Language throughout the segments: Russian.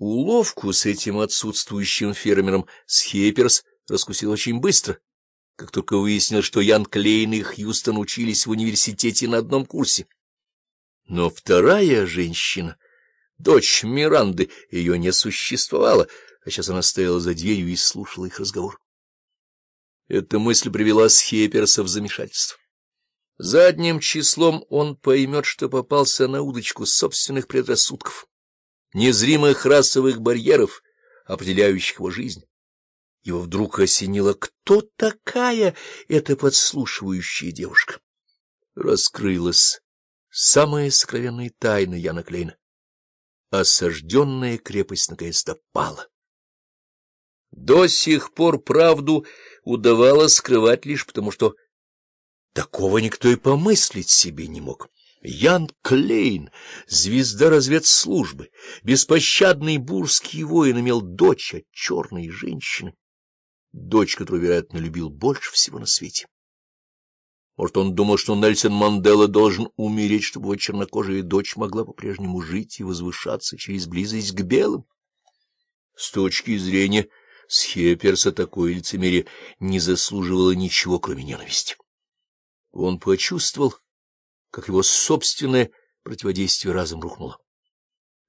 Уловку с этим отсутствующим фермером Схеперс раскусил очень быстро, как только выяснил, что Ян Клейн и Хьюстон учились в университете на одном курсе. Но вторая женщина, дочь Миранды, ее не существовало, а сейчас она стояла за дверью и слушала их разговор. Эта мысль привела Схеперса в замешательство. Задним числом он поймет, что попался на удочку собственных предрассудков незримых расовых барьеров, определяющих его жизнь. Его вдруг осенило, кто такая эта подслушивающая девушка. Раскрылась самая сокровенная тайна Яна Клейна. Осажденная крепость наконец-то пала. До сих пор правду удавалось скрывать лишь потому, что такого никто и помыслить себе не мог. Ян Клейн, звезда разведслужбы, беспощадный бурский воин, имел дочь от черной женщины, дочь, которую, вероятно, любил больше всего на свете. Может, он думал, что Нельсон Мандела должен умереть, чтобы его чернокожая дочь могла по-прежнему жить и возвышаться через близость к белым? С точки зрения Схеперса такое лицемерие не заслуживало ничего, кроме ненависти. Он почувствовал как его собственное противодействие разом рухнуло.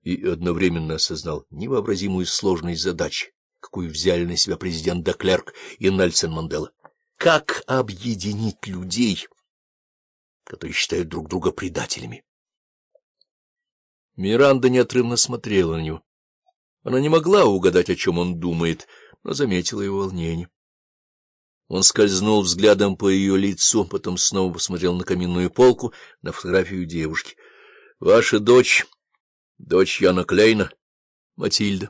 И одновременно осознал невообразимую сложность задачи, какую взяли на себя президент Деклерк и Нельсон Мандела. Как объединить людей, которые считают друг друга предателями? Миранда неотрывно смотрела на него. Она не могла угадать, о чем он думает, но заметила его волнение. Он скользнул взглядом по ее лицу, потом снова посмотрел на каминную полку, на фотографию девушки. — Ваша дочь, дочь Яна Клейна, Матильда.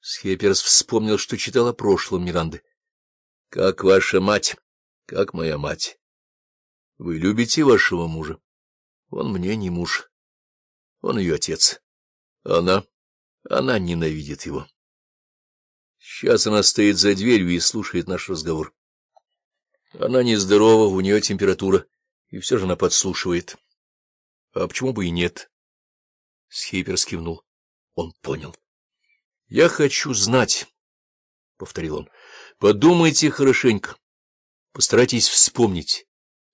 Схепперс вспомнил, что читал о прошлом Миранды. — Как ваша мать, как моя мать. Вы любите вашего мужа? Он мне не муж. Он ее отец. Она, она ненавидит его. Сейчас она стоит за дверью и слушает наш разговор. Она нездорова, у нее температура, и все же она подслушивает. А почему бы и нет? Схипер скивнул. Он понял. — Я хочу знать, — повторил он. — Подумайте хорошенько. Постарайтесь вспомнить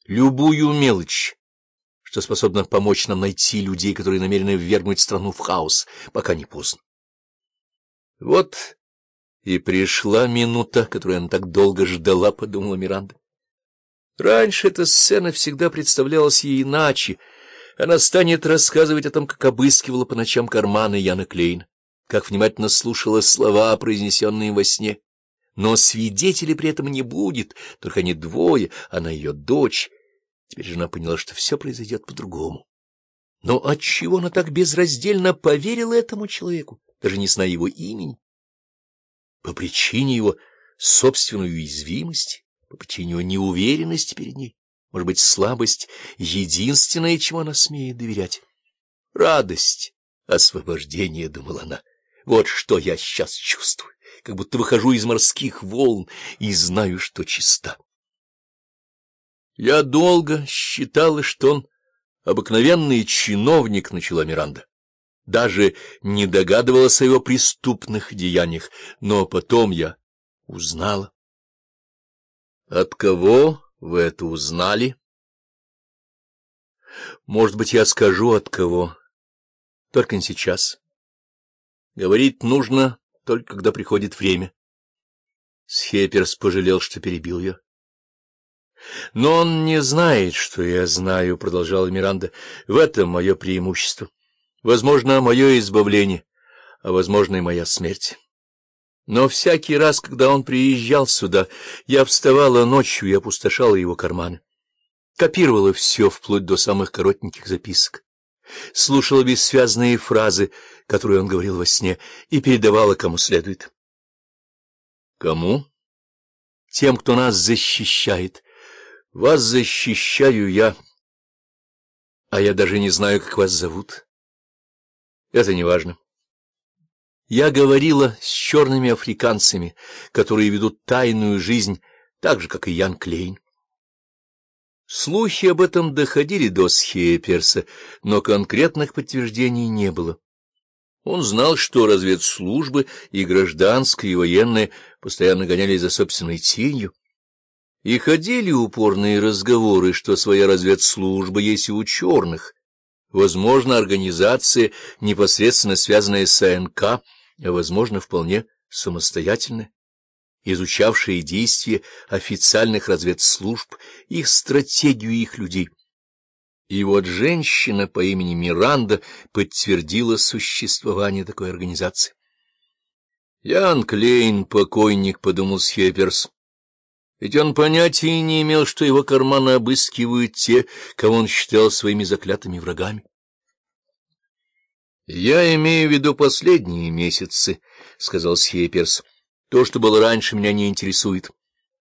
любую мелочь, что способна помочь нам найти людей, которые намерены ввергнуть страну в хаос, пока не поздно. Вот... И пришла минута, которую она так долго ждала, — подумала Миранда. Раньше эта сцена всегда представлялась ей иначе. Она станет рассказывать о том, как обыскивала по ночам карманы Яна Клейн, как внимательно слушала слова, произнесенные во сне. Но свидетелей при этом не будет, только они двое, она ее дочь. Теперь жена поняла, что все произойдет по-другому. Но отчего она так безраздельно поверила этому человеку, даже не зная его имени? по причине его собственной уязвимости, по причине его неуверенности перед ней. Может быть, слабость — единственное, чему она смеет доверять. Радость, освобождение, — думала она, — вот что я сейчас чувствую, как будто выхожу из морских волн и знаю, что чиста. Я долго считала, что он обыкновенный чиновник, — начала Миранда даже не догадывалась о его преступных деяниях, но потом я узнала. — От кого вы это узнали? — Может быть, я скажу, от кого. Только не сейчас. Говорить нужно только, когда приходит время. Схепперс пожалел, что перебил ее. — Но он не знает, что я знаю, — продолжала Миранда. — В этом мое преимущество. — Возможно, мое избавление, а, возможно, и моя смерть. Но всякий раз, когда он приезжал сюда, я вставала ночью и опустошала его карманы. Копировала все, вплоть до самых коротеньких записок. Слушала бессвязные фразы, которые он говорил во сне, и передавала кому следует. Кому? Тем, кто нас защищает. Вас защищаю я, а я даже не знаю, как вас зовут. Это не важно. Я говорила с черными африканцами, которые ведут тайную жизнь, так же, как и Ян Клейн. Слухи об этом доходили до Схеперса, но конкретных подтверждений не было. Он знал, что разведслужбы и гражданские, и военные постоянно гонялись за собственной тенью, и ходили упорные разговоры, что своя разведслужба есть и у черных — Возможно, организация, непосредственно связанная с АНК, а, возможно, вполне самостоятельная, изучавшая действия официальных разведслужб, их стратегию их людей. И вот женщина по имени Миранда подтвердила существование такой организации. Ян Клейн, покойник, — подумал Схепперс. Ведь он понятия не имел, что его карманы обыскивают те, кого он считал своими заклятыми врагами. — Я имею в виду последние месяцы, — сказал Схейперс. — То, что было раньше, меня не интересует.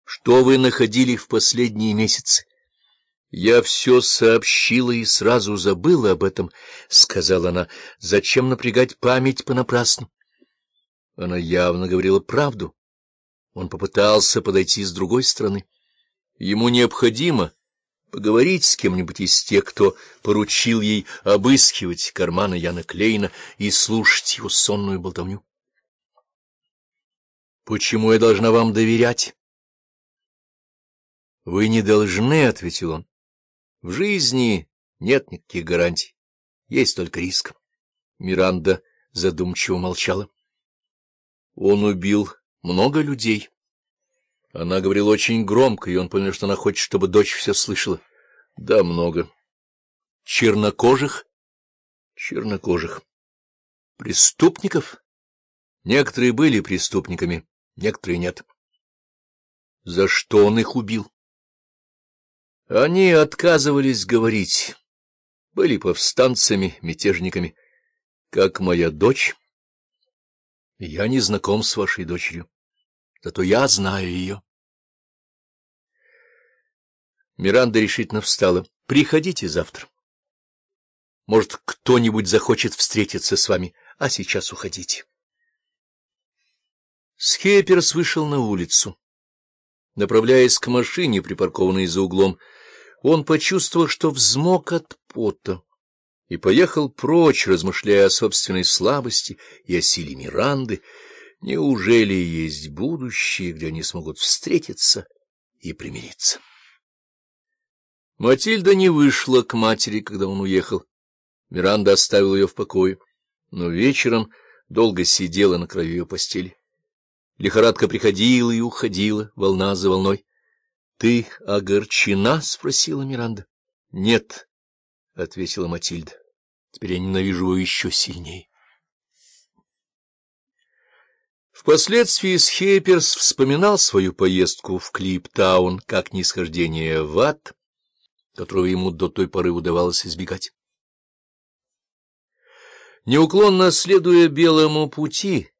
Что вы находили в последние месяцы? — Я все сообщила и сразу забыла об этом, — сказала она. — Зачем напрягать память понапрасну? Она явно говорила правду. — он попытался подойти с другой стороны. Ему необходимо поговорить с кем-нибудь из тех, кто поручил ей обыскивать карманы Яна Клейна и слушать его сонную болтовню. «Почему я должна вам доверять?» «Вы не должны», — ответил он. «В жизни нет никаких гарантий, есть только риск». Миранда задумчиво молчала. «Он убил много людей. Она говорила очень громко, и он понял, что она хочет, чтобы дочь все слышала. Да, много. Чернокожих? Чернокожих. Преступников? Некоторые были преступниками, некоторые нет. За что он их убил? Они отказывались говорить. Были повстанцами, мятежниками. Как моя дочь... Я не знаком с вашей дочерью, зато я знаю ее. Миранда решительно встала. — Приходите завтра. Может, кто-нибудь захочет встретиться с вами, а сейчас уходите. Схепперс вышел на улицу. Направляясь к машине, припаркованной за углом, он почувствовал, что взмок от пота и поехал прочь, размышляя о собственной слабости и о силе Миранды. Неужели есть будущее, где они смогут встретиться и примириться? Матильда не вышла к матери, когда он уехал. Миранда оставила ее в покое, но вечером долго сидела на краю ее постели. Лихорадка приходила и уходила, волна за волной. — Ты огорчена? — спросила Миранда. — Нет ответила Матильда. — Теперь я ненавижу его еще сильнее. Впоследствии Схепперс вспоминал свою поездку в Клиптаун как нисхождение в ад, которого ему до той поры удавалось избегать. Неуклонно следуя белому пути,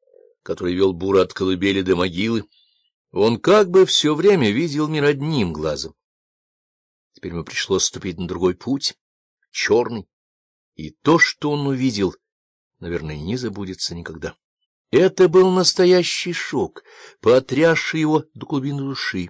который вел бур от колыбели до могилы, он как бы все время видел мир одним глазом. Теперь ему пришлось ступить на другой путь, черный, и то, что он увидел, наверное, не забудется никогда. Это был настоящий шок, потрясший его до глубины души.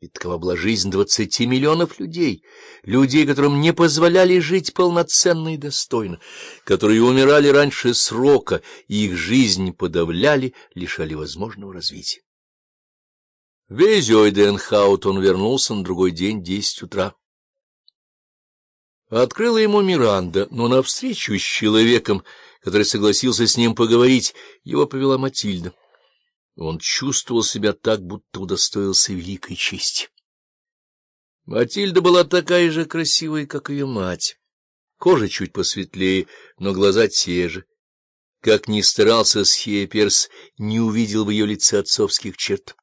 И такова была жизнь двадцати миллионов людей, людей, которым не позволяли жить полноценно и достойно, которые умирали раньше срока, и их жизнь подавляли, лишали возможного развития. Весь Ойденхаут он вернулся на другой день десять утра. Открыла ему Миранда, но навстречу с человеком, который согласился с ним поговорить, его повела Матильда. Он чувствовал себя так, будто удостоился великой чести. Матильда была такая же красивая, как ее мать. Кожа чуть посветлее, но глаза те же. Как ни старался Схиеперс, не увидел в ее лице отцовских черт.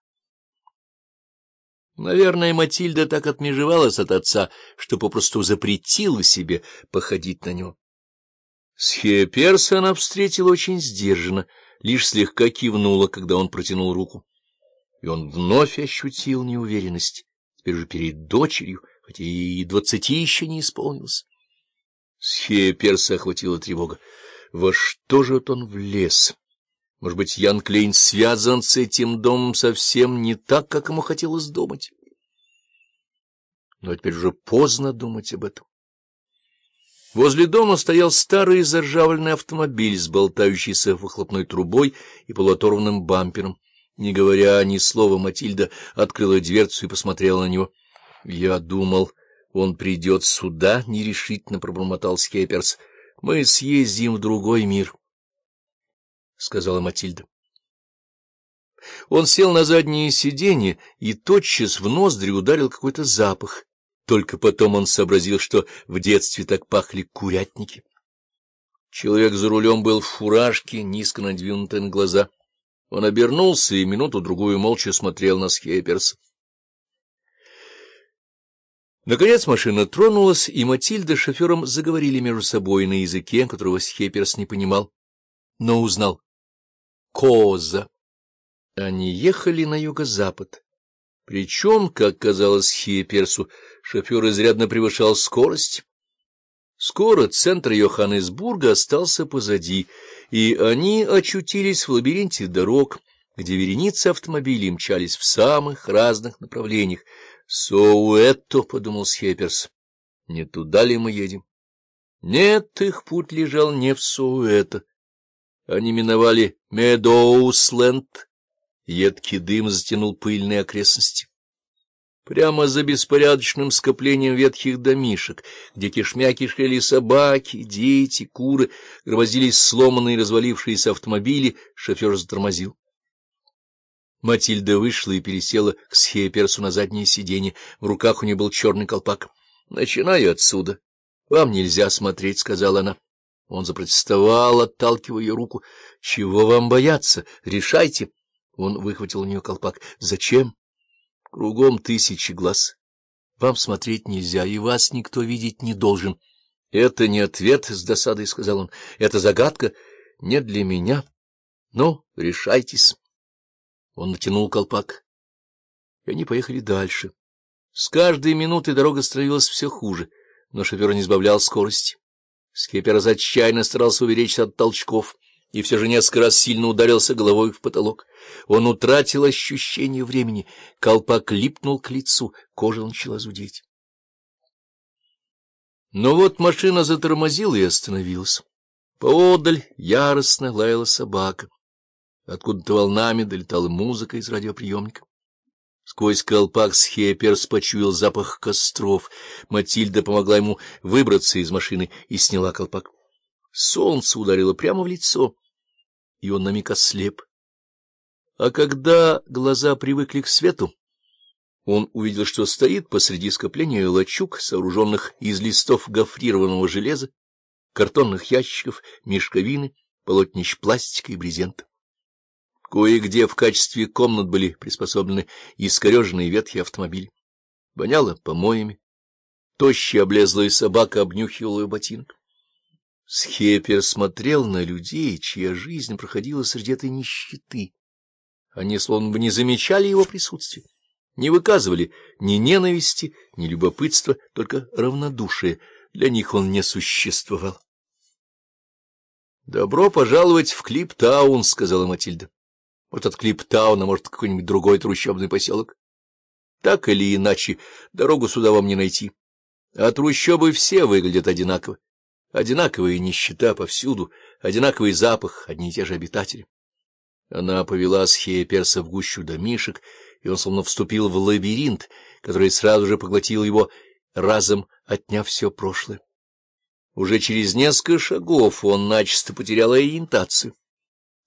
Наверное, Матильда так отмежевалась от отца, что попросту запретила себе походить на него. Схеперса она встретила очень сдержанно, лишь слегка кивнула, когда он протянул руку. И он вновь ощутил неуверенность, теперь же перед дочерью, хотя ей и двадцати еще не исполнилось. Перса охватила тревога. Во что же он влез? Может быть, Ян Клейн связан с этим домом совсем не так, как ему хотелось думать. Но теперь уже поздно думать об этом. Возле дома стоял старый заржавленный автомобиль с болтающейся выхлопной трубой и полуоторванным бампером. Не говоря ни слова, Матильда открыла дверцу и посмотрела на него. — Я думал, он придет сюда, — нерешительно пробормотал Скеперс. — Мы съездим в другой мир. — сказала Матильда. Он сел на заднее сиденье и тотчас в ноздри ударил какой-то запах. Только потом он сообразил, что в детстве так пахли курятники. Человек за рулем был в фуражке, низко надвинутой на глаза. Он обернулся и минуту-другую молча смотрел на Схепперс. Наконец машина тронулась, и Матильда с шофером заговорили между собой на языке, которого Схепперс не понимал, но узнал. Коза. Они ехали на юго-запад. Причем, как казалось Хиеперсу, шофер изрядно превышал скорость. Скоро центр Йоханнесбурга остался позади, и они очутились в лабиринте дорог, где вереницы автомобилей мчались в самых разных направлениях. «Соуэтто», — подумал Схепперс, — «не туда ли мы едем?» Нет, их путь лежал не в Соуэтто. Они миновали Медоусленд. Едкий дым затянул пыльные окрестности. Прямо за беспорядочным скоплением ветхих домишек, где кишмя кишели собаки, дети, куры, громозились сломанные развалившиеся автомобили, шофер затормозил. Матильда вышла и пересела к Схеперсу на заднее сиденье. В руках у нее был черный колпак. — Начинаю отсюда. — Вам нельзя смотреть, — сказала она. Он запротестовал, отталкивая ее руку. — Чего вам бояться? Решайте! Он выхватил у нее колпак. — Зачем? — Кругом тысячи глаз. Вам смотреть нельзя, и вас никто видеть не должен. — Это не ответ, — с досадой сказал он. — Это загадка не для меня. Ну, решайтесь. Он натянул колпак, и они поехали дальше. С каждой минуты дорога становилась все хуже, но шофер не сбавлял скорости. Скипер отчаянно старался уберечься от толчков и все же несколько раз сильно ударился головой в потолок. Он утратил ощущение времени, колпак липнул к лицу, кожа начала зудеть. Но вот машина затормозила и остановилась. Поодаль яростно лаяла собака. Откуда-то волнами долетала музыка из радиоприемника. Сквозь колпак Схеперс почуял запах костров. Матильда помогла ему выбраться из машины и сняла колпак. Солнце ударило прямо в лицо, и он на миг ослеп. А когда глаза привыкли к свету, он увидел, что стоит посреди скопления лачуг, сооруженных из листов гофрированного железа, картонных ящиков, мешковины, полотнищ пластика и брезента. Кое-где в качестве комнат были приспособлены искореженные ветхие автомобили. Воняло помоями. Тощая облезлая собака обнюхивала ее ботинок. Схепер смотрел на людей, чья жизнь проходила среди этой нищеты. Они словно бы не замечали его присутствия, не выказывали ни ненависти, ни любопытства, только равнодушие. Для них он не существовал. — Добро пожаловать в Клиптаун, — сказала Матильда может, от Клиптауна, может, какой-нибудь другой трущобный поселок. Так или иначе, дорогу сюда вам не найти. А трущобы все выглядят одинаково. Одинаковые нищета повсюду, одинаковый запах, одни и те же обитатели. Она повела Схея Перса в гущу домишек, и он словно вступил в лабиринт, который сразу же поглотил его, разом отняв все прошлое. Уже через несколько шагов он начисто потерял ориентацию.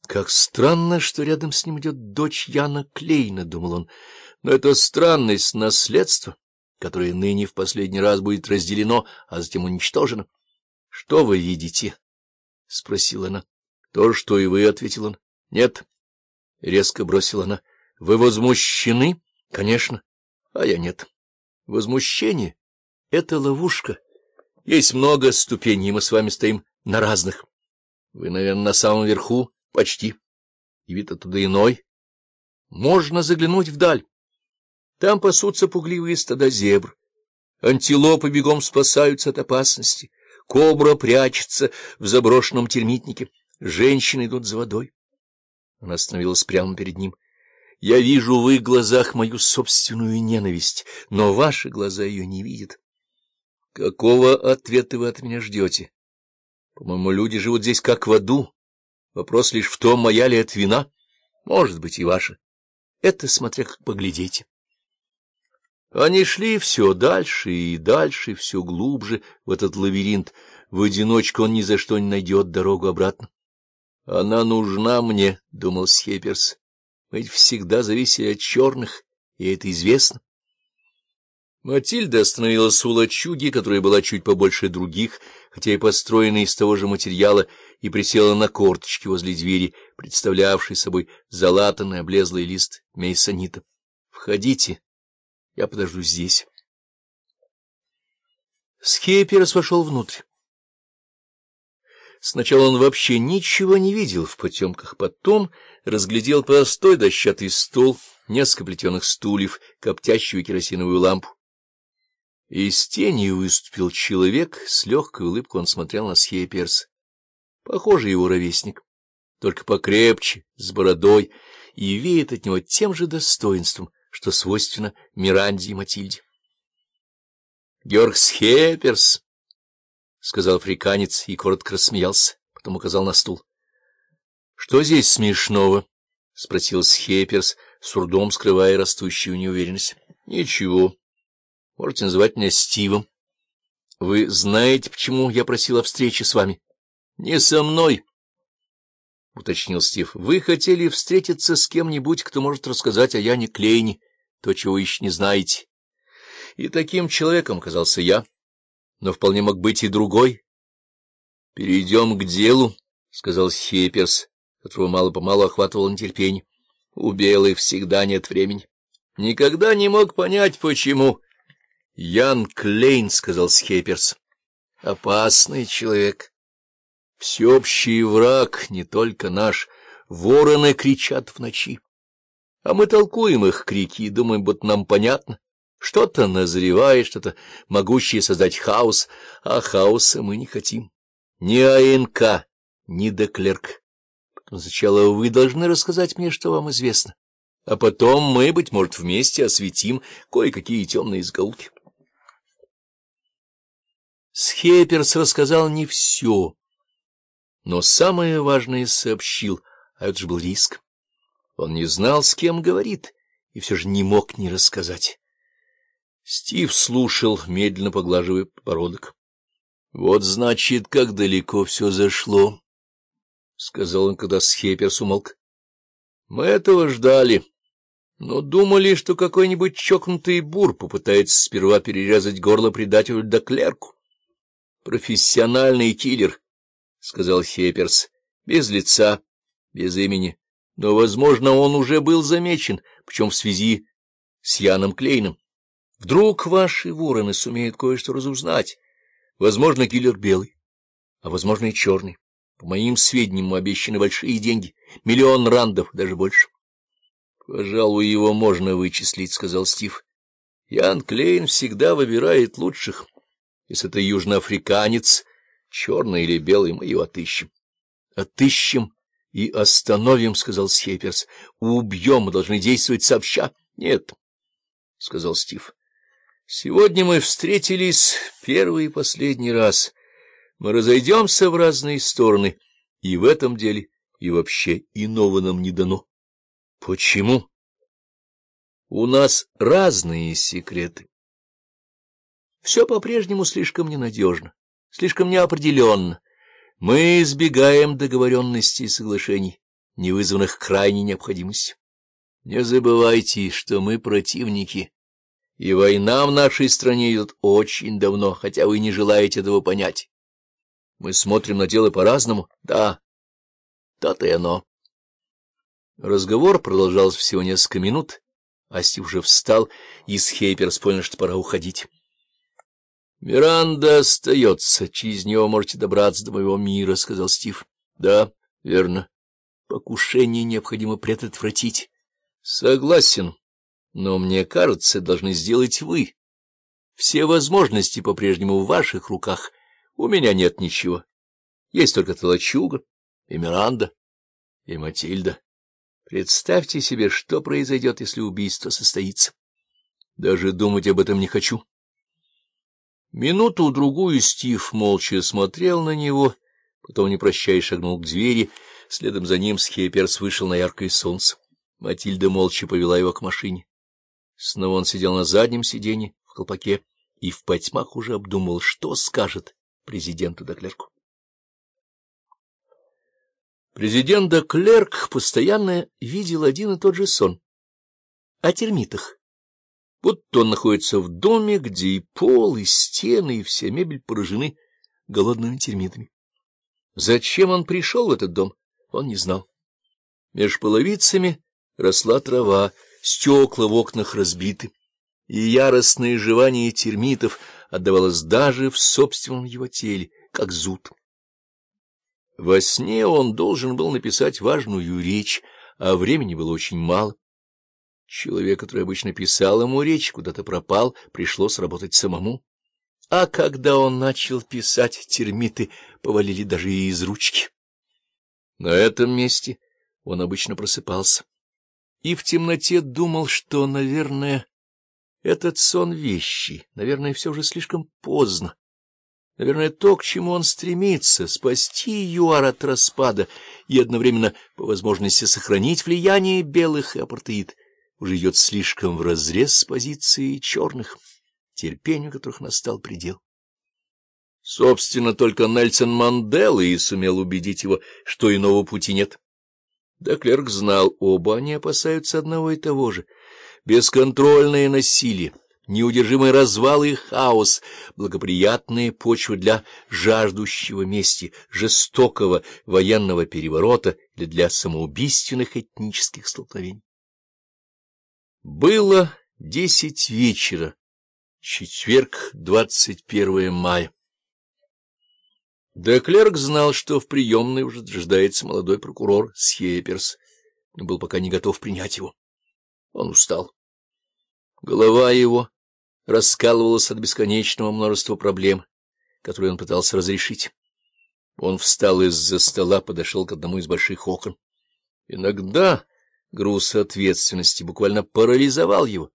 Как странно, что рядом с ним идет дочь Яна Клейна, — думал он. Но это странность наследства, которое ныне в последний раз будет разделено, а затем уничтожено. — Что вы видите? — спросила она. — То, что и вы, — ответил он. — Нет, — резко бросила она. — Вы возмущены? — Конечно. — А я нет. Возмущение — это ловушка. Есть много ступеней, мы с вами стоим на разных. Вы, наверное, на самом верху Почти. И вид оттуда иной. Можно заглянуть вдаль. Там пасутся пугливые стада зебр. Антилопы бегом спасаются от опасности. Кобра прячется в заброшенном термитнике. Женщины идут за водой. Она остановилась прямо перед ним. — Я вижу в их глазах мою собственную ненависть, но ваши глаза ее не видят. — Какого ответа вы от меня ждете? — По-моему, люди живут здесь как в аду. Вопрос лишь в том, моя ли это вина. Может быть, и ваша. Это смотря как поглядите. Они шли все дальше и дальше, все глубже в этот лабиринт. В одиночку он ни за что не найдет дорогу обратно. — Она нужна мне, — думал Схепперс. Мы всегда зависели от черных, и это известно. Матильда остановилась у лачуги, которая была чуть побольше других, хотя и построена из того же материала — и присела на корточки возле двери, представлявшей собой залатанный облезлый лист мейсонита. — Входите, я подожду здесь. Скейперс вошел внутрь. Сначала он вообще ничего не видел в потемках, потом разглядел простой дощатый стол, несколько плетеных стульев, коптящую керосиновую лампу. Из тени выступил человек, с легкой улыбкой он смотрел на Схея Перс похожий его ровесник, только покрепче, с бородой, и веет от него тем же достоинством, что свойственно Миранде и Матильде. — Георг Схепперс, сказал фриканец и коротко рассмеялся, потом указал на стул. — Что здесь смешного? — спросил Схепперс с трудом скрывая растущую неуверенность. — Ничего. Можете называть меня Стивом. — Вы знаете, почему я просил о встрече с вами? —— Не со мной, — уточнил Стив. — Вы хотели встретиться с кем-нибудь, кто может рассказать о а Яне Клейне, то, чего вы еще не знаете. И таким человеком казался я, но вполне мог быть и другой. — Перейдем к делу, — сказал Хипперс, которого мало-помалу охватывало нетерпение. — У белых всегда нет времени. Никогда не мог понять, почему. — Ян Клейн, — сказал Схепперс, — опасный человек. — Всеобщий враг, не только наш, вороны кричат в ночи. А мы толкуем их крики и думаем, будто нам понятно. Что-то назревает, что-то могущее создать хаос, а хаоса мы не хотим. Ни АНК, ни Деклерк. сначала вы должны рассказать мне, что вам известно, а потом мы, быть может, вместе осветим кое-какие темные изголки. Схепперс рассказал не все но самое важное сообщил, а это же был риск. Он не знал, с кем говорит, и все же не мог не рассказать. Стив слушал, медленно поглаживая подбородок. — Вот, значит, как далеко все зашло, — сказал он, когда Схеперс умолк. — Мы этого ждали, но думали, что какой-нибудь чокнутый бур попытается сперва перерезать горло предателю Доклерку. Профессиональный киллер — сказал Хепперс, — без лица, без имени. Но, возможно, он уже был замечен, причем в связи с Яном Клейном. Вдруг ваши вороны сумеют кое-что разузнать. Возможно, киллер белый, а, возможно, и черный. По моим сведениям, обещаны большие деньги, миллион рандов, даже больше. — Пожалуй, его можно вычислить, — сказал Стив. Ян Клейн всегда выбирает лучших. Если это южноафриканец, черный или белый, мы его отыщем. Отыщем и остановим, — сказал Схейперс. Убьем, мы должны действовать сообща. Нет, — сказал Стив. Сегодня мы встретились первый и последний раз. Мы разойдемся в разные стороны, и в этом деле, и вообще иного нам не дано. Почему? У нас разные секреты. Все по-прежнему слишком ненадежно слишком неопределенно. Мы избегаем договоренностей и соглашений, не вызванных крайней необходимостью. Не забывайте, что мы противники, и война в нашей стране идет очень давно, хотя вы не желаете этого понять. Мы смотрим на дело по-разному, да, то-то и оно. Разговор продолжался всего несколько минут, Астив уже встал, и Схейперс понял, что пора уходить. Миранда остается. Через него можете добраться до моего мира, — сказал Стив. — Да, верно. Покушение необходимо предотвратить. — Согласен. Но мне кажется, должны сделать вы. Все возможности по-прежнему в ваших руках. У меня нет ничего. Есть только Толочуга и Миранда и Матильда. Представьте себе, что произойдет, если убийство состоится. Даже думать об этом не хочу. Минуту-другую Стив молча смотрел на него, потом, не прощаясь, шагнул к двери, следом за ним Схеперс вышел на яркое солнце. Матильда молча повела его к машине. Снова он сидел на заднем сиденье, в колпаке, и в потьмах уже обдумывал, что скажет президенту Доклерку. Президент Доклерк постоянно видел один и тот же сон. О термитах будто он находится в доме, где и пол, и стены, и вся мебель поражены голодными термитами. Зачем он пришел в этот дом, он не знал. Меж половицами росла трава, стекла в окнах разбиты, и яростное жевание термитов отдавалось даже в собственном его теле, как зуд. Во сне он должен был написать важную речь, а времени было очень мало. Человек, который обычно писал ему речь, куда-то пропал, пришлось работать самому. А когда он начал писать, термиты повалили даже и из ручки. На этом месте он обычно просыпался. И в темноте думал, что, наверное, этот сон вещи, наверное, все уже слишком поздно. Наверное, то, к чему он стремится — спасти ЮАР от распада и одновременно по возможности сохранить влияние белых и апартеид — уже идет слишком вразрез с позицией черных, терпению которых настал предел. Собственно, только Нельсон Мандела и сумел убедить его, что иного пути нет. Да клерк знал, оба они опасаются одного и того же. Бесконтрольное насилие, неудержимый развал и хаос, благоприятная почва для жаждущего мести, жестокого военного переворота или для самоубийственных этнических столкновений. Было десять вечера, четверг, двадцать первое мая. Деклерк знал, что в приемной уже дожидается молодой прокурор Схеперс, но был пока не готов принять его. Он устал. Голова его раскалывалась от бесконечного множества проблем, которые он пытался разрешить. Он встал из-за стола, подошел к одному из больших окон. Иногда... Груз ответственности буквально парализовал его.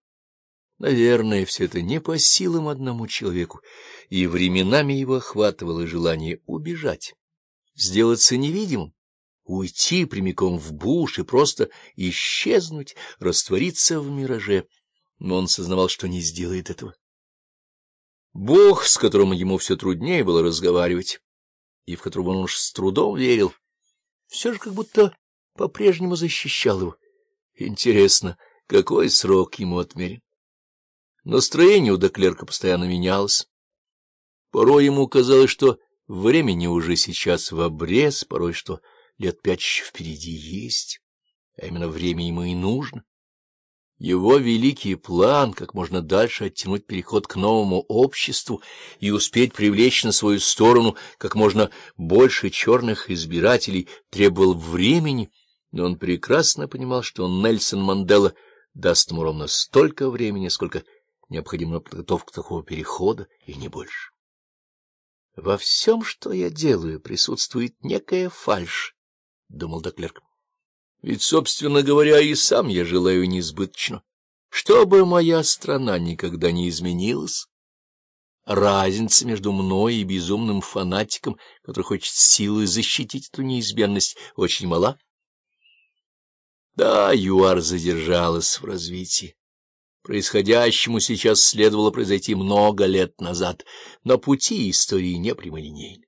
Наверное, все это не по силам одному человеку, и временами его охватывало желание убежать, сделаться невидимым, уйти прямиком в буш и просто исчезнуть, раствориться в мираже. Но он сознавал, что не сделает этого. Бог, с которым ему все труднее было разговаривать, и в которого он уж с трудом верил, все же как будто по-прежнему защищал его. Интересно, какой срок ему отмерен? Настроение у доклерка постоянно менялось. Порой ему казалось, что времени уже сейчас в обрез, порой, что лет пять еще впереди есть, а именно время ему и нужно. Его великий план — как можно дальше оттянуть переход к новому обществу и успеть привлечь на свою сторону как можно больше черных избирателей — требовал времени — но он прекрасно понимал, что Нельсон Мандела даст ему ровно столько времени, сколько необходимо на подготовку такого перехода, и не больше. «Во всем, что я делаю, присутствует некая фальшь», — думал Доклерк. «Ведь, собственно говоря, и сам я желаю неизбыточно, чтобы моя страна никогда не изменилась». Разница между мной и безумным фанатиком, который хочет силой защитить эту неизбежность, очень мала. Да, ЮАР задержалась в развитии. Происходящему сейчас следовало произойти много лет назад, но пути истории не прямолинейны.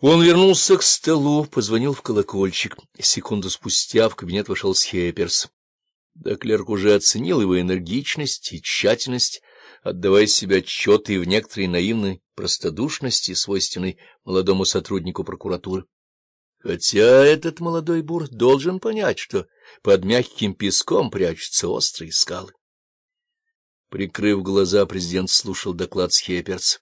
Он вернулся к столу, позвонил в колокольчик. Секунду спустя в кабинет вошел Схепперс. Да клерк уже оценил его энергичность и тщательность, отдавая себе отчеты и в некоторой наивной простодушности, свойственной молодому сотруднику прокуратуры. Хотя этот молодой бур должен понять, что под мягким песком прячутся острые скалы. Прикрыв глаза, президент слушал доклад Схеперца.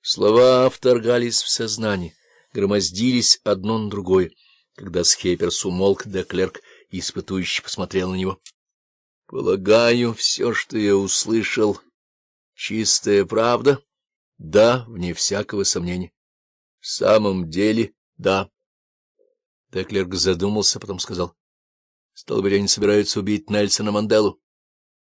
Слова вторгались в сознание, громоздились одно на другое. Когда Схеперс умолк, Деклерк испытующе посмотрел на него. — Полагаю, все, что я услышал, — чистая правда? — Да, вне всякого сомнения. — В самом деле... Да. Деклерк задумался, потом сказал. Стало быть, они собираются убить Нельсона Манделу.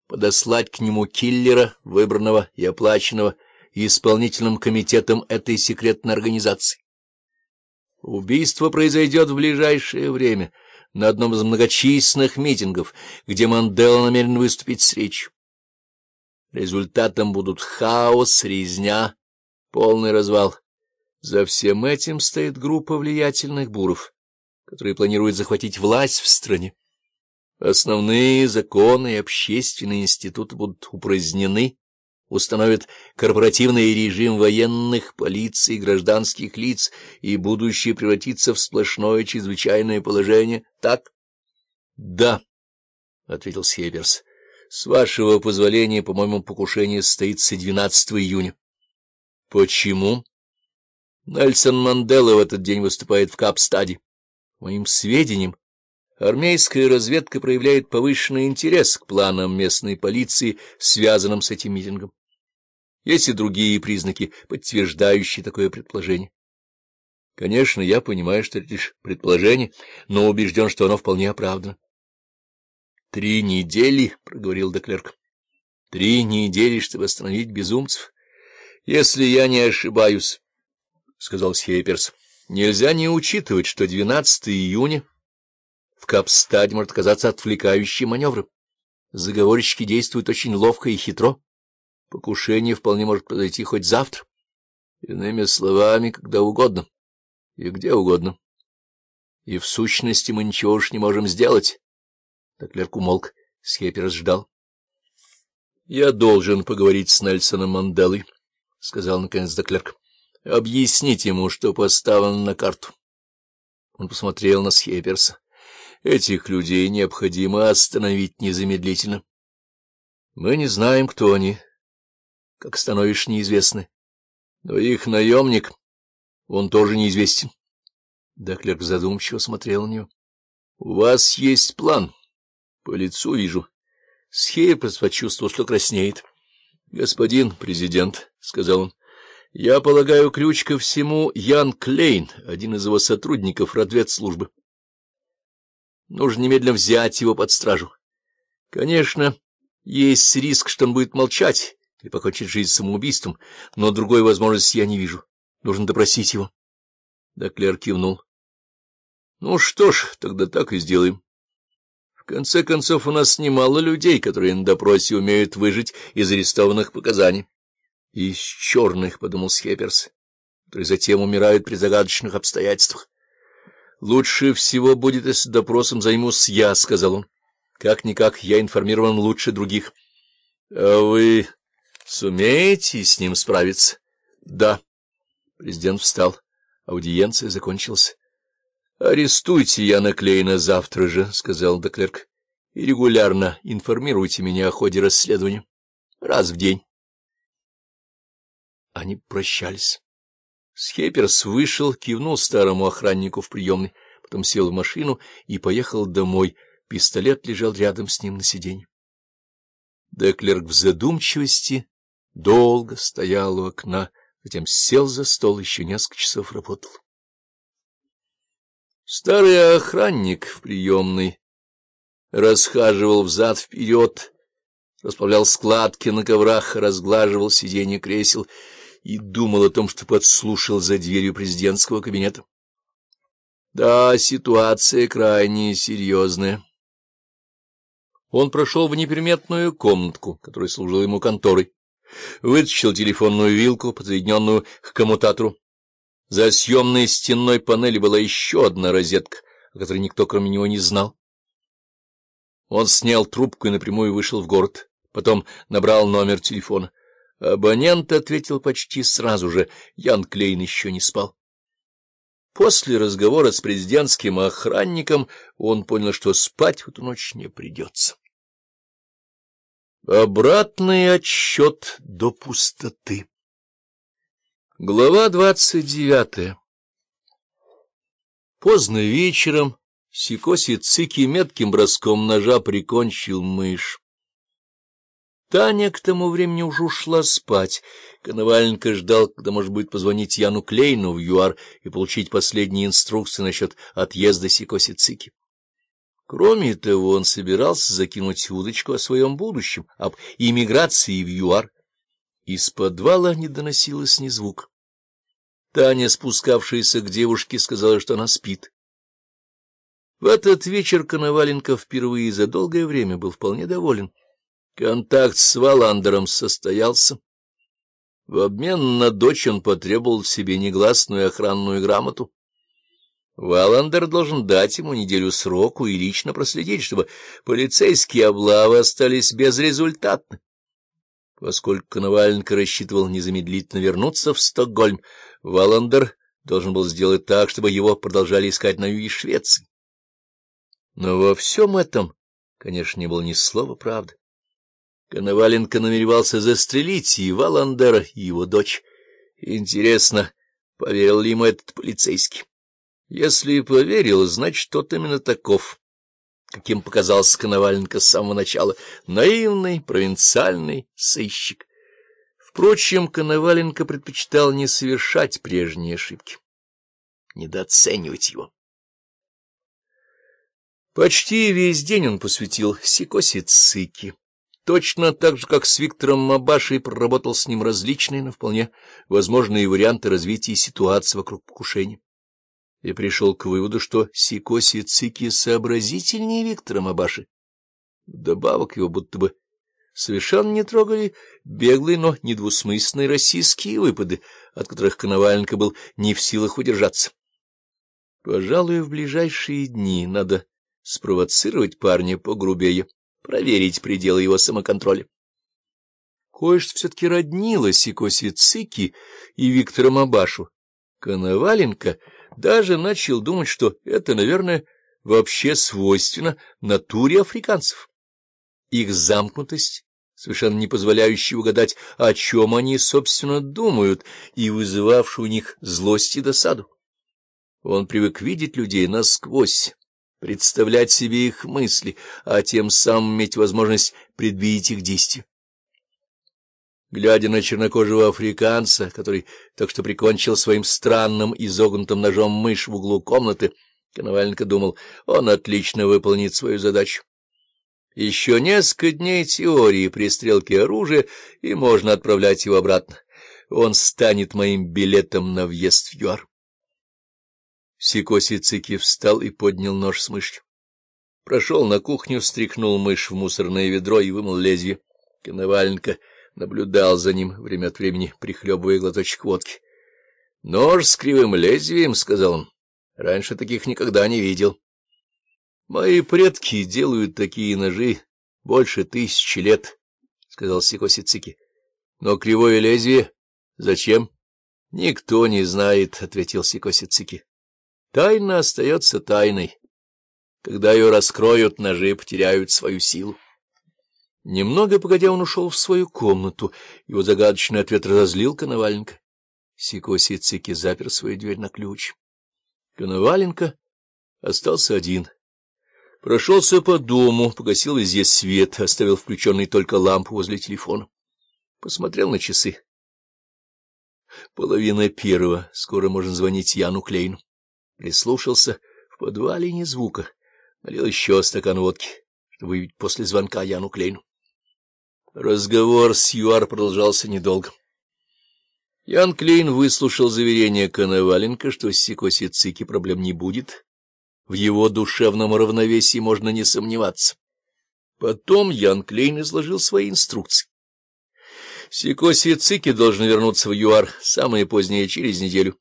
Подослать к нему киллера, выбранного и оплаченного исполнительным комитетом этой секретной организации. Убийство произойдет в ближайшее время на одном из многочисленных митингов, где Мандела намерен выступить с речью. Результатом будут хаос, резня, полный развал. За всем этим стоит группа влиятельных буров, которые планируют захватить власть в стране. Основные законы и общественные институты будут упразднены, установят корпоративный режим военных, полиции, гражданских лиц, и будущее превратится в сплошное чрезвычайное положение, так? — Да, — ответил Себерс. — С вашего позволения, по-моему, покушение состоится 12 июня. — Почему? Нельсон Мандела в этот день выступает в Капстаде. моим сведениям, армейская разведка проявляет повышенный интерес к планам местной полиции, связанным с этим митингом. Есть и другие признаки, подтверждающие такое предположение. Конечно, я понимаю, что это лишь предположение, но убежден, что оно вполне оправдано. — Три недели, — проговорил Деклерк. — Три недели, чтобы остановить безумцев. Если я не ошибаюсь... — сказал Схейперс. — Нельзя не учитывать, что 12 июня в Капстаде может оказаться отвлекающим маневром. Заговорщики действуют очень ловко и хитро. Покушение вполне может произойти хоть завтра. Иными словами, когда угодно. И где угодно. И в сущности мы ничего уж не можем сделать. Так Лерк умолк. Схепперс ждал. — Я должен поговорить с Нельсоном Манделой, — сказал наконец Доклерк. Объяснить ему, что поставлено на карту. Он посмотрел на Схеперса. Этих людей необходимо остановить незамедлительно. Мы не знаем, кто они, как становишь неизвестны. Но их наемник, он тоже неизвестен. Деклерк задумчиво смотрел на него. — У вас есть план. По лицу вижу. Схейперс почувствовал, что краснеет. — Господин президент, — сказал он, я полагаю, ключ ко всему Ян Клейн, один из его сотрудников разведслужбы. Нужно немедленно взять его под стражу. Конечно, есть риск, что он будет молчать и покончит жизнь самоубийством, но другой возможности я не вижу. Нужно допросить его. Доклер кивнул. — Ну что ж, тогда так и сделаем. В конце концов, у нас немало людей, которые на допросе умеют выжить из арестованных показаний и из черных, — подумал Схепперс, которые затем умирают при загадочных обстоятельствах. — Лучше всего будет, если допросом займусь я, — сказал он. — Как-никак я информирован лучше других. — А вы сумеете с ним справиться? — Да. Президент встал. Аудиенция закончилась. — Арестуйте Яна Клейна завтра же, — сказал Деклерк, — и регулярно информируйте меня о ходе расследования. Раз в день. Они прощались. Схепперс вышел, кивнул старому охраннику в приемной, потом сел в машину и поехал домой. Пистолет лежал рядом с ним на сиденье. Деклерк в задумчивости долго стоял у окна, затем сел за стол, еще несколько часов работал. Старый охранник в приемной расхаживал взад-вперед, расправлял складки на коврах, разглаживал сиденье кресел — и думал о том, что подслушал за дверью президентского кабинета. Да, ситуация крайне серьезная. Он прошел в неприметную комнатку, которая служила ему конторой, вытащил телефонную вилку, подсоединенную к коммутатору. За съемной стенной панели была еще одна розетка, о которой никто, кроме него, не знал. Он снял трубку и напрямую вышел в город, потом набрал номер телефона. Абонент ответил почти сразу же. Ян Клейн еще не спал. После разговора с президентским охранником он понял, что спать в эту ночь не придется. Обратный отсчет до пустоты. Глава двадцать девятая. Поздно вечером Сикоси Цики метким броском ножа прикончил мышь. Таня к тому времени уже ушла спать. Коноваленко ждал, когда, может быть, позвонить Яну Клейну в ЮАР и получить последние инструкции насчет отъезда Сикосицики. Кроме того, он собирался закинуть удочку о своем будущем, об иммиграции в ЮАР. Из подвала не доносилось ни звук. Таня, спускавшаяся к девушке, сказала, что она спит. В этот вечер Коноваленко впервые за долгое время был вполне доволен. Контакт с Валандером состоялся. В обмен на дочь он потребовал себе негласную охранную грамоту. Валандер должен дать ему неделю сроку и лично проследить, чтобы полицейские облавы остались безрезультатны. Поскольку Наваленко рассчитывал незамедлительно вернуться в Стокгольм, Валандер должен был сделать так, чтобы его продолжали искать на юге Швеции. Но во всем этом, конечно, не было ни слова правды. Коноваленко намеревался застрелить и Валандера, и его дочь. Интересно, поверил ли ему этот полицейский? Если и поверил, значит, тот именно таков, каким показался Коноваленко с самого начала. Наивный, провинциальный сыщик. Впрочем, Коноваленко предпочитал не совершать прежние ошибки, недооценивать его. Почти весь день он посвятил Сикоси Точно так же, как с Виктором Мабашей проработал с ним различные, но вполне возможные варианты развития ситуации вокруг покушения. И пришел к выводу, что Сикоси Цики сообразительнее Виктора Мабаши. Добавок его будто бы совершенно не трогали беглые, но недвусмысленные российские выпады, от которых Коноваленко был не в силах удержаться. Пожалуй, в ближайшие дни надо спровоцировать парня погрубее проверить пределы его самоконтроля. Кое-что все-таки роднило Сикоси Цики и Виктора Мабашу. Коноваленко даже начал думать, что это, наверное, вообще свойственно натуре африканцев. Их замкнутость, совершенно не позволяющая угадать, о чем они, собственно, думают, и вызывавшая у них злость и досаду. Он привык видеть людей насквозь представлять себе их мысли, а тем самым иметь возможность предвидеть их действия. Глядя на чернокожего африканца, который так что прикончил своим странным изогнутым ножом мышь в углу комнаты, Коноваленко думал, он отлично выполнит свою задачу. Еще несколько дней теории пристрелки оружия, и можно отправлять его обратно. Он станет моим билетом на въезд в ЮАР. Сикоси Цики встал и поднял нож с мышью. Прошел на кухню, встряхнул мышь в мусорное ведро и вымыл лезвие. Коноваленко наблюдал за ним время от времени, прихлебывая глоточек водки. — Нож с кривым лезвием, — сказал он. — Раньше таких никогда не видел. — Мои предки делают такие ножи больше тысячи лет, — сказал Сикоси Цики. — Но кривое лезвие зачем? — Никто не знает, — ответил Сикоси Цики. Тайна остается тайной. Когда ее раскроют, ножи потеряют свою силу. Немного погодя, он ушел в свою комнату. Его загадочный ответ разозлил Коноваленко. Сикоси Цики запер свою дверь на ключ. Коноваленко остался один. Прошелся по дому, погасил везде свет, оставил включенный только лампу возле телефона. Посмотрел на часы. Половина первого. Скоро можно звонить Яну Клейну. Прислушался. В подвале ни звука. Налил еще стакан водки, чтобы выявить после звонка Яну Клейну. Разговор с ЮАР продолжался недолго. Ян Клейн выслушал заверение Коноваленко, что с Сикоси Цики проблем не будет. В его душевном равновесии можно не сомневаться. Потом Ян Клейн изложил свои инструкции. Сикоси Цики должны вернуться в ЮАР самое позднее, через неделю.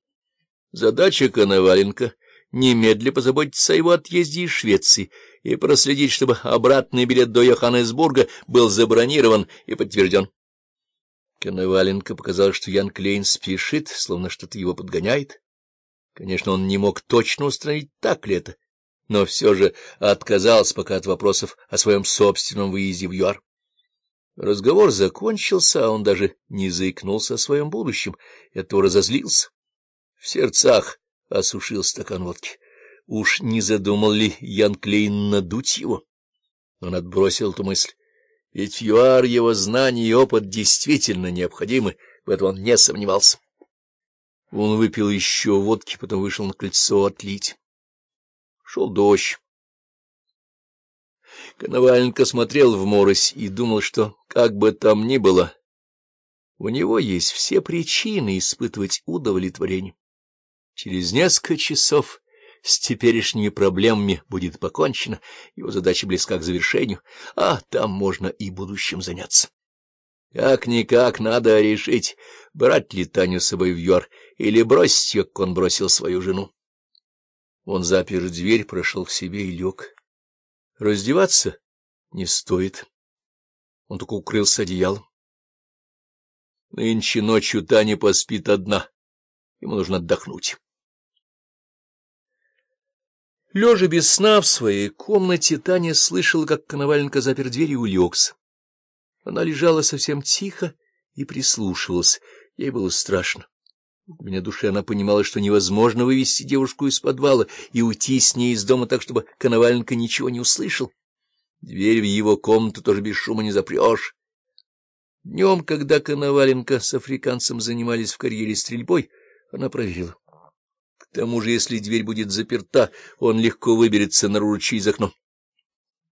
Задача Коноваленко — немедля позаботиться о его отъезде из Швеции и проследить, чтобы обратный билет до Йоханнесбурга был забронирован и подтвержден. Коноваленко показал, что Ян Клейн спешит, словно что-то его подгоняет. Конечно, он не мог точно установить, так ли это, но все же отказался пока от вопросов о своем собственном выезде в ЮАР. Разговор закончился, а он даже не заикнулся о своем будущем, этого разозлился. В сердцах осушил стакан водки. Уж не задумал ли Ян Клейн надуть его? Он отбросил эту мысль. Ведь ЮАР, его знания и опыт действительно необходимы, в этом он не сомневался. Он выпил еще водки, потом вышел на кольцо отлить. Шел дождь. Коноваленко смотрел в морось и думал, что, как бы там ни было, у него есть все причины испытывать удовлетворение. Через несколько часов с теперешними проблемами будет покончено, его задача близка к завершению, а там можно и будущим заняться. Как-никак надо решить, брать ли Таню с собой в Йор или бросить ее, как он бросил свою жену. Он запер дверь, прошел к себе и лег. Раздеваться не стоит. Он только укрылся одеялом. Нынче ночью Таня поспит одна. Ему нужно отдохнуть. Лежа без сна в своей комнате, Таня слышала, как Коноваленко запер дверь и улегся. Она лежала совсем тихо и прислушивалась. Ей было страшно. У меня души она понимала, что невозможно вывести девушку из подвала и уйти с ней из дома так, чтобы Коноваленко ничего не услышал. Дверь в его комнату тоже без шума не запрешь. Днем, когда Коноваленко с африканцем занимались в карьере стрельбой, она проверила. К тому же, если дверь будет заперта, он легко выберется наружу через окно.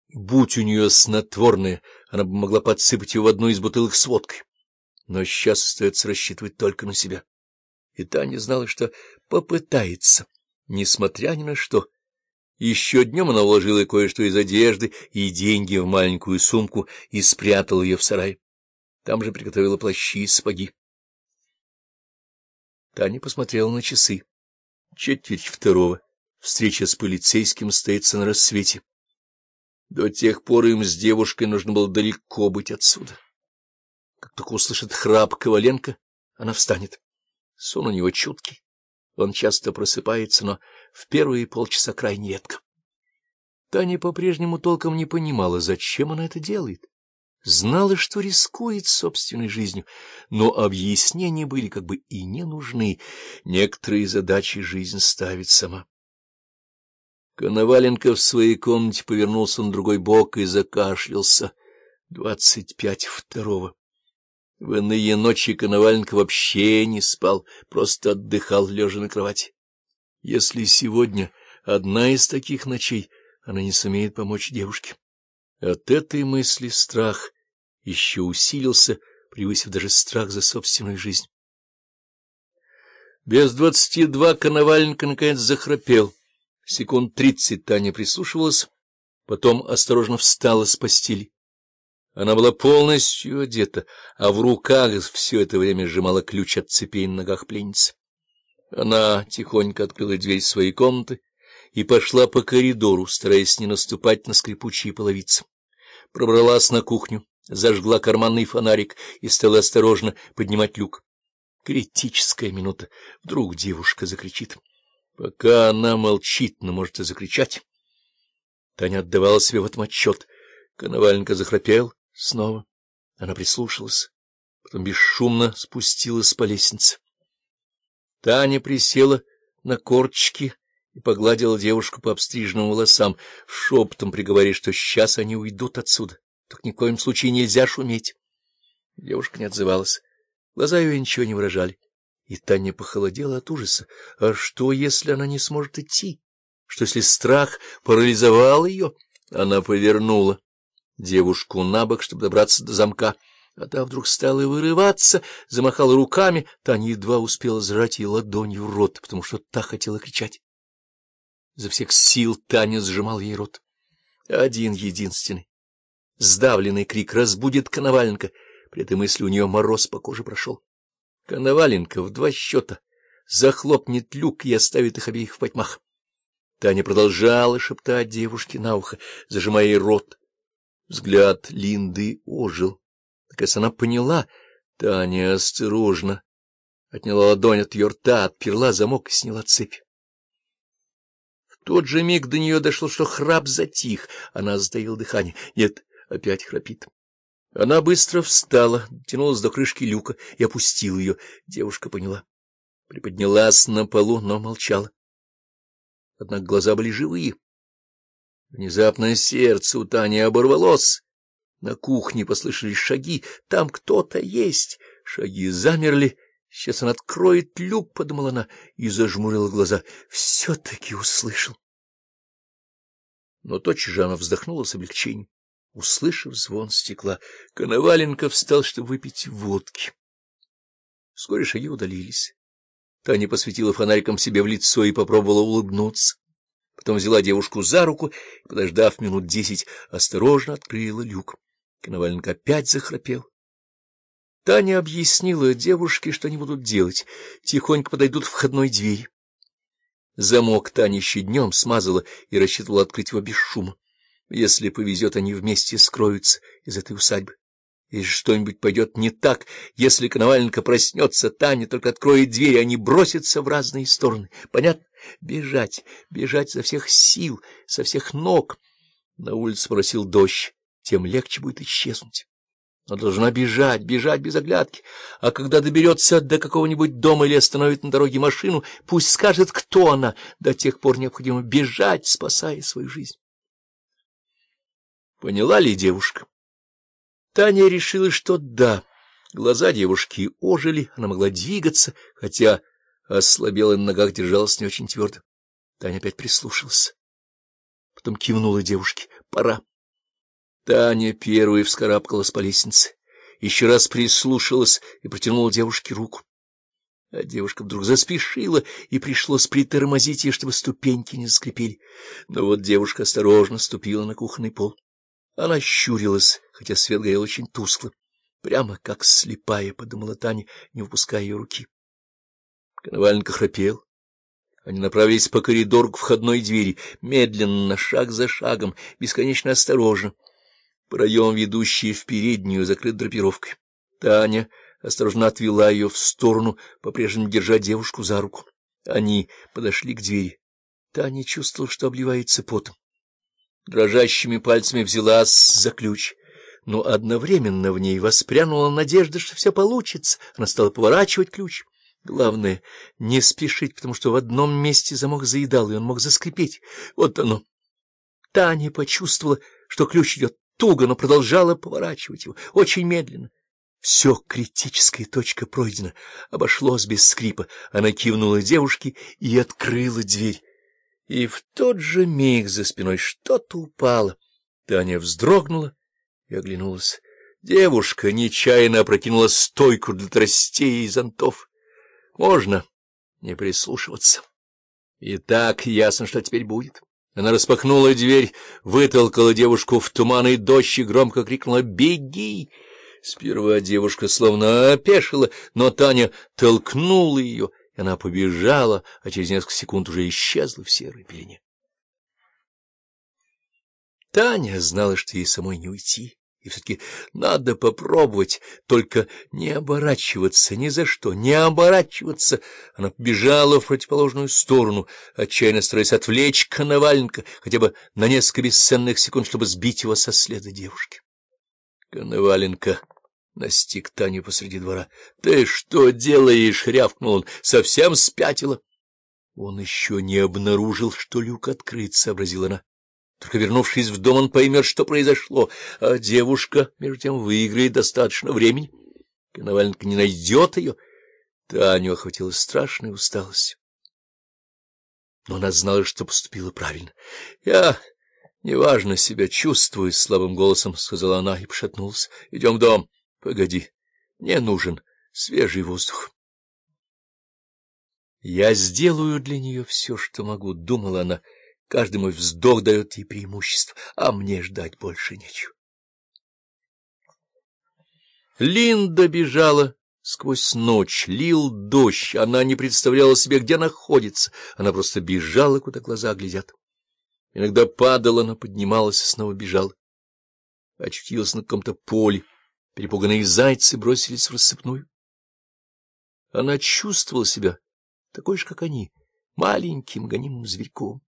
Будь у нее снотворное, она бы могла подсыпать его в одну из бутылок с водкой. Но сейчас остается рассчитывать только на себя. И Таня знала, что попытается, несмотря ни на что. Еще днем она вложила кое-что из одежды и деньги в маленькую сумку и спрятала ее в сарай. Там же приготовила плащи и сапоги. Таня посмотрела на часы. Четверть второго. Встреча с полицейским состоится на рассвете. До тех пор им с девушкой нужно было далеко быть отсюда. Как только услышит храп Коваленко, она встанет. Сон у него чуткий. Он часто просыпается, но в первые полчаса крайне редко. Таня по-прежнему толком не понимала, зачем она это делает знала, что рискует собственной жизнью, но объяснения были как бы и не нужны. Некоторые задачи жизнь ставит сама. Коноваленко в своей комнате повернулся на другой бок и закашлялся. Двадцать пять второго. В иные ночи Коноваленко вообще не спал, просто отдыхал, лежа на кровати. Если сегодня одна из таких ночей, она не сумеет помочь девушке. От этой мысли страх еще усилился, превысив даже страх за собственную жизнь. Без двадцати два Коноваленко наконец захрапел. Секунд тридцать Таня прислушивалась, потом осторожно встала с постели. Она была полностью одета, а в руках все это время сжимала ключ от цепей на ногах пленницы. Она тихонько открыла дверь своей комнаты и пошла по коридору, стараясь не наступать на скрипучие половицы. Пробралась на кухню, зажгла карманный фонарик и стала осторожно поднимать люк. Критическая минута. Вдруг девушка закричит. Пока она молчит, но может и закричать. Таня отдавала себе в этом отчет. Коноваленко захрапел снова. Она прислушалась, потом бесшумно спустилась по лестнице. Таня присела на корточки и погладила девушку по обстриженным волосам, шепотом приговорив, что сейчас они уйдут отсюда. Только ни в коем случае нельзя шуметь. Девушка не отзывалась. Глаза ее ничего не выражали. И Таня похолодела от ужаса. А что, если она не сможет идти? Что, если страх парализовал ее? Она повернула девушку на бок, чтобы добраться до замка. А та вдруг стала вырываться, замахала руками. Таня едва успела зрать ей ладонью в рот, потому что та хотела кричать. За всех сил Таня сжимал ей рот. Один единственный. Сдавленный крик разбудит Коноваленко. При этой мысли у нее мороз по коже прошел. Коноваленко в два счета захлопнет люк и оставит их обеих в потьмах. Таня продолжала шептать девушке на ухо, зажимая ей рот. Взгляд Линды ожил. Наконец она поняла. Таня осторожно отняла ладонь от ее рта, отперла замок и сняла цепь. В тот же миг до нее дошло, что храп затих. Она затаила дыхание. Нет, опять храпит. Она быстро встала, тянулась до крышки люка и опустила ее. Девушка поняла. Приподнялась на полу, но молчала. Однако глаза были живые. Внезапно сердце у Тани оборвалось. На кухне послышались шаги. Там кто-то есть. Шаги замерли. Сейчас он откроет люк, — подумала она и зажмурила глаза. Все-таки услышал. Но тотчас же она вздохнула с облегчением. Услышав звон стекла, Коноваленко встал, чтобы выпить водки. Вскоре шаги удалились. Таня посветила фонариком себе в лицо и попробовала улыбнуться. Потом взяла девушку за руку и, подождав минут десять, осторожно открыла люк. Коноваленко опять захрапел. Таня объяснила девушке, что они будут делать. Тихонько подойдут к входной двери. Замок Таня еще днем смазала и рассчитывала открыть его без шума. Если повезет, они вместе скроются из этой усадьбы. Если что-нибудь пойдет не так, если Коноваленко проснется, Таня только откроет дверь, и они бросятся в разные стороны. Понятно? Бежать, бежать со всех сил, со всех ног. На улице Спросил дождь, тем легче будет исчезнуть. Она должна бежать, бежать без оглядки. А когда доберется до какого-нибудь дома или остановит на дороге машину, пусть скажет, кто она. До тех пор необходимо бежать, спасая свою жизнь. Поняла ли девушка? Таня решила, что да. Глаза девушки ожили, она могла двигаться, хотя ослабела на ногах, держалась не очень твердо. Таня опять прислушалась. Потом кивнула девушке. «Пора». Таня первой вскарабкалась по лестнице, еще раз прислушалась и протянула девушке руку. А девушка вдруг заспешила, и пришлось притормозить ей, чтобы ступеньки не скрипели. Но вот девушка осторожно ступила на кухонный пол. Она щурилась, хотя свет горел очень тускло. Прямо как слепая, — подумала Таня, не выпуская ее руки. Коноваленко храпел. Они направились по коридору к входной двери, медленно, шаг за шагом, бесконечно осторожно. Проем, ведущий в переднюю, закрыт драпировкой. Таня осторожно отвела ее в сторону, по-прежнему держа девушку за руку. Они подошли к двери. Таня чувствовала, что обливается потом. Дрожащими пальцами взяла за ключ, но одновременно в ней воспрянула надежда, что все получится. Она стала поворачивать ключ. Главное — не спешить, потому что в одном месте замок заедал, и он мог заскрипеть. Вот оно. Таня почувствовала, что ключ идет туго, но продолжала поворачивать его очень медленно. Все, критическая точка пройдена, обошлось без скрипа. Она кивнула девушке и открыла дверь. И в тот же миг за спиной что-то упало. Таня вздрогнула и оглянулась. Девушка нечаянно опрокинула стойку для тростей и зонтов. Можно не прислушиваться. И так ясно, что теперь будет. Она распахнула дверь, вытолкала девушку в туман и дождь и громко крикнула «Беги!». Сперва девушка словно опешила, но Таня толкнула ее — и она побежала, а через несколько секунд уже исчезла в серой пелене. Таня знала, что ей самой не уйти, и все-таки надо попробовать, только не оборачиваться ни за что, не оборачиваться. Она побежала в противоположную сторону, отчаянно стараясь отвлечь Коноваленко хотя бы на несколько бесценных секунд, чтобы сбить его со следа девушки. Коноваленко Настиг Таню посреди двора. — Ты что делаешь? — рявкнул он. — Совсем спятила. Он еще не обнаружил, что люк открыт, — сообразила она. Только вернувшись в дом, он поймет, что произошло, а девушка, между тем, выиграет достаточно времени. Коноваленко не найдет ее. Таню охватила страшная усталость. Но она знала, что поступила правильно. — Я неважно себя чувствую, — слабым голосом сказала она и пошатнулась. — Идем в дом. Погоди, мне нужен свежий воздух. Я сделаю для нее все, что могу, — думала она. Каждый мой вздох дает ей преимущество, а мне ждать больше нечего. Линда бежала сквозь ночь, лил дождь, она не представляла себе, где находится, она просто бежала, куда глаза глядят. Иногда падала, она поднималась и снова бежала. Очутилась на каком-то поле. Перепуганные зайцы бросились в рассыпную. Она чувствовала себя такой же, как они, маленьким гонимым зверьком.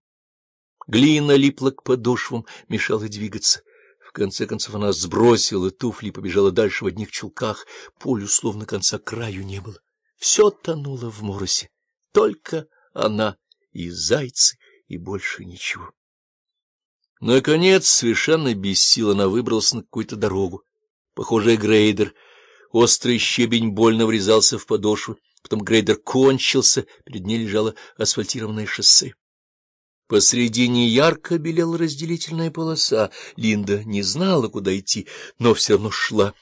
Глина липла к подошвам, мешала двигаться. В конце концов она сбросила туфли и побежала дальше в одних чулках. Полю словно конца краю не было. Все тонуло в моросе. Только она и зайцы, и больше ничего. Наконец, совершенно без сил, она выбралась на какую-то дорогу. Похоже, грейдер. Острый щебень больно врезался в подошву. Потом грейдер кончился, перед ней лежало асфальтированное шоссе. Посредине ярко белела разделительная полоса. Линда не знала, куда идти, но все равно шла.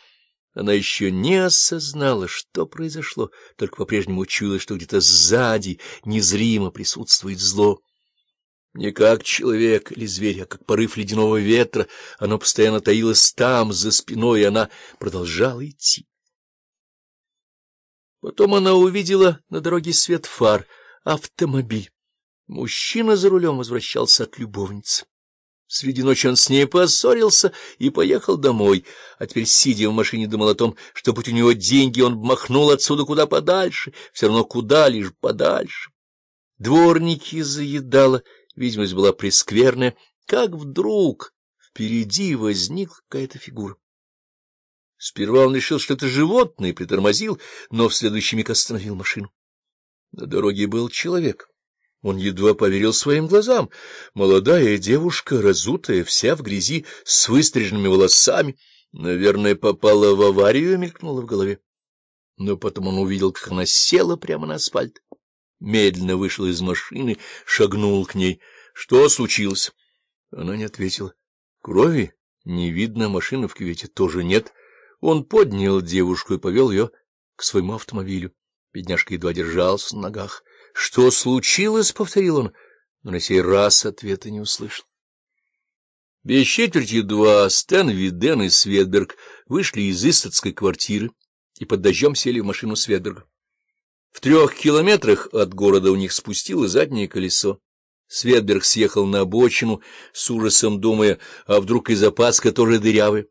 Она еще не осознала, что произошло, только по-прежнему чуяла, что где-то сзади незримо присутствует зло. Не как человек или зверь, а как порыв ледяного ветра. Оно постоянно таилось там, за спиной, и она продолжала идти. Потом она увидела на дороге свет фар, автомобиль. Мужчина за рулем возвращался от любовницы. Среди ночи он с ней поссорился и поехал домой, а теперь, сидя в машине, думал о том, что будь у него деньги, он махнул отсюда куда подальше, все равно куда лишь подальше. Дворники заедало видимость была прескверная, как вдруг впереди возникла какая-то фигура. Сперва он решил, что это животное, и притормозил, но в следующий миг остановил машину. На дороге был человек. Он едва поверил своим глазам. Молодая девушка, разутая, вся в грязи, с выстриженными волосами, наверное, попала в аварию и мелькнула в голове. Но потом он увидел, как она села прямо на асфальт медленно вышел из машины, шагнул к ней. — Что случилось? Она не ответила. — Крови не видно, машины в кювете тоже нет. Он поднял девушку и повел ее к своему автомобилю. Бедняжка едва держался на ногах. — Что случилось? — повторил он, но на сей раз ответа не услышал. Без четверти два Стэн, Виден и Светберг вышли из истатской квартиры и под дождем сели в машину Светберга. В трех километрах от города у них спустило заднее колесо. Светберг съехал на обочину, с ужасом думая, а вдруг и запаска тоже дырявы.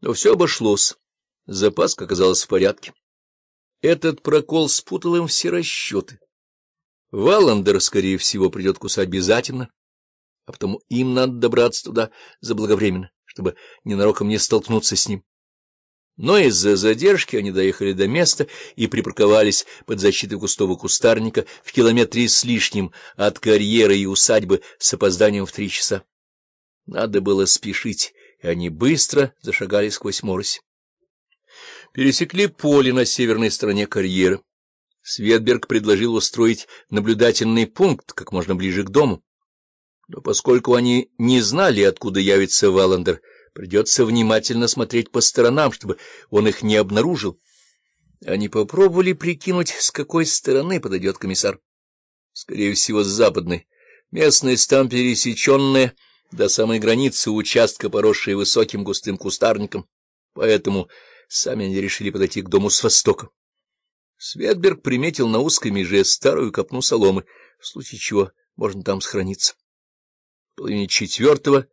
Но все обошлось. Запаска оказалась в порядке. Этот прокол спутал им все расчеты. Валандер, скорее всего, придет кусать обязательно, а потому им надо добраться туда заблаговременно, чтобы ненароком не столкнуться с ним. Но из-за задержки они доехали до места и припарковались под защитой кустового кустарника в километре с лишним от карьеры и усадьбы с опозданием в три часа. Надо было спешить, и они быстро зашагали сквозь морось. Пересекли поле на северной стороне карьеры. Светберг предложил устроить наблюдательный пункт как можно ближе к дому. Но поскольку они не знали, откуда явится Валандер, Придется внимательно смотреть по сторонам, чтобы он их не обнаружил. Они попробовали прикинуть, с какой стороны подойдет комиссар. Скорее всего, с западной. Местность там пересеченная, до самой границы участка, поросшая высоким густым кустарником. Поэтому сами они решили подойти к дому с востока. Светберг приметил на узкой меже старую копну соломы, в случае чего можно там схорониться. В половине четвертого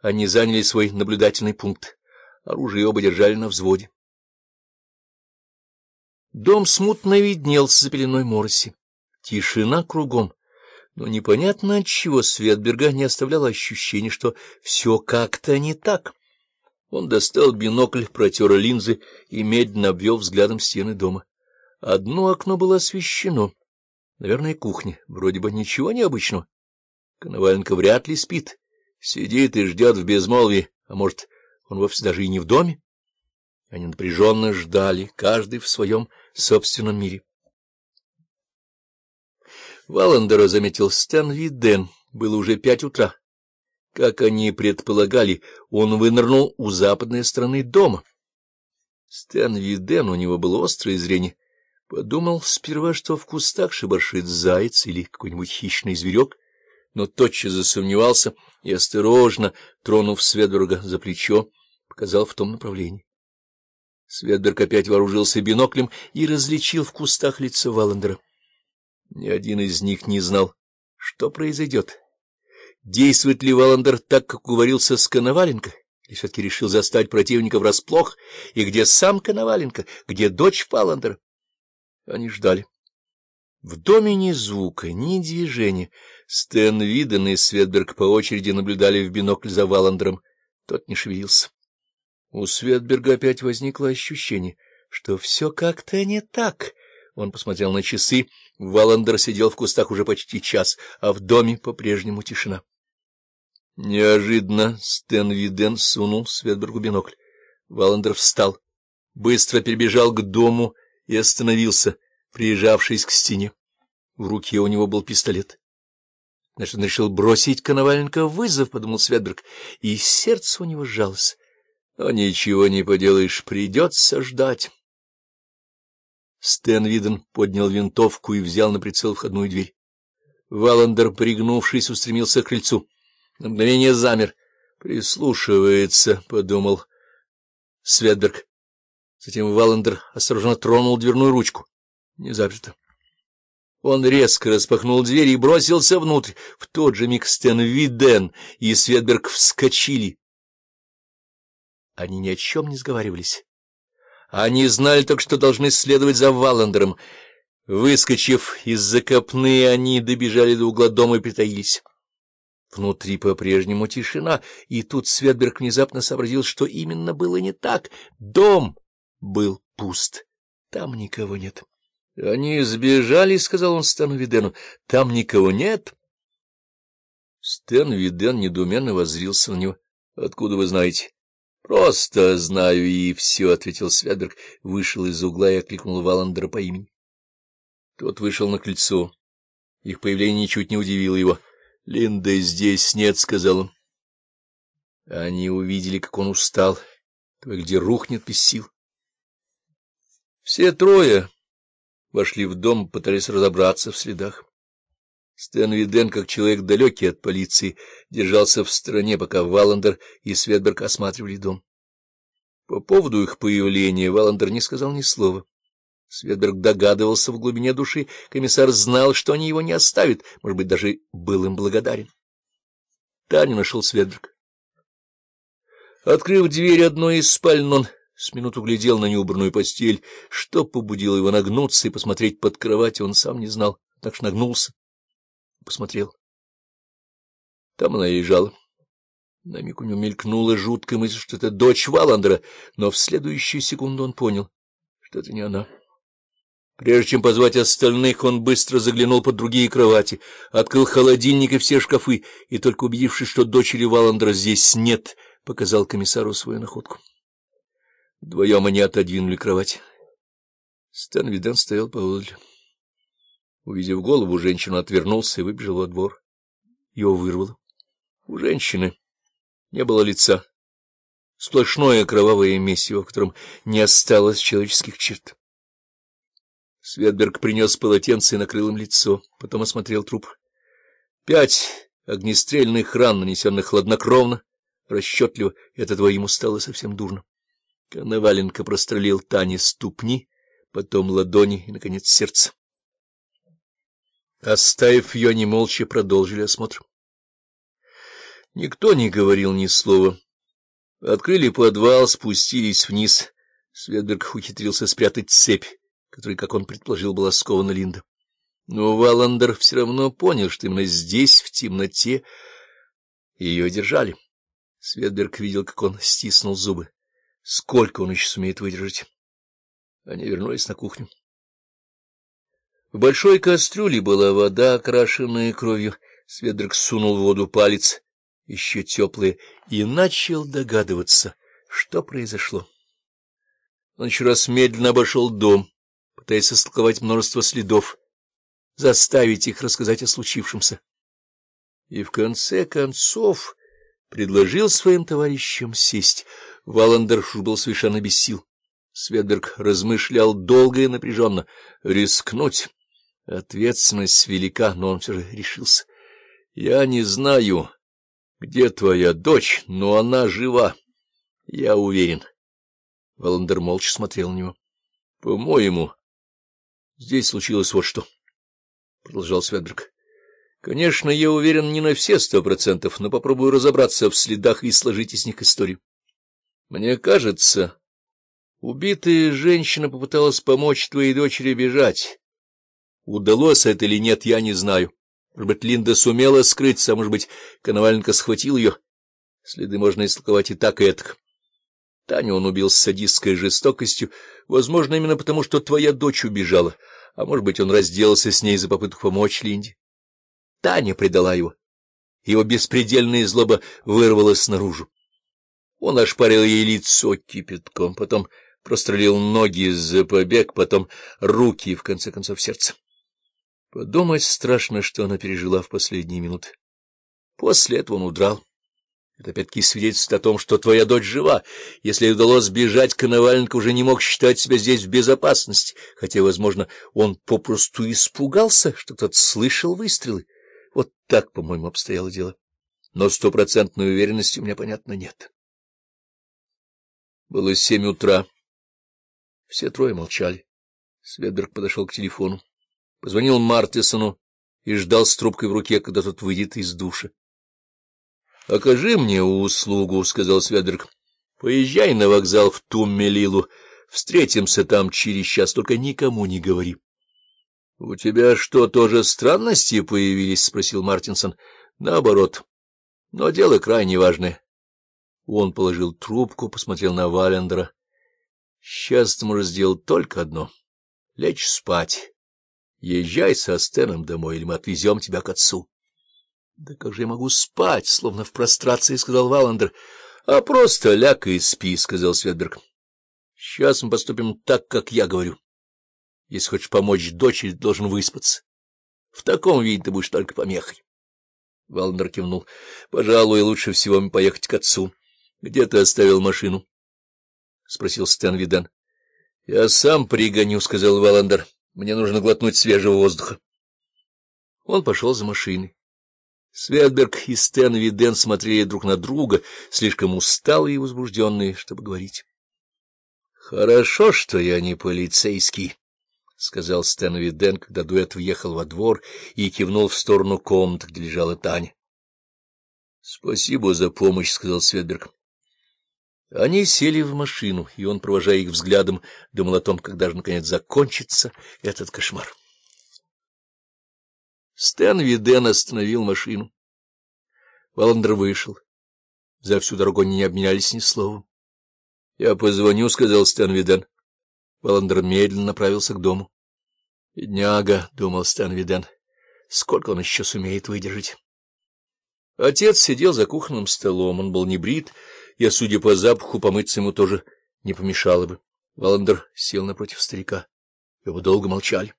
они заняли свой наблюдательный пункт. Оружие оба держали на взводе. Дом смутно виднелся за пеленой мороси. Тишина кругом. Но непонятно отчего Светберга не оставляло ощущение, что все как-то не так. Он достал бинокль, протер линзы и медленно обвел взглядом стены дома. Одно окно было освещено. Наверное, кухня. Вроде бы ничего необычного. Коноваленко вряд ли спит. Сидит и ждет в безмолвии, а может, он вовсе даже и не в доме? Они напряженно ждали, каждый в своем собственном мире. Валандера заметил Стэн Виден. Было уже пять утра. Как они предполагали, он вынырнул у западной стороны дома. Стэн Виден, у него было острое зрение. Подумал сперва, что в кустах шебаршит заяц или какой-нибудь хищный зверек — но тотчас засомневался и, осторожно тронув Светберга за плечо, показал в том направлении. Светберг опять вооружился биноклем и различил в кустах лицо Валандера. Ни один из них не знал, что произойдет. Действует ли Валандер так, как уговорился с Коноваленко, или все-таки решил застать противника врасплох, и где сам Коноваленко, где дочь Валандера? Они ждали. В доме ни звука, ни движения — Стэн Виден и Светберг по очереди наблюдали в бинокль за Валандером. Тот не шевелился. У Светберга опять возникло ощущение, что все как-то не так. Он посмотрел на часы. Валандер сидел в кустах уже почти час, а в доме по-прежнему тишина. Неожиданно Стэн Виден сунул Светбергу бинокль. Валандер встал, быстро перебежал к дому и остановился, приезжавшись к стене. В руке у него был пистолет. Значит, он решил бросить Коноваленко вызов, — подумал Светберг, — и сердце у него сжалось. Но «А ничего не поделаешь, придется ждать. Стэн Виден поднял винтовку и взял на прицел входную дверь. Валандер, пригнувшись, устремился к крыльцу. На мгновение замер. «Прислушивается», — подумал Светберг. Затем Валандер осторожно тронул дверную ручку. Не заперто. Он резко распахнул дверь и бросился внутрь. В тот же миг Стэн Виден и Светберг вскочили. Они ни о чем не сговаривались. Они знали только, что должны следовать за Валандером. Выскочив из-за копны, они добежали до угла дома и притаились. Внутри по-прежнему тишина, и тут Светберг внезапно сообразил, что именно было не так. Дом был пуст, там никого нет. — Они сбежали, — сказал он Стэну Видену. — Там никого нет. Стэн Виден недоуменно воззрился на него. — Откуда вы знаете? — Просто знаю и все, — ответил Святберг, вышел из угла и окликнул Валандера по имени. Тот вышел на крыльцо. Их появление ничуть не удивило его. — Линда здесь нет, — сказал он. Они увидели, как он устал, то где рухнет без сил. Все трое вошли в дом, пытались разобраться в следах. Стэн Виден, как человек далекий от полиции, держался в стороне, пока Валандер и Светберг осматривали дом. По поводу их появления Валандер не сказал ни слова. Светберг догадывался в глубине души, комиссар знал, что они его не оставят, может быть, даже был им благодарен. Таню нашел Светберг. Открыв дверь одной из спален, он с минуту глядел на неубранную постель. Что побудило его нагнуться и посмотреть под кровать, он сам не знал. Так что нагнулся. Посмотрел. Там она и лежала. На миг у него мелькнула жуткая мысль, что это дочь Валандера, но в следующую секунду он понял, что это не она. Прежде чем позвать остальных, он быстро заглянул под другие кровати, открыл холодильник и все шкафы, и только убедившись, что дочери Валандра здесь нет, показал комиссару свою находку. Вдвоем они отодвинули кровать. Стэн Виден стоял поодаль. Увидев голову, женщину отвернулся и выбежал во двор. Его вырвало. У женщины не было лица. Сплошное кровавое месиво, в котором не осталось человеческих черт. Светберг принес полотенце и накрыл им лицо, потом осмотрел труп. Пять огнестрельных ран, нанесенных хладнокровно, расчетливо, и от этого ему стало совсем дурно. Коноваленко прострелил Тане ступни, потом ладони и, наконец, сердце. Оставив ее, они молча продолжили осмотр. Никто не говорил ни слова. Открыли подвал, спустились вниз. Светберг ухитрился спрятать цепь, которой, как он предположил, была скована Линда. Но Валандер все равно понял, что именно здесь, в темноте, ее держали. Светберг видел, как он стиснул зубы. Сколько он еще сумеет выдержать? Они вернулись на кухню. В большой кастрюле была вода, окрашенная кровью. Сведрик сунул в воду палец, еще теплый, и начал догадываться, что произошло. Он еще раз медленно обошел дом, пытаясь истолковать множество следов, заставить их рассказать о случившемся. И в конце концов предложил своим товарищам сесть — Валандерш был совершенно без сил. Светберг размышлял долго и напряженно. Рискнуть. Ответственность велика, но он все же решился. Я не знаю, где твоя дочь, но она жива. Я уверен. Валандер молча смотрел на него. — По-моему, здесь случилось вот что, — продолжал Светберг. — Конечно, я уверен не на все сто процентов, но попробую разобраться в следах и сложить из них историю. Мне кажется, убитая женщина попыталась помочь твоей дочери бежать. Удалось это или нет, я не знаю. Может быть, Линда сумела скрыться, а может быть, Коноваленко схватил ее. Следы можно истолковать и так, и этак. Таню он убил с садистской жестокостью, возможно, именно потому, что твоя дочь убежала, а может быть, он разделался с ней за попытку помочь Линде. Таня предала его. Его беспредельная злоба вырвалась наружу. Он ошпарил ей лицо кипятком, потом прострелил ноги за побег, потом руки и, в конце концов, сердце. Подумать страшно, что она пережила в последние минуты. После этого он удрал. Это опять-таки свидетельствует о том, что твоя дочь жива. Если ей удалось сбежать, Коноваленко уже не мог считать себя здесь в безопасности, хотя, возможно, он попросту испугался, что кто-то слышал выстрелы. Вот так, по-моему, обстояло дело. Но стопроцентной уверенности у меня, понятно, нет. Было семь утра. Все трое молчали. Светберг подошел к телефону, позвонил Мартисону и ждал с трубкой в руке, когда тот выйдет из души. Окажи мне услугу, — сказал Светберг. — Поезжай на вокзал в Туммелилу. Встретимся там через час, только никому не говори. — У тебя что, тоже странности появились? — спросил Мартинсон. — Наоборот. Но дело крайне важное. Он положил трубку, посмотрел на Валендера. — Сейчас ты можешь сделать только одно — лечь спать. Езжай со Стеном домой, или мы отвезем тебя к отцу. — Да как же я могу спать, словно в прострации, — сказал Валандер. — А просто ляг и спи, — сказал Светберг. — Сейчас мы поступим так, как я говорю. Если хочешь помочь дочери, должен выспаться. В таком виде ты будешь только помехой. Валандер кивнул. — Пожалуй, лучше всего мне поехать к отцу. — Где ты оставил машину? — спросил Стэн Виден. — Я сам пригоню, — сказал Валандер. — Мне нужно глотнуть свежего воздуха. Он пошел за машиной. Светберг и Стэн Виден смотрели друг на друга, слишком усталые и возбужденные, чтобы говорить. — Хорошо, что я не полицейский, — сказал Стэн Виден, когда дуэт въехал во двор и кивнул в сторону комнаты, где лежала Таня. — Спасибо за помощь, — сказал Светберг. Они сели в машину, и он, провожая их взглядом, думал о том, когда же, наконец, закончится этот кошмар. Стэн Виден остановил машину. Валандер вышел. За всю дорогу они не обменялись ни словом. — Я позвоню, — сказал Стэн Виден. Валандер медленно направился к дому. — Дняга, думал Стэн Виден, — сколько он еще сумеет выдержать. Отец сидел за кухонным столом, он был небрит, я, судя по запаху, помыться ему тоже не помешало бы. Валандер сел напротив старика. Его долго молчали.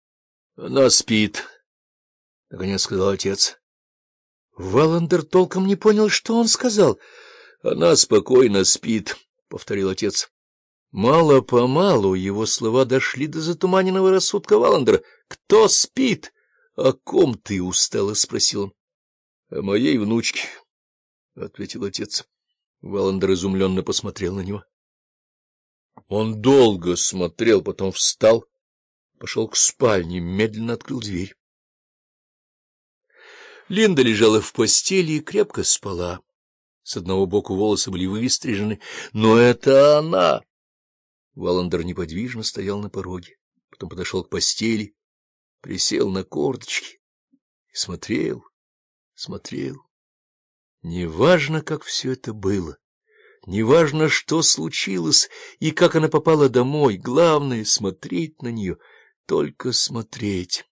— Она спит, — наконец сказал отец. Валандер толком не понял, что он сказал. — Она спокойно спит, — повторил отец. Мало-помалу его слова дошли до затуманенного рассудка Валандера. — Кто спит? — О ком ты устала? — спросил он. — О моей внучке, — ответил отец. Валандер изумленно посмотрел на него. Он долго смотрел, потом встал, пошел к спальне, медленно открыл дверь. Линда лежала в постели и крепко спала. С одного боку волосы были выстрижены, но это она! Валандер неподвижно стоял на пороге, потом подошел к постели, присел на корточки и смотрел, смотрел. Неважно, как все это было, неважно, что случилось и как она попала домой, главное — смотреть на нее, только смотреть.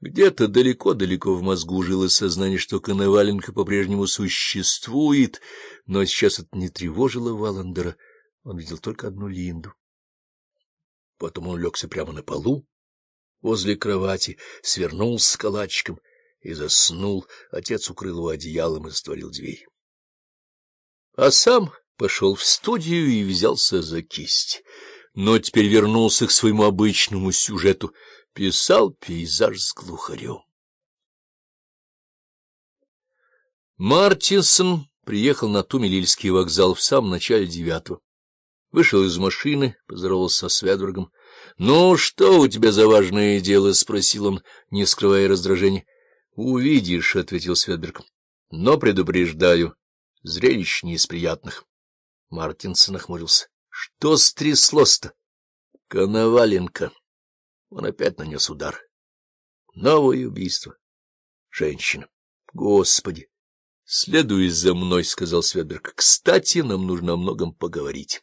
Где-то далеко-далеко в мозгу жило сознание, что Коноваленко по-прежнему существует, но сейчас это не тревожило Валандера, он видел только одну Линду. Потом он легся прямо на полу возле кровати, свернулся с калачиком — и заснул. Отец укрыл его одеялом и створил дверь. А сам пошел в студию и взялся за кисть. Но теперь вернулся к своему обычному сюжету. Писал пейзаж с глухарем. Мартинсон приехал на Тумилильский вокзал в самом начале девятого. Вышел из машины, поздоровался с Ведвергом. — Ну, что у тебя за важное дело? — спросил он, не скрывая раздражения. — Увидишь, — ответил Светберг. — Но предупреждаю, зрелище не из приятных. Мартинсон нахмурился. — Что стряслось-то? — Коноваленко. Он опять нанес удар. Новое убийство. Женщина. Господи! — Следуй за мной, — сказал Светберг. — Кстати, нам нужно о многом поговорить.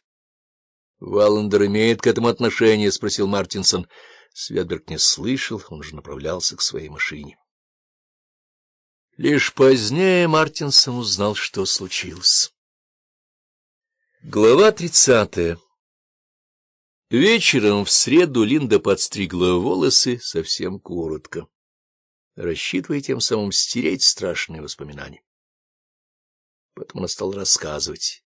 — Валандер имеет к этому отношение? — спросил Мартинсон. Светберг не слышал, он же направлялся к своей машине. Лишь позднее Мартинсон узнал, что случилось. Глава тридцатая Вечером в среду Линда подстригла волосы совсем коротко, рассчитывая тем самым стереть страшные воспоминания. Потом она стала рассказывать.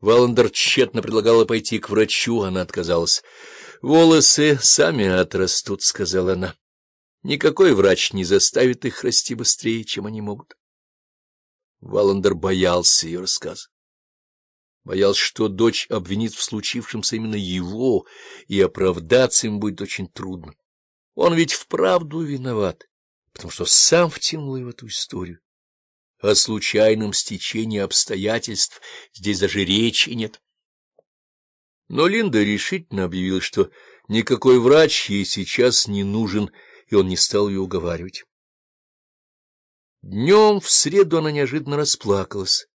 Валандер тщетно предлагала пойти к врачу, она отказалась. — Волосы сами отрастут, — сказала она. Никакой врач не заставит их расти быстрее, чем они могут. Валандер боялся ее рассказа. Боялся, что дочь обвинит в случившемся именно его, и оправдаться им будет очень трудно. Он ведь вправду виноват, потому что сам втянул его в эту историю. О случайном стечении обстоятельств здесь даже речи нет. Но Линда решительно объявила, что никакой врач ей сейчас не нужен, — и он не стал ее уговаривать. Днем в среду она неожиданно расплакалась,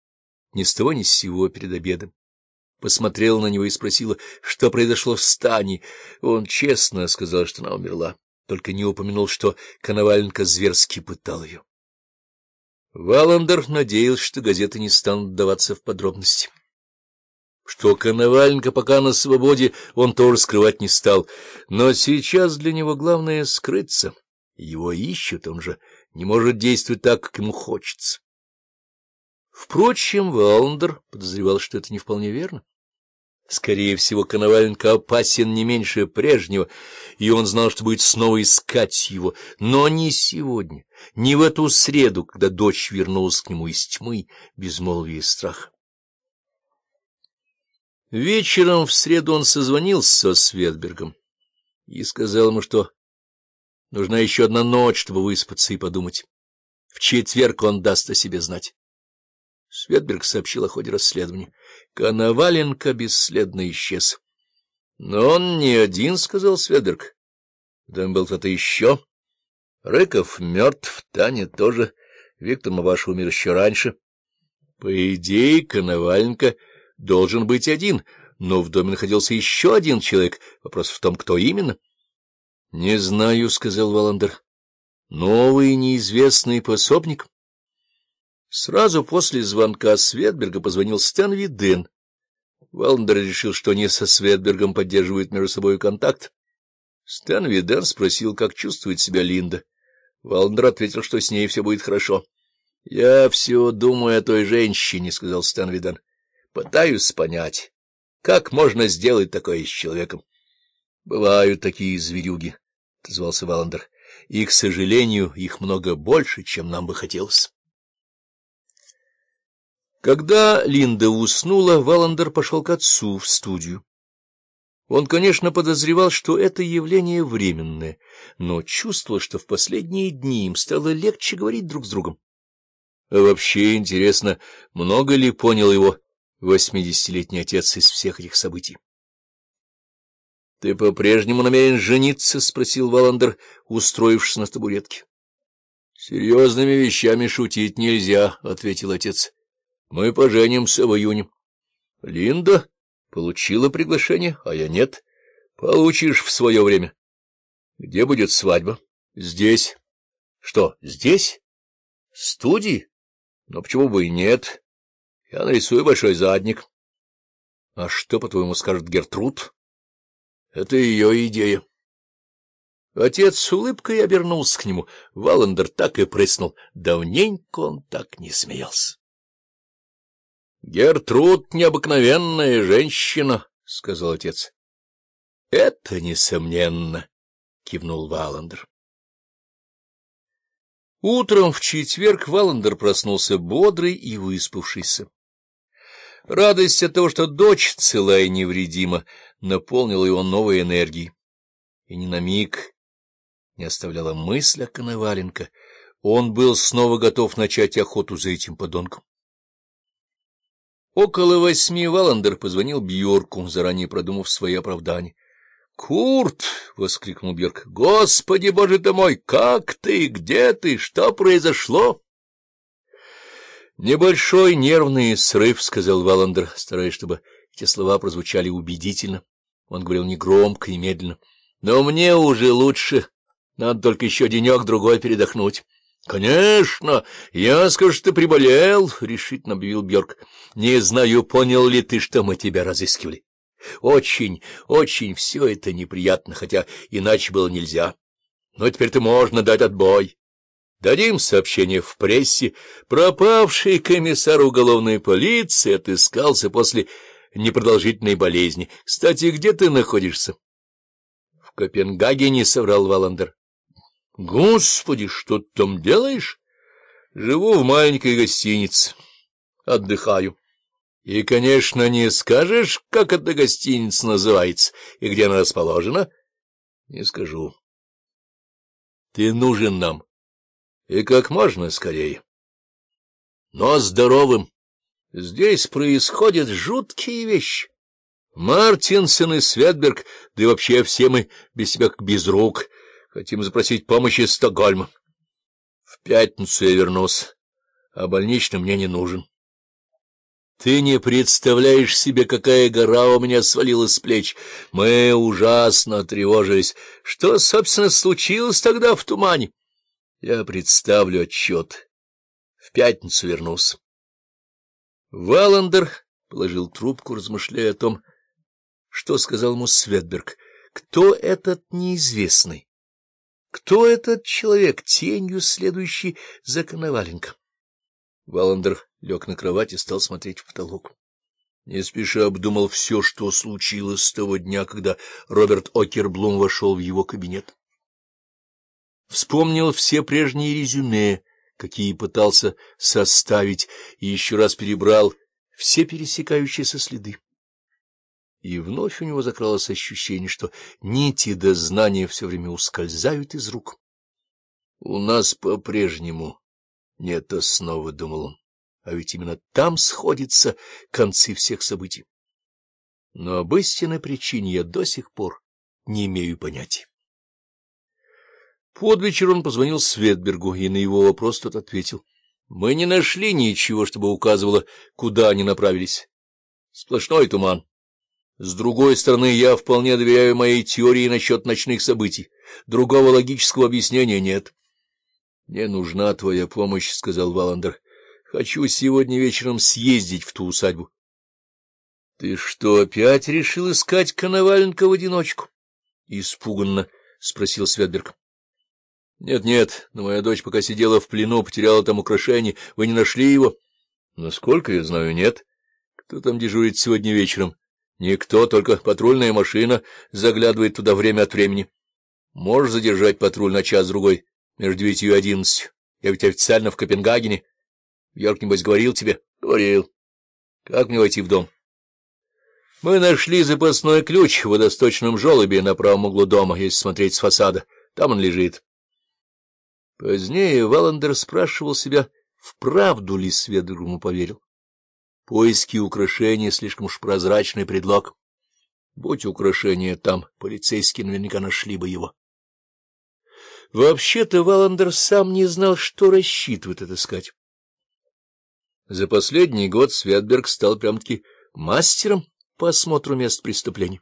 ни с того ни с сего перед обедом. Посмотрела на него и спросила, что произошло с Таней. Он честно сказал, что она умерла, только не упомянул, что Коноваленко зверски пытал ее. Валандер надеялся, что газеты не станут даваться в подробности. Что Коноваленко пока на свободе, он тоже скрывать не стал. Но сейчас для него главное — скрыться. Его ищут, он же не может действовать так, как ему хочется. Впрочем, Валандер подозревал, что это не вполне верно. Скорее всего, Коноваленко опасен не меньше прежнего, и он знал, что будет снова искать его, но не сегодня, не в эту среду, когда дочь вернулась к нему из тьмы, безмолвия и страха. Вечером в среду он созвонился со Светбергом и сказал ему, что нужна еще одна ночь, чтобы выспаться и подумать. В четверг он даст о себе знать. Светберг сообщил о ходе расследования. Коноваленко бесследно исчез. — Но он не один, — сказал Светберг. — Там был кто-то еще. Рыков мертв, Таня тоже. Виктор Маваш умер еще раньше. По идее, Коноваленко должен быть один, но в доме находился еще один человек. Вопрос в том, кто именно. — Не знаю, — сказал Валандер. — Новый неизвестный пособник. Сразу после звонка Светберга позвонил Стэн Виден. Валандер решил, что не со Светбергом поддерживают между собой контакт. Стэн Виден спросил, как чувствует себя Линда. Валандер ответил, что с ней все будет хорошо. — Я все думаю о той женщине, — сказал Стэн Виден. Пытаюсь понять, как можно сделать такое с человеком. — Бывают такие зверюги, — отозвался Валандер. — И, к сожалению, их много больше, чем нам бы хотелось. Когда Линда уснула, Валандер пошел к отцу в студию. Он, конечно, подозревал, что это явление временное, но чувствовал, что в последние дни им стало легче говорить друг с другом. вообще, интересно, много ли понял его восьмидесятилетний отец из всех этих событий. — Ты по-прежнему намерен жениться? — спросил Валандер, устроившись на табуретке. — Серьезными вещами шутить нельзя, — ответил отец. — Мы поженимся в июне. — Линда получила приглашение, а я нет. Получишь в свое время. — Где будет свадьба? — Здесь. — Что, здесь? — Студии? — Но почему бы и нет? Я нарисую большой задник. — А что, по-твоему, скажет Гертруд? — Это ее идея. Отец с улыбкой обернулся к нему. Валандер так и прыснул. Давненько он так не смеялся. — Гертруд — необыкновенная женщина, — сказал отец. — Это несомненно, — кивнул Валандер. Утром в четверг Валандер проснулся бодрый и выспавшийся. Радость от того, что дочь цела и невредима, наполнила его новой энергией. И ни на миг не оставляла мысль о Коноваленко. Он был снова готов начать охоту за этим подонком. Около восьми Валандер позвонил Бьорку, заранее продумав свои оправдания. — Курт! — воскликнул Бьорк. — Господи, боже ты мой! Как ты? Где ты? Что произошло? Небольшой нервный срыв, — сказал Валандер, стараясь, чтобы эти слова прозвучали убедительно. Он говорил негромко и медленно. — Но мне уже лучше. Надо только еще денек-другой передохнуть. — Конечно! Я скажу, что ты приболел, — решительно объявил Бьорк. — Не знаю, понял ли ты, что мы тебя разыскивали. Очень, очень все это неприятно, хотя иначе было нельзя. Но теперь ты можно дать отбой. Дадим сообщение в прессе. Пропавший комиссар уголовной полиции отыскался после непродолжительной болезни. Кстати, где ты находишься? — В Копенгагене, — соврал Валандер. — Господи, что ты там делаешь? — Живу в маленькой гостинице. Отдыхаю. — И, конечно, не скажешь, как эта гостиница называется и где она расположена? — Не скажу. — Ты нужен нам. — и как можно скорее. Но здоровым. Здесь происходят жуткие вещи. Мартинсон и Светберг, да и вообще все мы без себя как без рук. Хотим запросить помощи из Стокгольма. В пятницу я вернусь, а больничный мне не нужен. Ты не представляешь себе, какая гора у меня свалилась с плеч. Мы ужасно тревожились. Что, собственно, случилось тогда в тумане? Я представлю отчет. В пятницу вернусь. Валандер положил трубку, размышляя о том, что сказал ему Светберг. Кто этот неизвестный? Кто этот человек, тенью следующий за Коноваленко? Валандер лег на кровать и стал смотреть в потолок. Не спеша обдумал все, что случилось с того дня, когда Роберт Окерблум вошел в его кабинет. Вспомнил все прежние резюме, какие пытался составить, и еще раз перебрал все пересекающиеся следы. И вновь у него закралось ощущение, что нити до знания все время ускользают из рук. — У нас по-прежнему нет основы, — думал он, — а ведь именно там сходятся концы всех событий. Но об истинной причине я до сих пор не имею понятия. Под вечер он позвонил Светбергу, и на его вопрос тот ответил. — Мы не нашли ничего, чтобы указывало, куда они направились. Сплошной туман. С другой стороны, я вполне доверяю моей теории насчет ночных событий. Другого логического объяснения нет. — Мне нужна твоя помощь, — сказал Валандер. — Хочу сегодня вечером съездить в ту усадьбу. — Ты что, опять решил искать Коноваленко в одиночку? — испуганно спросил Светберг. Нет, — но моя дочь пока сидела в плену, потеряла там украшение. Вы не нашли его? — Насколько я знаю, нет. Кто там дежурит сегодня вечером? — Никто, только патрульная машина заглядывает туда время от времени. — Можешь задержать патруль на час-другой, между девятью и одиннадцатью? Я ведь официально в Копенгагене. Йорк, небось, говорил тебе? — Говорил. — Как мне войти в дом? — Мы нашли запасной ключ в водосточном желобе на правом углу дома, если смотреть с фасада. Там он лежит. — Позднее Валандер спрашивал себя, вправду ли Сведор ему поверил. Поиски украшения — слишком уж прозрачный предлог. Будь украшение там, полицейские наверняка нашли бы его. Вообще-то Валандер сам не знал, что рассчитывает отыскать. За последний год Светберг стал прям-таки мастером по осмотру мест преступлений.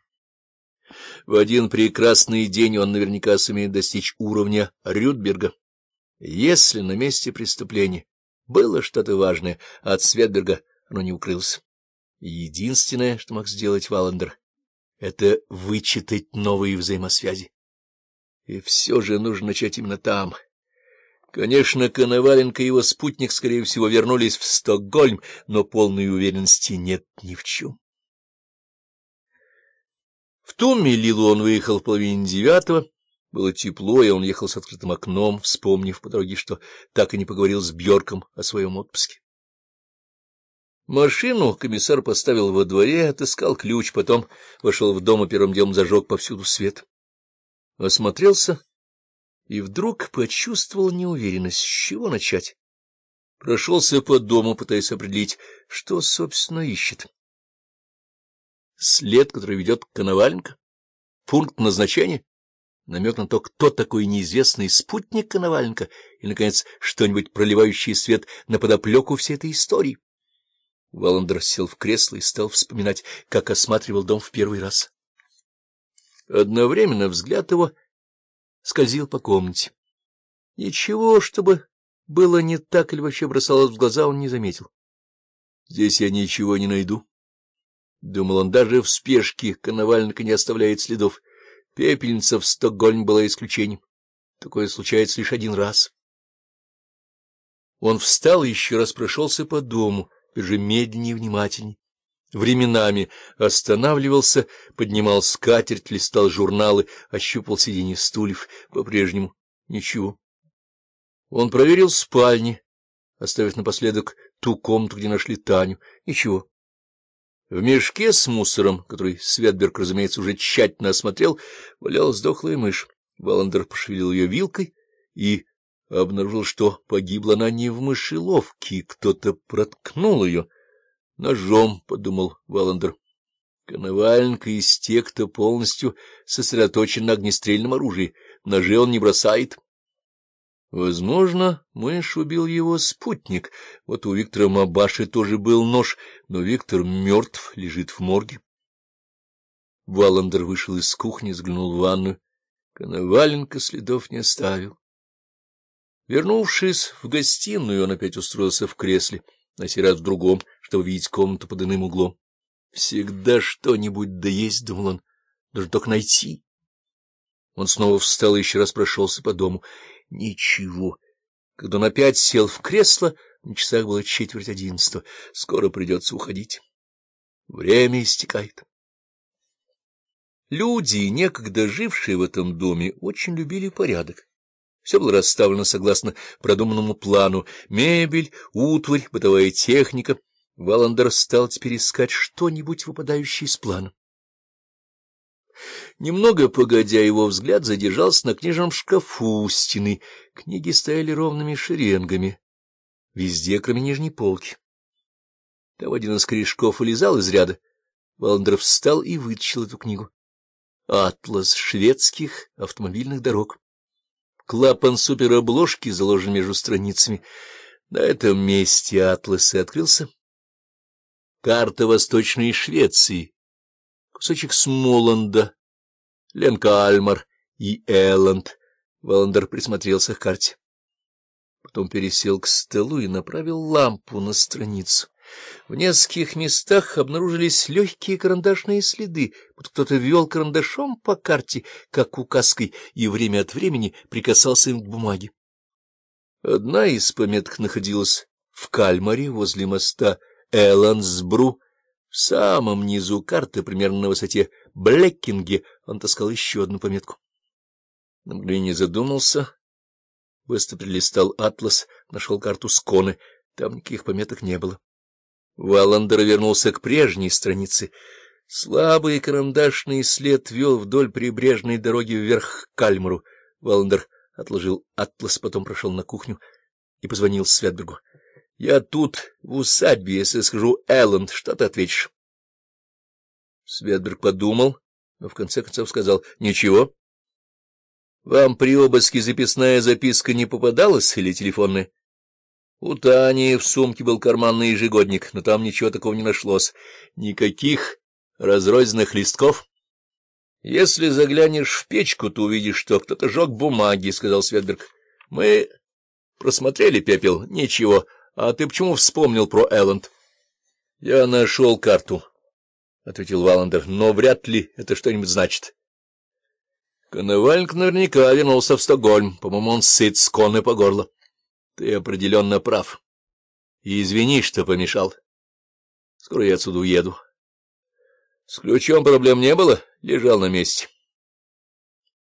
В один прекрасный день он наверняка сумеет достичь уровня Рюдберга. Если на месте преступления было что-то важное, от Светберга оно не укрылось. Единственное, что мог сделать Валандер, — это вычитать новые взаимосвязи. И все же нужно начать именно там. Конечно, Коноваленко и его спутник, скорее всего, вернулись в Стокгольм, но полной уверенности нет ни в чем. В Томми Лилу он выехал в половине девятого, было тепло, и он ехал с открытым окном, вспомнив по дороге, что так и не поговорил с Бьорком о своем отпуске. Машину комиссар поставил во дворе, отыскал ключ, потом вошел в дом и первым делом зажег повсюду свет. Осмотрелся и вдруг почувствовал неуверенность, с чего начать. Прошелся по дому, пытаясь определить, что, собственно, ищет. След, который ведет к Коноваленко? Пункт назначения? намек на то, кто такой неизвестный спутник Коноваленко, и, наконец, что-нибудь проливающее свет на подоплеку всей этой истории. Валандер сел в кресло и стал вспоминать, как осматривал дом в первый раз. Одновременно взгляд его скользил по комнате. Ничего, чтобы было не так или вообще бросалось в глаза, он не заметил. «Здесь я ничего не найду», — думал он, — даже в спешке Коноваленко не оставляет следов. Пепельница в Стокгольме была исключением. Такое случается лишь один раз. Он встал и еще раз прошелся по дому, же медленнее и внимательнее. Временами останавливался, поднимал скатерть, листал журналы, ощупал сиденье стульев. По-прежнему ничего. Он проверил спальни, оставив напоследок ту комнату, где нашли Таню. Ничего. В мешке с мусором, который Светберг, разумеется, уже тщательно осмотрел, валялась дохлая мышь. Валандер пошевелил ее вилкой и обнаружил, что погибла она не в мышеловке, кто-то проткнул ее. Ножом, — подумал Валандер. Коноваленко из тех, кто полностью сосредоточен на огнестрельном оружии. Ножи он не бросает. Возможно, мышь убил его спутник. Вот у Виктора Мабаши тоже был нож, но Виктор мертв, лежит в морге. Валандер вышел из кухни, взглянул в ванную. Коноваленко следов не оставил. Вернувшись в гостиную, он опять устроился в кресле, на сей раз в другом, чтобы видеть комнату под иным углом. Всегда что-нибудь да есть, — думал он, — даже только найти. Он снова встал и еще раз прошелся по дому — Ничего. Когда он опять сел в кресло, на часах было четверть одиннадцатого. Скоро придется уходить. Время истекает. Люди, некогда жившие в этом доме, очень любили порядок. Все было расставлено согласно продуманному плану. Мебель, утварь, бытовая техника. Валандер стал теперь искать что-нибудь, выпадающее из плана. Немного погодя, его взгляд задержался на книжном шкафу у стены. Книги стояли ровными шеренгами, везде, кроме нижней полки. Там один из корешков вылезал из ряда. Валандер встал и вытащил эту книгу. «Атлас шведских автомобильных дорог». Клапан суперобложки заложен между страницами. На этом месте атлас открылся. Карта Восточной Швеции кусочек Смоланда, Ленка Альмар и Элланд. Валандер присмотрелся к карте. Потом пересел к столу и направил лампу на страницу. В нескольких местах обнаружились легкие карандашные следы, будто кто-то вел карандашом по карте, как указкой, и время от времени прикасался им к бумаге. Одна из пометок находилась в Кальмаре возле моста Элансбру, в самом низу карты, примерно на высоте Блеккинге, он таскал еще одну пометку. На мгновение задумался, быстро прилистал атлас, нашел карту Сконы. Там никаких пометок не было. Валандер вернулся к прежней странице. Слабый карандашный след вел вдоль прибрежной дороги вверх к Кальмару. Валандер отложил атлас, потом прошел на кухню и позвонил Светбергу. Я тут, в усадьбе, если скажу Элленд, что ты ответишь? Светберг подумал, но в конце концов сказал «Ничего». «Вам при обыске записная записка не попадалась или телефонная?» «У Тани в сумке был карманный ежегодник, но там ничего такого не нашлось. Никаких разрозненных листков». «Если заглянешь в печку, то увидишь, что кто-то жег бумаги», — сказал Светберг. «Мы просмотрели пепел. Ничего». — А ты почему вспомнил про Элленд? — Я нашел карту, — ответил Валандер, — но вряд ли это что-нибудь значит. Коновальник наверняка вернулся в Стокгольм. По-моему, он сыт с коны по горло. Ты определенно прав. И извини, что помешал. Скоро я отсюда уеду. С ключом проблем не было, лежал на месте.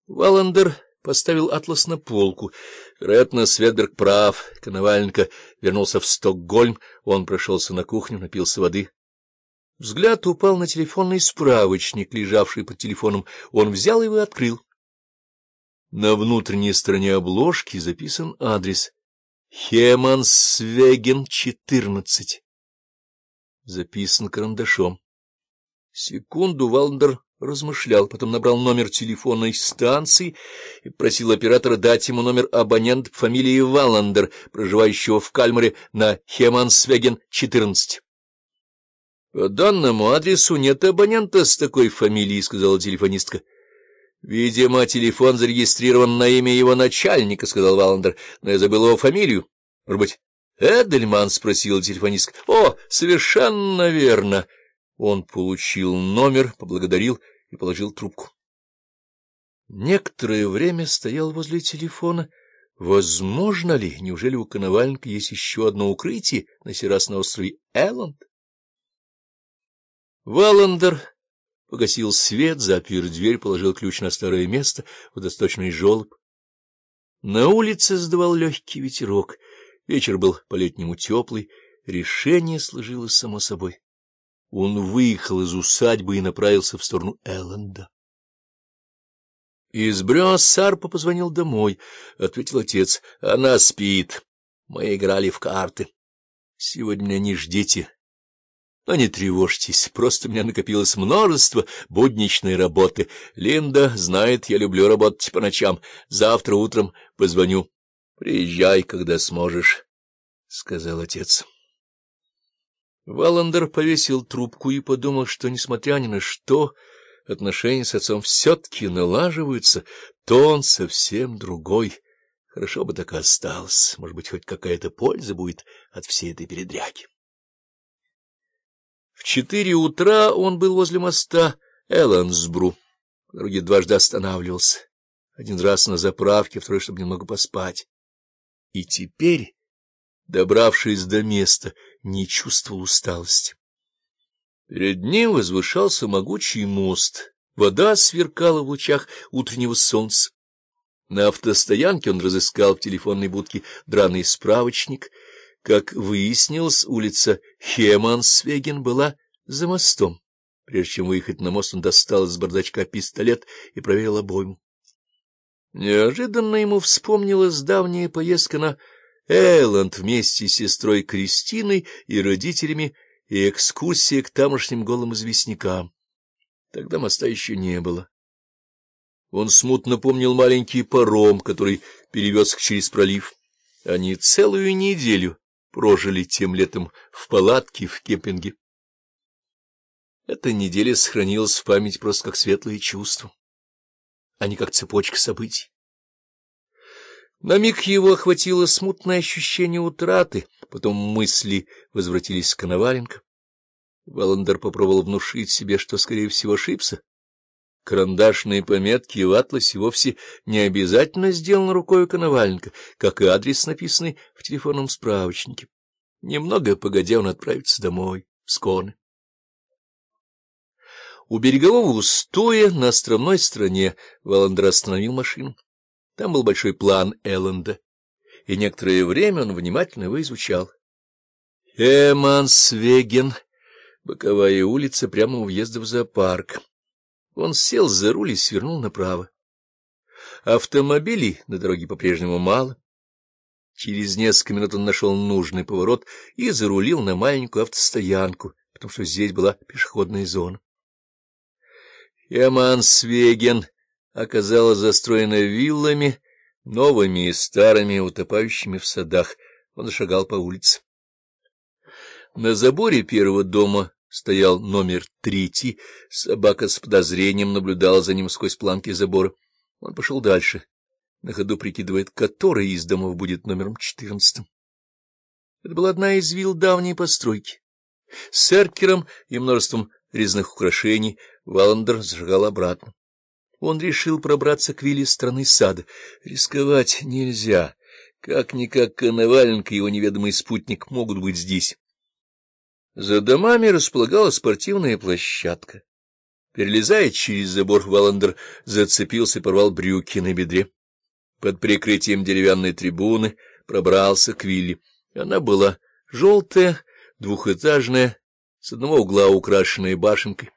Валандер поставил атлас на полку — Вероятно, Сведберг прав. Коноваленко вернулся в Стокгольм, он прошелся на кухню, напился воды. Взгляд упал на телефонный справочник, лежавший под телефоном. Он взял его и открыл. На внутренней стороне обложки записан адрес. Хемансвеген, 14. Записан карандашом. Секунду Валандер размышлял, потом набрал номер телефонной станции и просил оператора дать ему номер абонента фамилии Валандер, проживающего в Кальмаре на Хемансвеген, 14. — По данному адресу нет абонента с такой фамилией, — сказала телефонистка. — Видимо, телефон зарегистрирован на имя его начальника, — сказал Валандер. но я забыл его фамилию. — Может быть, Эдельман? — спросил телефонистка. — О, совершенно верно! — он получил номер, поблагодарил и положил трубку. Некоторое время стоял возле телефона. Возможно ли, неужели у Коноваленко есть еще одно укрытие, на сей раз на острове Элланд? Валандер погасил свет, запер дверь, положил ключ на старое место, водосточный желоб. На улице сдувал легкий ветерок, вечер был по-летнему теплый, решение сложилось само собой. Он выехал из усадьбы и направился в сторону Элленда. Из брёз Сарпа позвонил домой, — ответил отец. — Она спит. Мы играли в карты. — Сегодня не ждите. Но не тревожьтесь, просто у меня накопилось множество будничной работы. Линда знает, я люблю работать по ночам. Завтра утром позвоню. — Приезжай, когда сможешь, — сказал отец. Валандер повесил трубку и подумал, что, несмотря ни на что, отношения с отцом все-таки налаживаются, то он совсем другой. Хорошо бы так и осталось. Может быть, хоть какая-то польза будет от всей этой передряги. В четыре утра он был возле моста Эллансбру. По дороге дважды останавливался. Один раз на заправке, второй, чтобы немного поспать. И теперь добравшись до места, не чувствовал усталости. Перед ним возвышался могучий мост, вода сверкала в лучах утреннего солнца. На автостоянке он разыскал в телефонной будке драный справочник. Как выяснилось, улица Хемансвеген была за мостом. Прежде чем выехать на мост, он достал из бардачка пистолет и проверил обойму. Неожиданно ему вспомнилась давняя поездка на Эйланд вместе с сестрой Кристиной и родителями и экскурсии к тамошним голым известнякам. Тогда моста еще не было. Он смутно помнил маленький паром, который перевез их через пролив. Они целую неделю прожили тем летом в палатке в кемпинге. Эта неделя сохранилась в память просто как светлое чувство, а не как цепочка событий. На миг его охватило смутное ощущение утраты, потом мысли возвратились к Коноваленко. Валандер попробовал внушить себе, что, скорее всего, ошибся. Карандашные пометки в атласе вовсе не обязательно сделаны рукой Коноваленко, как и адрес, написанный в телефонном справочнике. Немного погодя, он отправится домой, в Коны. У берегового устоя на островной стороне Валандер остановил машину. Там был большой план Элленда, и некоторое время он внимательно его изучал. Эмансвеген, боковая улица прямо у въезда в зоопарк. Он сел за руль и свернул направо. Автомобилей на дороге по-прежнему мало. Через несколько минут он нашел нужный поворот и зарулил на маленькую автостоянку, потому что здесь была пешеходная зона. Эмансвеген оказалась застроена виллами, новыми и старыми, утопающими в садах. Он шагал по улице. На заборе первого дома стоял номер третий. Собака с подозрением наблюдала за ним сквозь планки забора. Он пошел дальше, на ходу прикидывает, который из домов будет номером четырнадцатым. Это была одна из вилл давней постройки. С эркером и множеством резных украшений Валандер сжигал обратно. Он решил пробраться к вилле страны сада. Рисковать нельзя. Как-никак Коноваленко и его неведомый спутник могут быть здесь. За домами располагалась спортивная площадка. Перелезая через забор, Валандер зацепился и порвал брюки на бедре. Под прикрытием деревянной трибуны пробрался к вилле. Она была желтая, двухэтажная, с одного угла украшенная башенкой.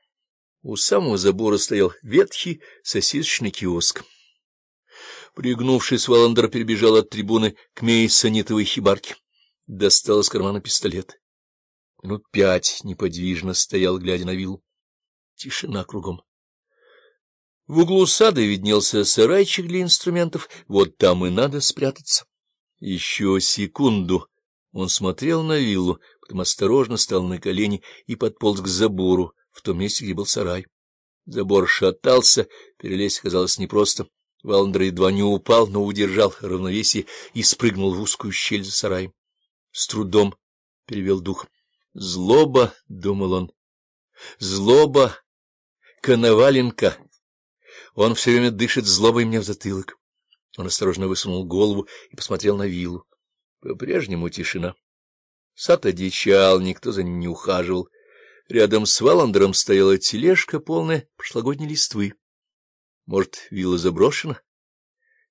У самого забора стоял ветхий сосисочный киоск. Пригнувшись, Валандер перебежал от трибуны к мейсонитовой хибарке. Достал из кармана пистолет. Минут пять неподвижно стоял, глядя на виллу. Тишина кругом. В углу сада виднелся сарайчик для инструментов. Вот там и надо спрятаться. Еще секунду он смотрел на виллу, потом осторожно стал на колени и подполз к забору, в том месте, где был сарай. Забор шатался, перелезть казалось непросто. Валандер едва не упал, но удержал равновесие и спрыгнул в узкую щель за сараем. С трудом перевел дух. «Злоба», — думал он, — «злоба, Коноваленко. Он все время дышит злобой мне в затылок». Он осторожно высунул голову и посмотрел на виллу. По-прежнему тишина. Сад одичал, никто за ним не ухаживал. Рядом с Валандером стояла тележка, полная прошлогодней листвы. Может, вилла заброшена?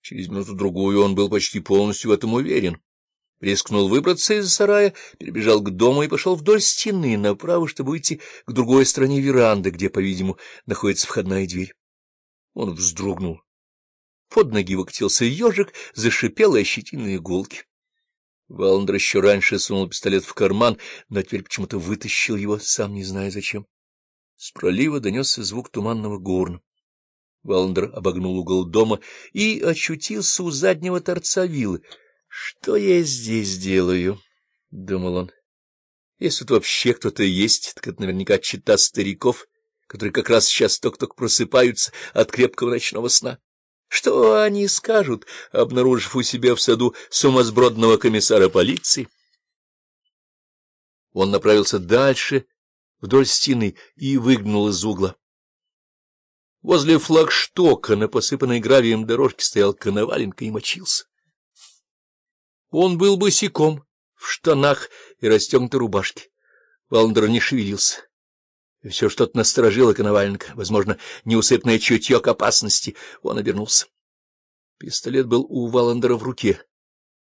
Через минуту-другую он был почти полностью в этом уверен. Рискнул выбраться из сарая, перебежал к дому и пошел вдоль стены направо, чтобы уйти к другой стороне веранды, где, по-видимому, находится входная дверь. Он вздрогнул. Под ноги выкатился ежик, зашипел и ощетиные иголки. Валандер еще раньше сунул пистолет в карман, но теперь почему-то вытащил его, сам не зная зачем. С пролива донесся звук туманного горна. Валандер обогнул угол дома и очутился у заднего торца виллы. — Что я здесь делаю? — думал он. — Если тут вообще кто-то есть, так это наверняка чита стариков, которые как раз сейчас ток-ток просыпаются от крепкого ночного сна. Что они скажут, обнаружив у себя в саду сумасбродного комиссара полиции? Он направился дальше, вдоль стены, и выгнал из угла. Возле флагштока на посыпанной гравием дорожке стоял Коноваленко и мочился. Он был босиком, в штанах и расстегнутой рубашке. Валандер не шевелился все что-то насторожило Коноваленко, возможно, неусыпное чутье к опасности. Он обернулся. Пистолет был у Валандера в руке.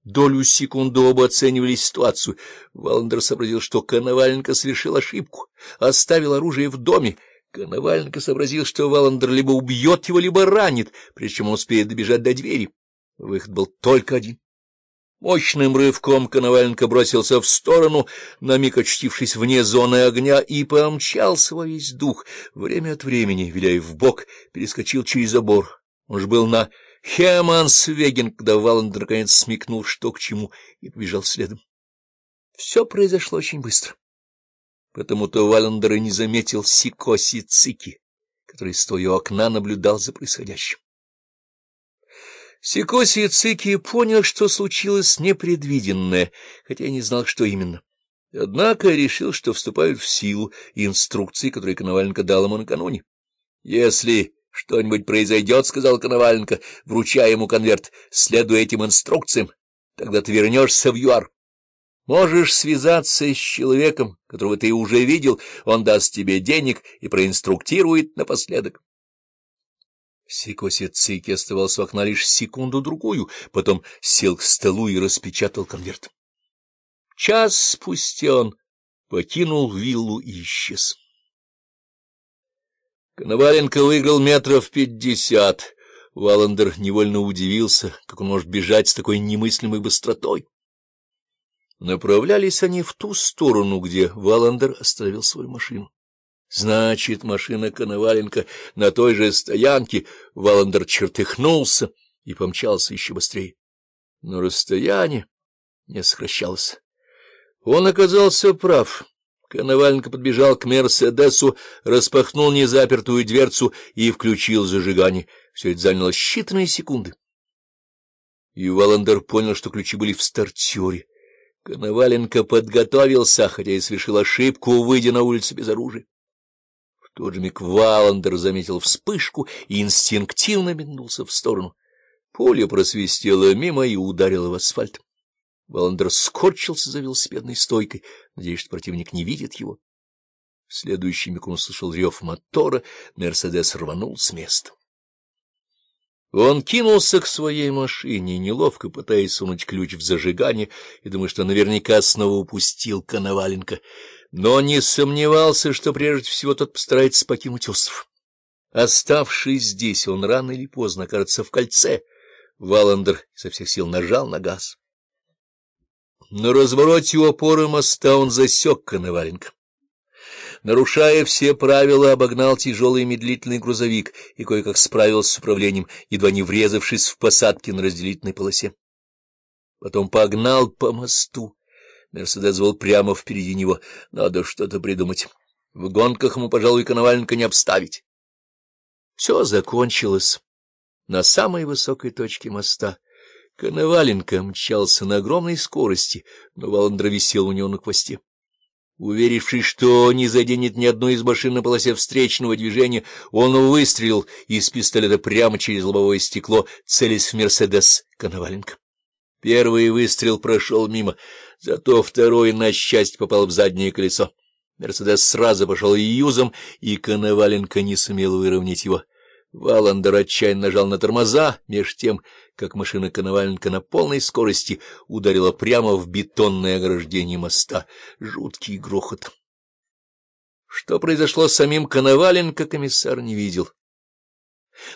Долю секунды оба оценивали ситуацию. Валандер сообразил, что Коноваленко совершил ошибку, оставил оружие в доме. Коноваленко сообразил, что Валандер либо убьет его, либо ранит, причем он успеет добежать до двери. Выход был только один. Мощным рывком Коноваленко бросился в сторону, на миг очтившись вне зоны огня, и помчался во весь дух. Время от времени, виляя в бок, перескочил через забор. Он же был на Хемансвеген, когда Валанд наконец смекнул, что к чему, и побежал следом. Все произошло очень быстро. Потому-то Валандер и не заметил Сикоси Цики, который, стоя у окна, наблюдал за происходящим. Секоси Цики понял, что случилось непредвиденное, хотя не знал, что именно. Однако решил, что вступают в силу инструкции, которые Коноваленко дал ему накануне. — Если что-нибудь произойдет, — сказал Коноваленко, вручая ему конверт, — следуй этим инструкциям, тогда ты вернешься в ЮАР. Можешь связаться с человеком, которого ты уже видел, он даст тебе денег и проинструктирует напоследок. Сикосицики оставался у окна лишь секунду-другую, потом сел к столу и распечатал конверт. Час спустя он покинул виллу и исчез. Коноваленко выиграл метров пятьдесят. Валандер невольно удивился, как он может бежать с такой немыслимой быстротой. Направлялись они в ту сторону, где Валандер остановил свою машину. Значит, машина Коноваленко на той же стоянке. Валандер чертыхнулся и помчался еще быстрее. Но расстояние не сокращалось. Он оказался прав. Коноваленко подбежал к «Мерседесу», распахнул незапертую дверцу и включил зажигание. Все это заняло считанные секунды. И Валандер понял, что ключи были в стартере. Коноваленко подготовился, хотя и совершил ошибку, выйдя на улицу без оружия тот же миг Валандер заметил вспышку и инстинктивно метнулся в сторону. Пуля просвистела мимо и ударила в асфальт. Валандер скорчился за велосипедной стойкой, надеясь, что противник не видит его. В следующий миг он услышал рев мотора, Мерседес рванул с места. Он кинулся к своей машине, неловко пытаясь сунуть ключ в зажигание, и думая, что наверняка снова упустил Коноваленко — но не сомневался, что прежде всего тот постарается покинуть остров. Оставшись здесь, он рано или поздно окажется в кольце. Валандер со всех сил нажал на газ. На развороте у опоры моста он засек Коноваленко. Нарушая все правила, обогнал тяжелый медлительный грузовик и кое-как справился с управлением, едва не врезавшись в посадки на разделительной полосе. Потом погнал по мосту Мерседес был прямо впереди него. Надо что-то придумать. В гонках ему, пожалуй, Коноваленко не обставить. Все закончилось. На самой высокой точке моста Коноваленко мчался на огромной скорости, но Валандра висел у него на хвосте. Уверившись, что не заденет ни одной из машин на полосе встречного движения, он выстрелил из пистолета прямо через лобовое стекло, целясь в «Мерседес» Коноваленко. Первый выстрел прошел мимо — Зато второй на счастье попал в заднее колесо. Мерседес сразу пошел юзом, и Коноваленко не сумел выровнять его. Валандер отчаянно нажал на тормоза, меж тем, как машина Коноваленко на полной скорости ударила прямо в бетонное ограждение моста. Жуткий грохот. Что произошло с самим Коноваленко, комиссар не видел.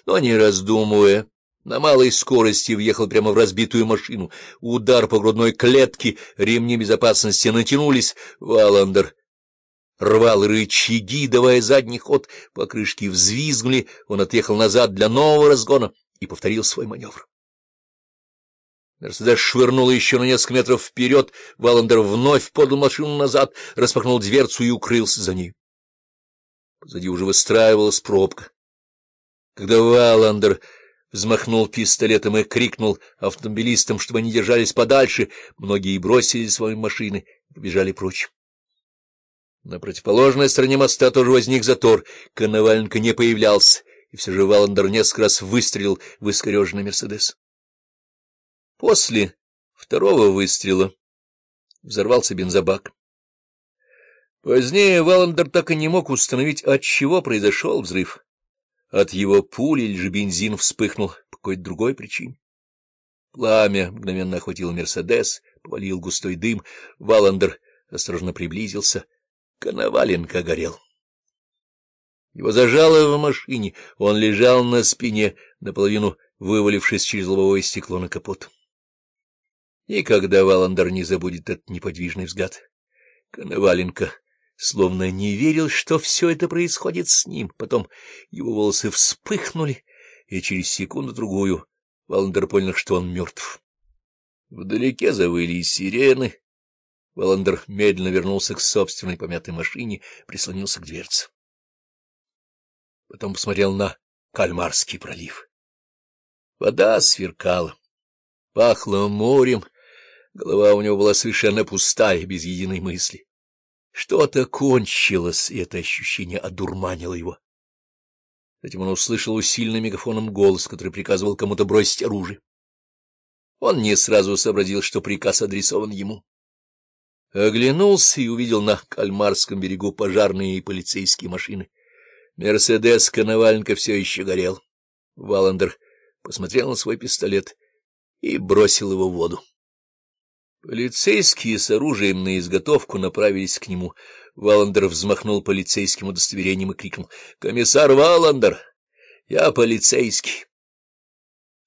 Но, не раздумывая, на малой скорости въехал прямо в разбитую машину. Удар по грудной клетке, ремни безопасности натянулись. Валандер рвал рычаги, давая задний ход. Покрышки взвизгнули, он отъехал назад для нового разгона и повторил свой маневр. Мерседес швырнул еще на несколько метров вперед, Валандер вновь подал машину назад, распахнул дверцу и укрылся за ней. Позади уже выстраивалась пробка. Когда Валандер взмахнул пистолетом и крикнул автомобилистам, чтобы они держались подальше. Многие бросили свои машины и бежали прочь. На противоположной стороне моста тоже возник затор. Коноваленко не появлялся, и все же Валандер несколько раз выстрелил в искореженный Мерседес. После второго выстрела взорвался бензобак. Позднее Валандер так и не мог установить, от чего произошел взрыв. От его пули лишь бензин вспыхнул по какой-то другой причине. Пламя мгновенно охватило Мерседес, повалил густой дым. Валандер осторожно приблизился. Коноваленко горел. Его зажало в машине, он лежал на спине, наполовину вывалившись через лобовое стекло на капот. Никогда Валандер не забудет этот неподвижный взгляд. Коноваленко словно не верил, что все это происходит с ним. Потом его волосы вспыхнули, и через секунду-другую Валандер понял, что он мертв. Вдалеке завыли сирены. Валандер медленно вернулся к собственной помятой машине, прислонился к дверце. Потом посмотрел на Кальмарский пролив. Вода сверкала, пахло морем, голова у него была совершенно пустая, без единой мысли. Что-то кончилось, и это ощущение одурманило его. Затем он услышал усиленным мегафоном голос, который приказывал кому-то бросить оружие. Он не сразу сообразил, что приказ адресован ему. Оглянулся и увидел на Кальмарском берегу пожарные и полицейские машины. Мерседес Коноваленко все еще горел. Валандер посмотрел на свой пистолет и бросил его в воду. Полицейские с оружием на изготовку направились к нему. Валандер взмахнул полицейским удостоверением и крикнул. — Комиссар Валандер, я полицейский.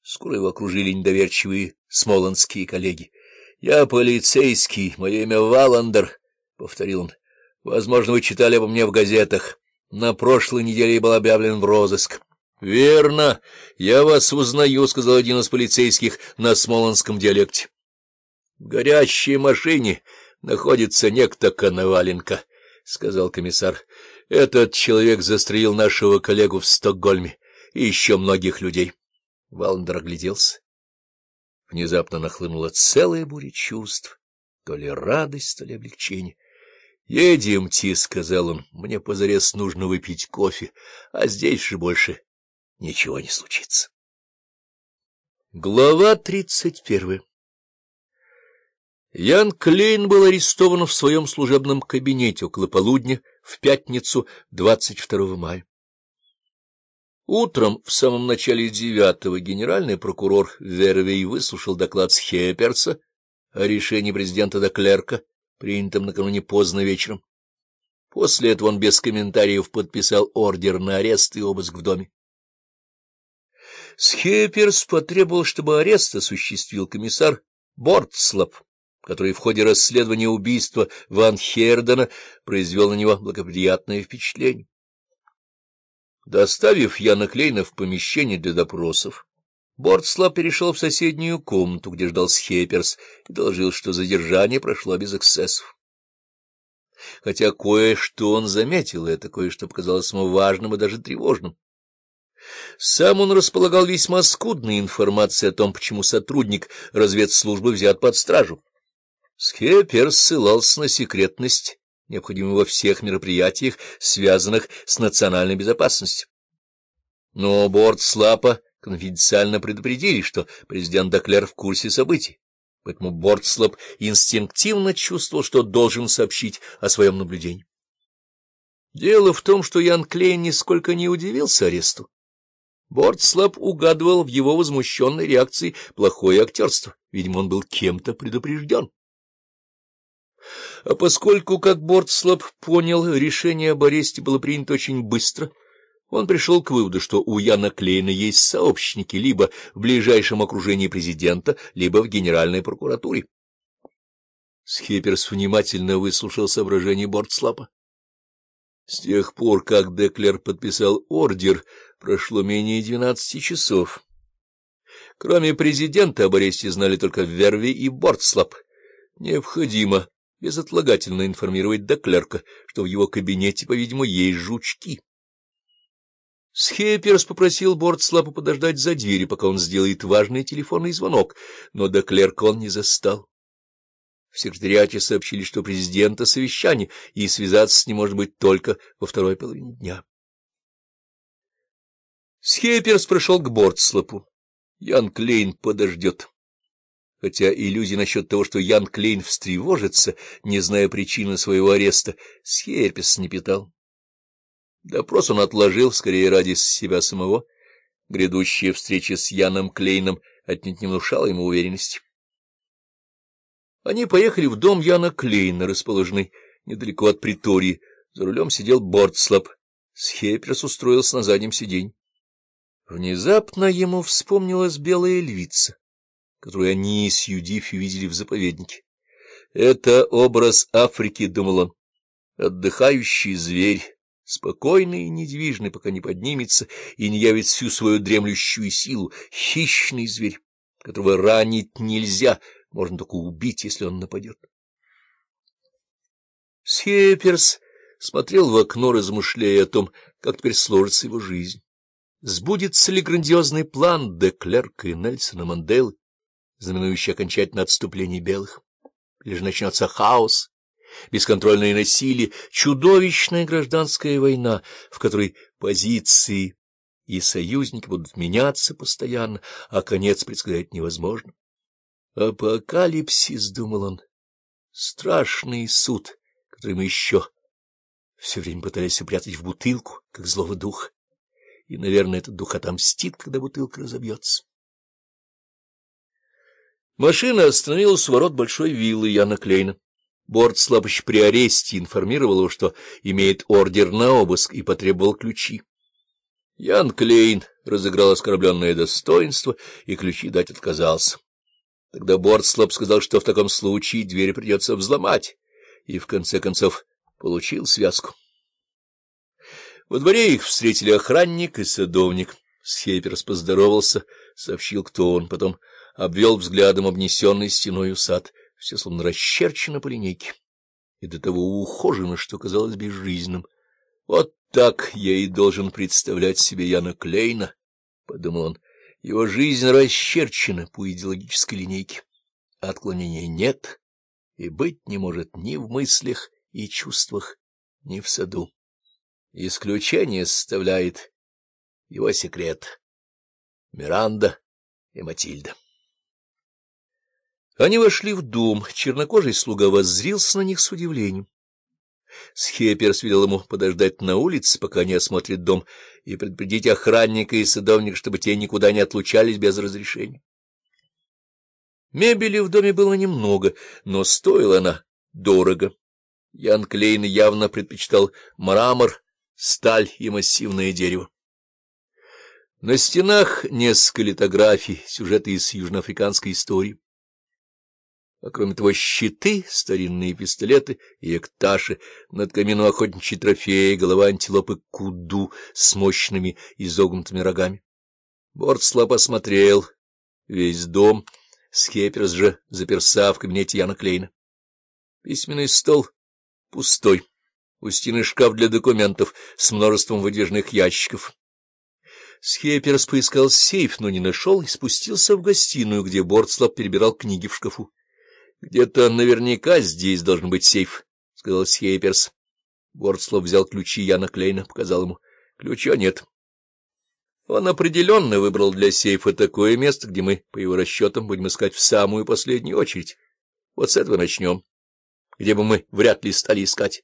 Скоро его окружили недоверчивые смоланские коллеги. — Я полицейский, мое имя Валандер, — повторил он. — Возможно, вы читали обо мне в газетах. На прошлой неделе я был объявлен в розыск. — Верно, я вас узнаю, — сказал один из полицейских на смоланском диалекте. — В горящей машине находится некто Коноваленко, — сказал комиссар. — Этот человек застрелил нашего коллегу в Стокгольме и еще многих людей. Валандер огляделся. Внезапно нахлынула целая буря чувств, то ли радость, то ли облегчение. — Едемте, — сказал он, — мне позарез нужно выпить кофе, а здесь же больше ничего не случится. Глава тридцать первая Ян Клейн был арестован в своем служебном кабинете около полудня в пятницу 22 мая. Утром, в самом начале девятого, генеральный прокурор Вервей выслушал доклад Схеперса о решении президента Доклерка, принятом накануне поздно вечером. После этого он без комментариев подписал ордер на арест и обыск в доме. Схеперс потребовал, чтобы арест осуществил комиссар Борцлов который в ходе расследования убийства Ван Хердена произвел на него благоприятное впечатление. Доставив Яна Клейна в помещение для допросов, Бортсла перешел в соседнюю комнату, где ждал Схепперс, и доложил, что задержание прошло без эксцессов. Хотя кое-что он заметил, это кое-что показалось ему важным и даже тревожным. Сам он располагал весьма скудной информацией о том, почему сотрудник разведслужбы взят под стражу. Скепер ссылался на секретность, необходимую во всех мероприятиях, связанных с национальной безопасностью. Но борт Слапа конфиденциально предупредили, что президент Доклер в курсе событий, поэтому Бортслап инстинктивно чувствовал, что должен сообщить о своем наблюдении. Дело в том, что Ян Клейн нисколько не удивился аресту. Бортслап угадывал в его возмущенной реакции плохое актерство, видимо, он был кем-то предупрежден. А поскольку, как Бортслап понял, решение об аресте было принято очень быстро, он пришел к выводу, что у Яна Клейна есть сообщники либо в ближайшем окружении президента, либо в Генеральной прокуратуре. Схепперс внимательно выслушал соображение Бортслапа. С тех пор, как Деклер подписал ордер, прошло менее двенадцати часов. Кроме президента об аресте знали только Верви и Бортслап. Необходимо безотлагательно информировать доклерка, что в его кабинете, по-видимому, есть жучки. Схепперс попросил Бортслапа подождать за дверью, пока он сделает важный телефонный звонок, но доклерка он не застал. В секретариате сообщили, что президента совещание, и связаться с ним может быть только во второй половине дня. Схепперс пришел к Бортслапу. Ян Клейн подождет хотя иллюзий насчет того, что Ян Клейн встревожится, не зная причины своего ареста, Схерпес не питал. Допрос он отложил, скорее ради себя самого. Грядущая встреча с Яном Клейном отнюдь не внушала ему уверенности. Они поехали в дом Яна Клейна, расположенный недалеко от притории. За рулем сидел Бортслап. Схерпес устроился на заднем сиденье. Внезапно ему вспомнилась белая львица которую они с Юдифью видели в заповеднике. «Это образ Африки», — думал он, — «отдыхающий зверь, спокойный и недвижный, пока не поднимется и не явит всю свою дремлющую силу, хищный зверь, которого ранить нельзя, можно только убить, если он нападет». Сеперс смотрел в окно, размышляя о том, как теперь сложится его жизнь. Сбудется ли грандиозный план Деклерка и Нельсона Манделы? знаменующий окончательное отступление белых. Лишь начнется хаос, бесконтрольное насилие, чудовищная гражданская война, в которой позиции и союзники будут меняться постоянно, а конец предсказать невозможно. Апокалипсис, — думал он, — страшный суд, который мы еще все время пытались упрятать в бутылку, как злого духа. И, наверное, этот дух отомстит, когда бутылка разобьется. Машина остановилась у ворот большой виллы Яна Клейна. Борт при аресте информировал его, что имеет ордер на обыск, и потребовал ключи. Ян Клейн разыграл оскорбленное достоинство, и ключи дать отказался. Тогда Бортслоп сказал, что в таком случае двери придется взломать, и в конце концов получил связку. Во дворе их встретили охранник и садовник. Схепперс поздоровался, сообщил, кто он, потом обвел взглядом обнесенный стеною сад. Все словно расчерчено по линейке. И до того ухожено, что казалось безжизненным. Вот так я и должен представлять себе Яна Клейна, — подумал он. Его жизнь расчерчена по идеологической линейке. Отклонения нет и быть не может ни в мыслях и чувствах, ни в саду. Исключение составляет его секрет — Миранда и Матильда. Они вошли в дом. Чернокожий слуга воззрился на них с удивлением. Схепперс велел ему подождать на улице, пока они осмотрят дом, и предупредить охранника и садовника, чтобы те никуда не отлучались без разрешения. Мебели в доме было немного, но стоила она дорого. Ян Клейн явно предпочитал мрамор, сталь и массивное дерево. На стенах несколько литографий, сюжеты из южноафриканской истории а кроме того щиты, старинные пистолеты и экташи, над камином охотничьи трофеи, голова антилопы куду с мощными изогнутыми рогами. Бортслап осмотрел весь дом, скеперс же заперса в кабинете Яна Клейна. Письменный стол пустой, у стены шкаф для документов с множеством выдвижных ящиков. Схепперс поискал сейф, но не нашел и спустился в гостиную, где Бортслав перебирал книги в шкафу. Где-то наверняка здесь должен быть сейф, — сказал Схейперс. Борслов взял ключи Яна Клейна, показал ему. Ключа нет. Он определенно выбрал для сейфа такое место, где мы, по его расчетам, будем искать в самую последнюю очередь. Вот с этого начнем, где бы мы вряд ли стали искать.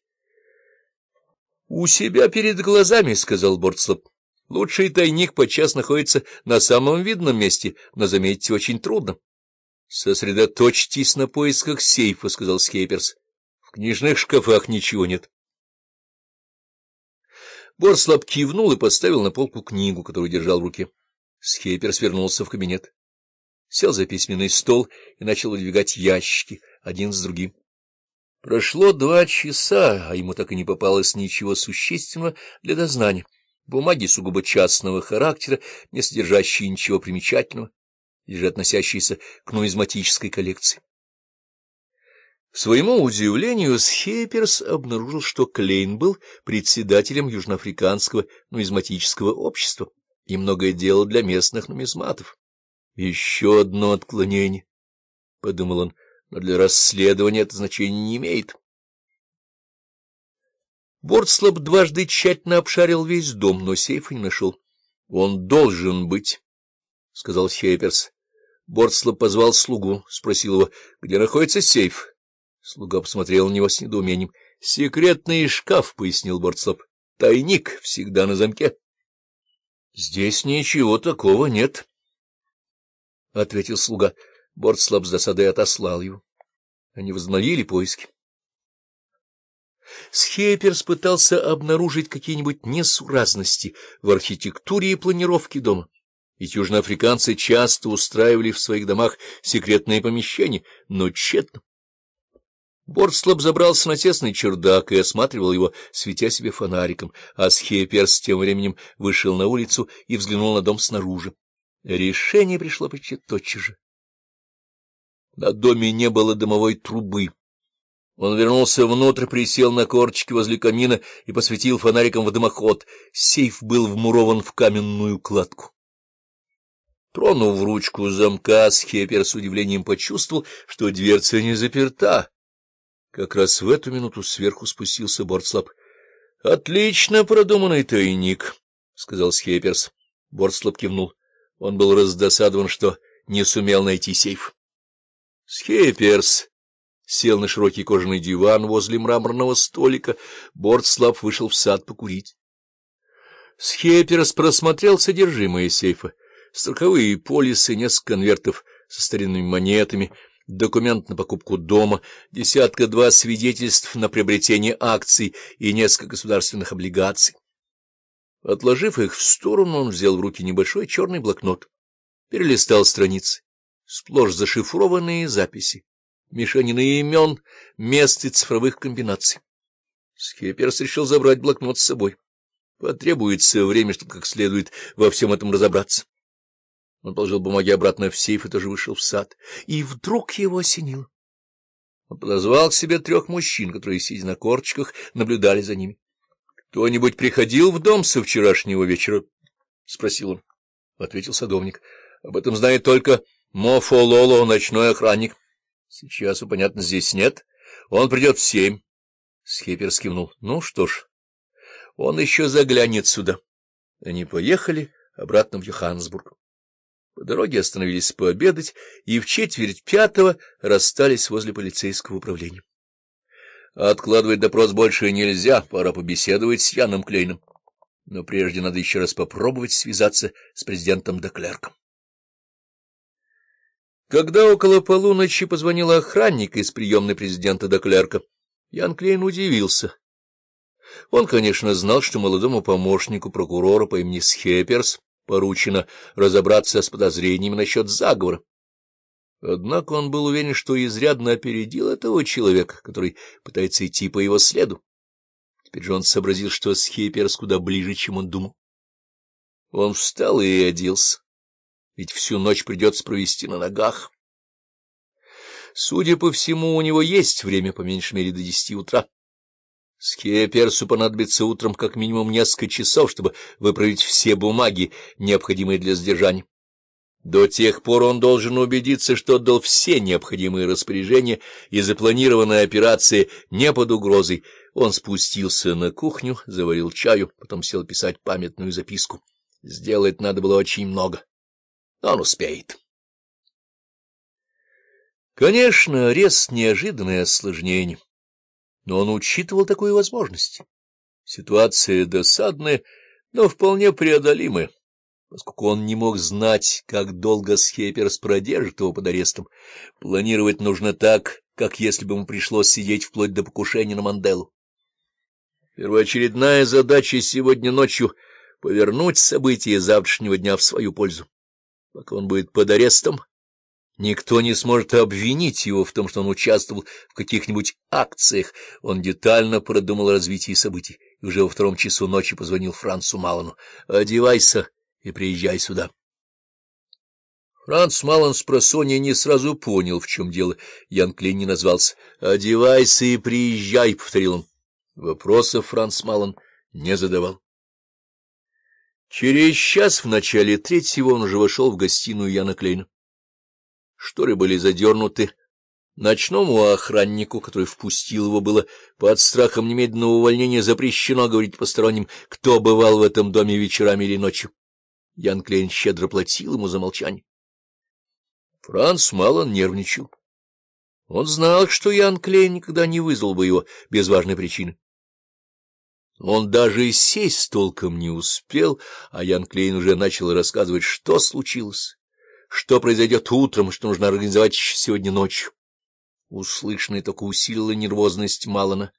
— У себя перед глазами, — сказал Борцлоп. — Лучший тайник подчас находится на самом видном месте, но заметить очень трудно. «Сосредоточьтесь на поисках сейфа», — сказал Скейперс. «В книжных шкафах ничего нет». Борслаб кивнул и поставил на полку книгу, которую держал в руке. Скейперс вернулся в кабинет. Сел за письменный стол и начал выдвигать ящики, один с другим. Прошло два часа, а ему так и не попалось ничего существенного для дознания. Бумаги сугубо частного характера, не содержащие ничего примечательного или же относящиеся к нумизматической коллекции. К своему удивлению, Схейперс обнаружил, что Клейн был председателем Южноафриканского нумизматического общества и многое делал для местных нумизматов. «Еще одно отклонение», — подумал он, — «но для расследования это значение не имеет». Бортслоп дважды тщательно обшарил весь дом, но сейфа не нашел. — Он должен быть, — сказал Хейперс. Борцло позвал слугу, спросил его, где находится сейф. Слуга посмотрел на него с недоумением. — Секретный шкаф, — пояснил Борцлоп. — Тайник всегда на замке. — Здесь ничего такого нет, — ответил слуга. Борцлоп с досадой отослал его. Они возобновили поиски. Схеперс пытался обнаружить какие-нибудь несуразности в архитектуре и планировке дома. Ведь южноафриканцы часто устраивали в своих домах секретные помещения, но тщетно. Борслоп забрался на тесный чердак и осматривал его, светя себе фонариком, а Схеперс тем временем вышел на улицу и взглянул на дом снаружи. Решение пришло почти тотчас же. На доме не было дымовой трубы. Он вернулся внутрь, присел на корточки возле камина и посветил фонариком в дымоход. Сейф был вмурован в каменную кладку. Тронув ручку замка, Схепер с удивлением почувствовал, что дверца не заперта. Как раз в эту минуту сверху спустился Борцлап. — Отлично продуманный тайник, — сказал Схепперс. Борцлап кивнул. Он был раздосадован, что не сумел найти сейф. Схепперс сел на широкий кожаный диван возле мраморного столика. Борцлап вышел в сад покурить. Схепперс просмотрел содержимое сейфа страховые полисы, несколько конвертов со старинными монетами, документ на покупку дома, десятка-два свидетельств на приобретение акций и несколько государственных облигаций. Отложив их в сторону, он взял в руки небольшой черный блокнот, перелистал страницы, сплошь зашифрованные записи, мешанины имен, мест и цифровых комбинаций. Скипперс решил забрать блокнот с собой. Потребуется время, чтобы как следует во всем этом разобраться. Он положил бумаги обратно в сейф и тоже вышел в сад. И вдруг его осенило. Он подозвал к себе трех мужчин, которые, сидя на корточках, наблюдали за ними. — Кто-нибудь приходил в дом со вчерашнего вечера? — спросил он. Ответил садовник. — Об этом знает только Мофололо, ночной охранник. — Сейчас, понятно, здесь нет. Он придет в семь. Схепер скивнул. — Ну что ж, он еще заглянет сюда. Они поехали обратно в Йоханнесбург. По дороге остановились пообедать и в четверть пятого расстались возле полицейского управления. Откладывать допрос больше нельзя, пора побеседовать с Яном Клейном. Но прежде надо еще раз попробовать связаться с президентом Деклерком. Когда около полуночи позвонил охранник из приемной президента Деклерка, Ян Клейн удивился. Он, конечно, знал, что молодому помощнику прокурора по имени Схепперс поручено разобраться с подозрениями насчет заговора. Однако он был уверен, что изрядно опередил этого человека, который пытается идти по его следу. Теперь же он сообразил, что Схиперс куда ближе, чем он думал. Он встал и оделся, ведь всю ночь придется провести на ногах. Судя по всему, у него есть время, по меньшей мере, до десяти утра. Скеперсу понадобится утром как минимум несколько часов, чтобы выправить все бумаги, необходимые для сдержания. До тех пор он должен убедиться, что дал все необходимые распоряжения и запланированная операция не под угрозой. Он спустился на кухню, заварил чаю, потом сел писать памятную записку. Сделать надо было очень много. Но он успеет. Конечно, арест — неожиданное осложнение но он учитывал такую возможность. Ситуация досадная, но вполне преодолимая, поскольку он не мог знать, как долго Схепперс продержит его под арестом. Планировать нужно так, как если бы ему пришлось сидеть вплоть до покушения на Манделу. Первоочередная задача сегодня ночью — повернуть события завтрашнего дня в свою пользу. Пока он будет под арестом, Никто не сможет обвинить его в том, что он участвовал в каких-нибудь акциях. Он детально продумал развитие событий и уже во втором часу ночи позвонил Францу Малону. «Одевайся и приезжай сюда». Франц Малон с просонья не сразу понял, в чем дело. Ян Клей не назвался. «Одевайся и приезжай», — повторил он. Вопросов Франц Малон не задавал. Через час в начале третьего он уже вошел в гостиную Яна Клейна. Шторы были задернуты. Ночному охраннику, который впустил его, было под страхом немедленного увольнения запрещено говорить посторонним, кто бывал в этом доме вечерами или ночью. Ян Клейн щедро платил ему за молчание. Франц мало нервничал. Он знал, что Ян Клейн никогда не вызвал бы его без важной причины. Он даже и сесть толком не успел, а Ян Клейн уже начал рассказывать, что случилось что произойдет утром, что нужно организовать сегодня ночью. Услышанное только усилило нервозность Малана.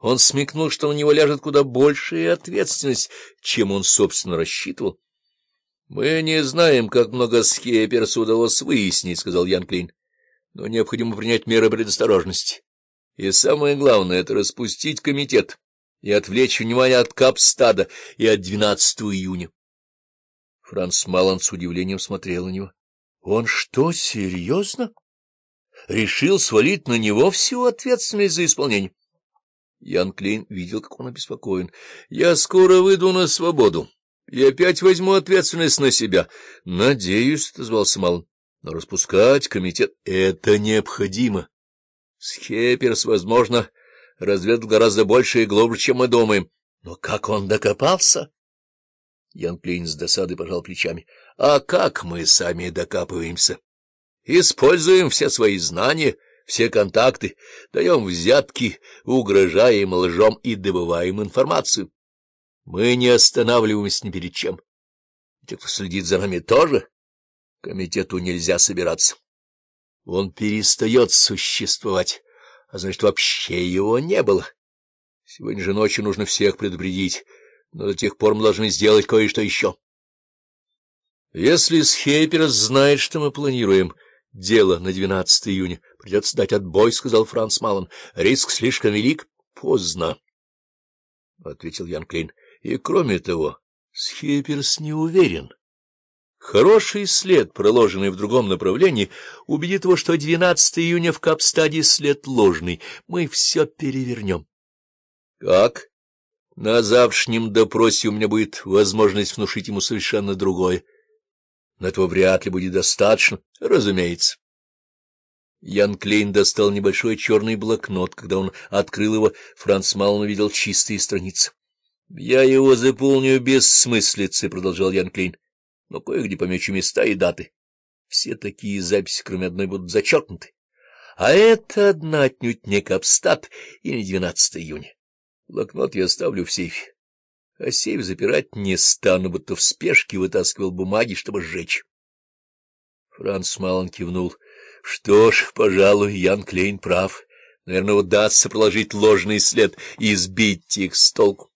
Он смекнул, что на него ляжет куда большая ответственность, чем он, собственно, рассчитывал. — Мы не знаем, как много Схеперсу удалось выяснить, — сказал Ян Клейн, — но необходимо принять меры предосторожности. И самое главное — это распустить комитет и отвлечь внимание от капстада и от 12 июня. Франц Малан с удивлением смотрел на него. — Он что, серьезно? Решил свалить на него всю ответственность за исполнение? Ян Клейн видел, как он обеспокоен. — Я скоро выйду на свободу и опять возьму ответственность на себя. — Надеюсь, — отозвался Малан. — Но распускать комитет — это необходимо. Схеперс, возможно, разведал гораздо больше и глубже, чем мы думаем. Но как он докопался? Ян Клейн с досады пожал плечами. — А как мы сами докапываемся? — Используем все свои знания, все контакты, даем взятки, угрожаем, лжем и добываем информацию. Мы не останавливаемся ни перед чем. Те, кто следит за нами, тоже. Комитету нельзя собираться. Он перестает существовать, а значит, вообще его не было. Сегодня же ночью нужно всех предупредить но до тех пор мы должны сделать кое-что еще. Если Схейперс знает, что мы планируем дело на 12 июня, придется дать отбой, — сказал Франц Малон. — Риск слишком велик. — Поздно, — ответил Ян Клейн. — И кроме того, Схейперс не уверен. Хороший след, проложенный в другом направлении, убедит его, что 12 июня в Капстаде след ложный. Мы все перевернем. — Как? — на завтрашнем допросе у меня будет возможность внушить ему совершенно другое. Но этого вряд ли будет достаточно, разумеется. Ян Клейн достал небольшой черный блокнот. Когда он открыл его, Франц Малон увидел чистые страницы. — Я его заполню без смыслицы, — продолжал Ян Клейн, — но кое-где помечу места и даты. Все такие записи, кроме одной, будут зачеркнуты. А это одна отнюдь не Капстат и не 12 июня. Блокнот я оставлю в сейфе. А сейф запирать не стану, будто в спешке вытаскивал бумаги, чтобы сжечь. Франц Малон кивнул. — Что ж, пожалуй, Ян Клейн прав. Наверное, удастся проложить ложный след и сбить их с толку.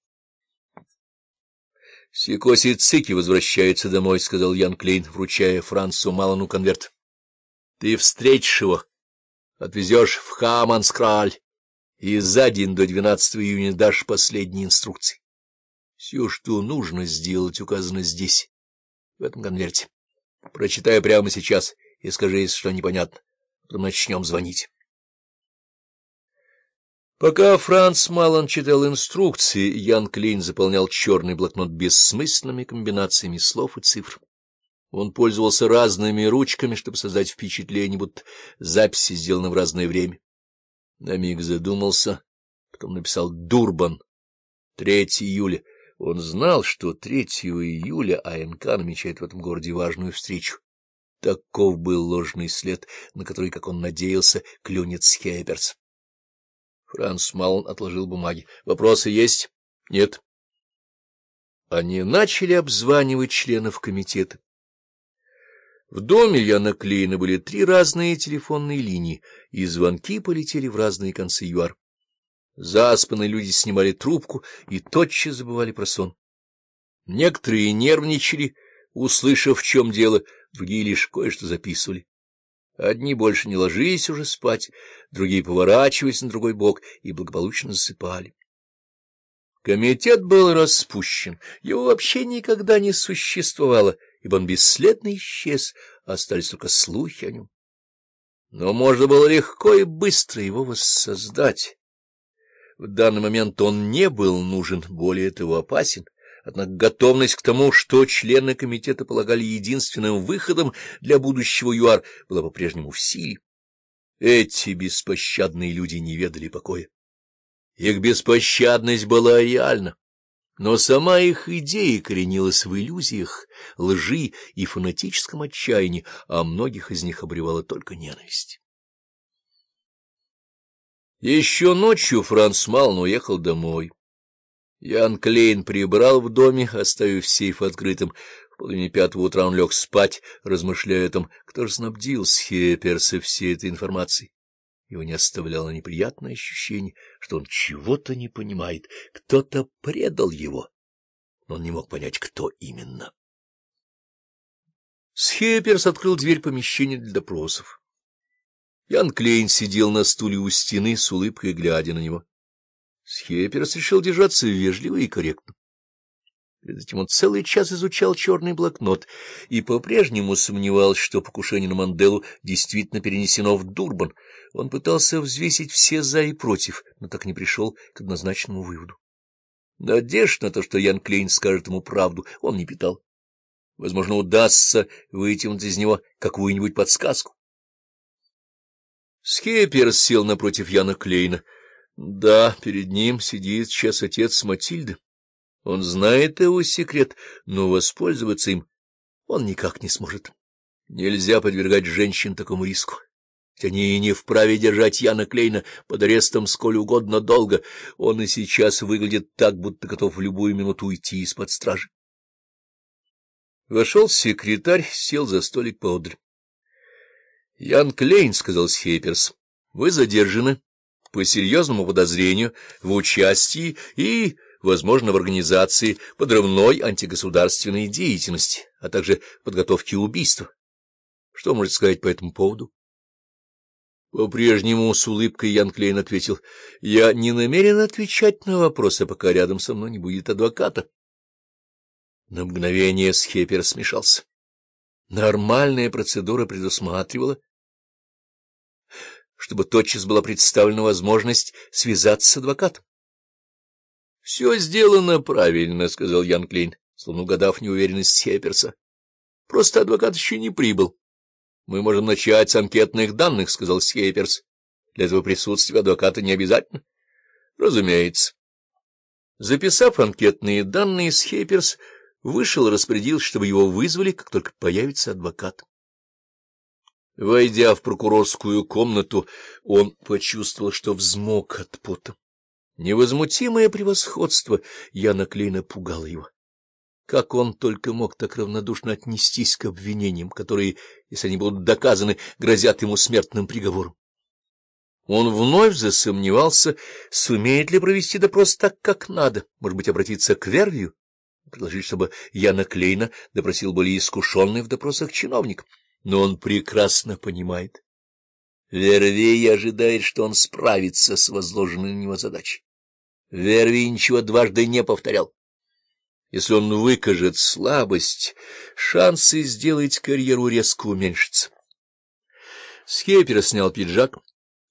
— Сикоси Цики возвращается домой, — сказал Ян Клейн, вручая Францу Малону конверт. — Ты встретишь его, отвезешь в Хаманскраль и за день до 12 июня дашь последние инструкции. Все, что нужно сделать, указано здесь, в этом конверте. Прочитай прямо сейчас и скажи, если что непонятно. Потом а начнем звонить. Пока Франц Малон читал инструкции, Ян Клейн заполнял черный блокнот бессмысленными комбинациями слов и цифр. Он пользовался разными ручками, чтобы создать впечатление, будто записи сделаны в разное время. На миг задумался, потом написал «Дурбан». 3 июля. Он знал, что 3 июля АНК намечает в этом городе важную встречу. Таков был ложный след, на который, как он надеялся, клюнет Схейберс. Франц Малон отложил бумаги. — Вопросы есть? — Нет. Они начали обзванивать членов комитета. В доме я наклеены были три разные телефонные линии, и звонки полетели в разные концы ЮАР. Заспанные люди снимали трубку и тотчас забывали про сон. Некоторые нервничали, услышав, в чем дело, другие лишь кое-что записывали. Одни больше не ложились уже спать, другие поворачивались на другой бок и благополучно засыпали. Комитет был распущен, его вообще никогда не существовало, ибо он бесследно исчез, а остались только слухи о нем. Но можно было легко и быстро его воссоздать. В данный момент он не был нужен, более того опасен. Однако готовность к тому, что члены комитета полагали единственным выходом для будущего ЮАР, была по-прежнему в силе. Эти беспощадные люди не ведали покоя. Их беспощадность была реальна. Но сама их идея коренилась в иллюзиях, лжи и фанатическом отчаянии, а многих из них обревала только ненависть. Еще ночью Франц Малн уехал домой. Ян Клейн прибрал в доме, оставив сейф открытым. В половине пятого утра он лег спать, размышляя о том, кто же снабдил Схеперса всей этой информацией. Его не оставляло неприятное ощущение, что он чего-то не понимает, кто-то предал его, но он не мог понять, кто именно. Схепперс открыл дверь помещения для допросов. Ян Клейн сидел на стуле у стены с улыбкой, глядя на него. Схепперс решил держаться вежливо и корректно. Перед этим он целый час изучал черный блокнот и по-прежнему сомневался, что покушение на Манделу действительно перенесено в Дурбан — он пытался взвесить все «за» и «против», но так не пришел к однозначному выводу. Надежд на то, что Ян Клейн скажет ему правду, он не питал. Возможно, удастся вытянуть из него какую-нибудь подсказку. Скепер сел напротив Яна Клейна. Да, перед ним сидит сейчас отец Матильды. Он знает его секрет, но воспользоваться им он никак не сможет. Нельзя подвергать женщин такому риску. Ведь они и не вправе держать Яна Клейна под арестом сколь угодно долго. Он и сейчас выглядит так, будто готов в любую минуту уйти из-под стражи. Вошел секретарь, сел за столик поодаль. — Ян Клейн, — сказал Схейперс, — вы задержаны по серьезному подозрению в участии и, возможно, в организации подрывной антигосударственной деятельности, а также подготовке убийства. Что можете сказать по этому поводу? По-прежнему с улыбкой Ян Клейн ответил, — Я не намерен отвечать на вопросы, пока рядом со мной не будет адвоката. На мгновение Схепер смешался. Нормальная процедура предусматривала, чтобы тотчас была представлена возможность связаться с адвокатом. — Все сделано правильно, — сказал Ян Клейн, словно угадав неуверенность Схеперса. — Просто адвокат еще не прибыл. Мы можем начать с анкетных данных, — сказал Схейперс. Для этого присутствия адвоката не обязательно. Разумеется. Записав анкетные данные, Схейперс вышел и распорядился, чтобы его вызвали, как только появится адвокат. Войдя в прокурорскую комнату, он почувствовал, что взмок от пота. Невозмутимое превосходство Яна Клейна пугало его. Как он только мог так равнодушно отнестись к обвинениям, которые если они будут доказаны, грозят ему смертным приговором. Он вновь засомневался, сумеет ли провести допрос так, как надо, может быть, обратиться к Вервию, предложить, чтобы Яна Клейна допросил более искушенный в допросах чиновник. Но он прекрасно понимает. Вервей ожидает, что он справится с возложенной на него задачей. Вервей ничего дважды не повторял. Если он выкажет слабость, шансы сделать карьеру резко уменьшатся. Схепер снял пиджак,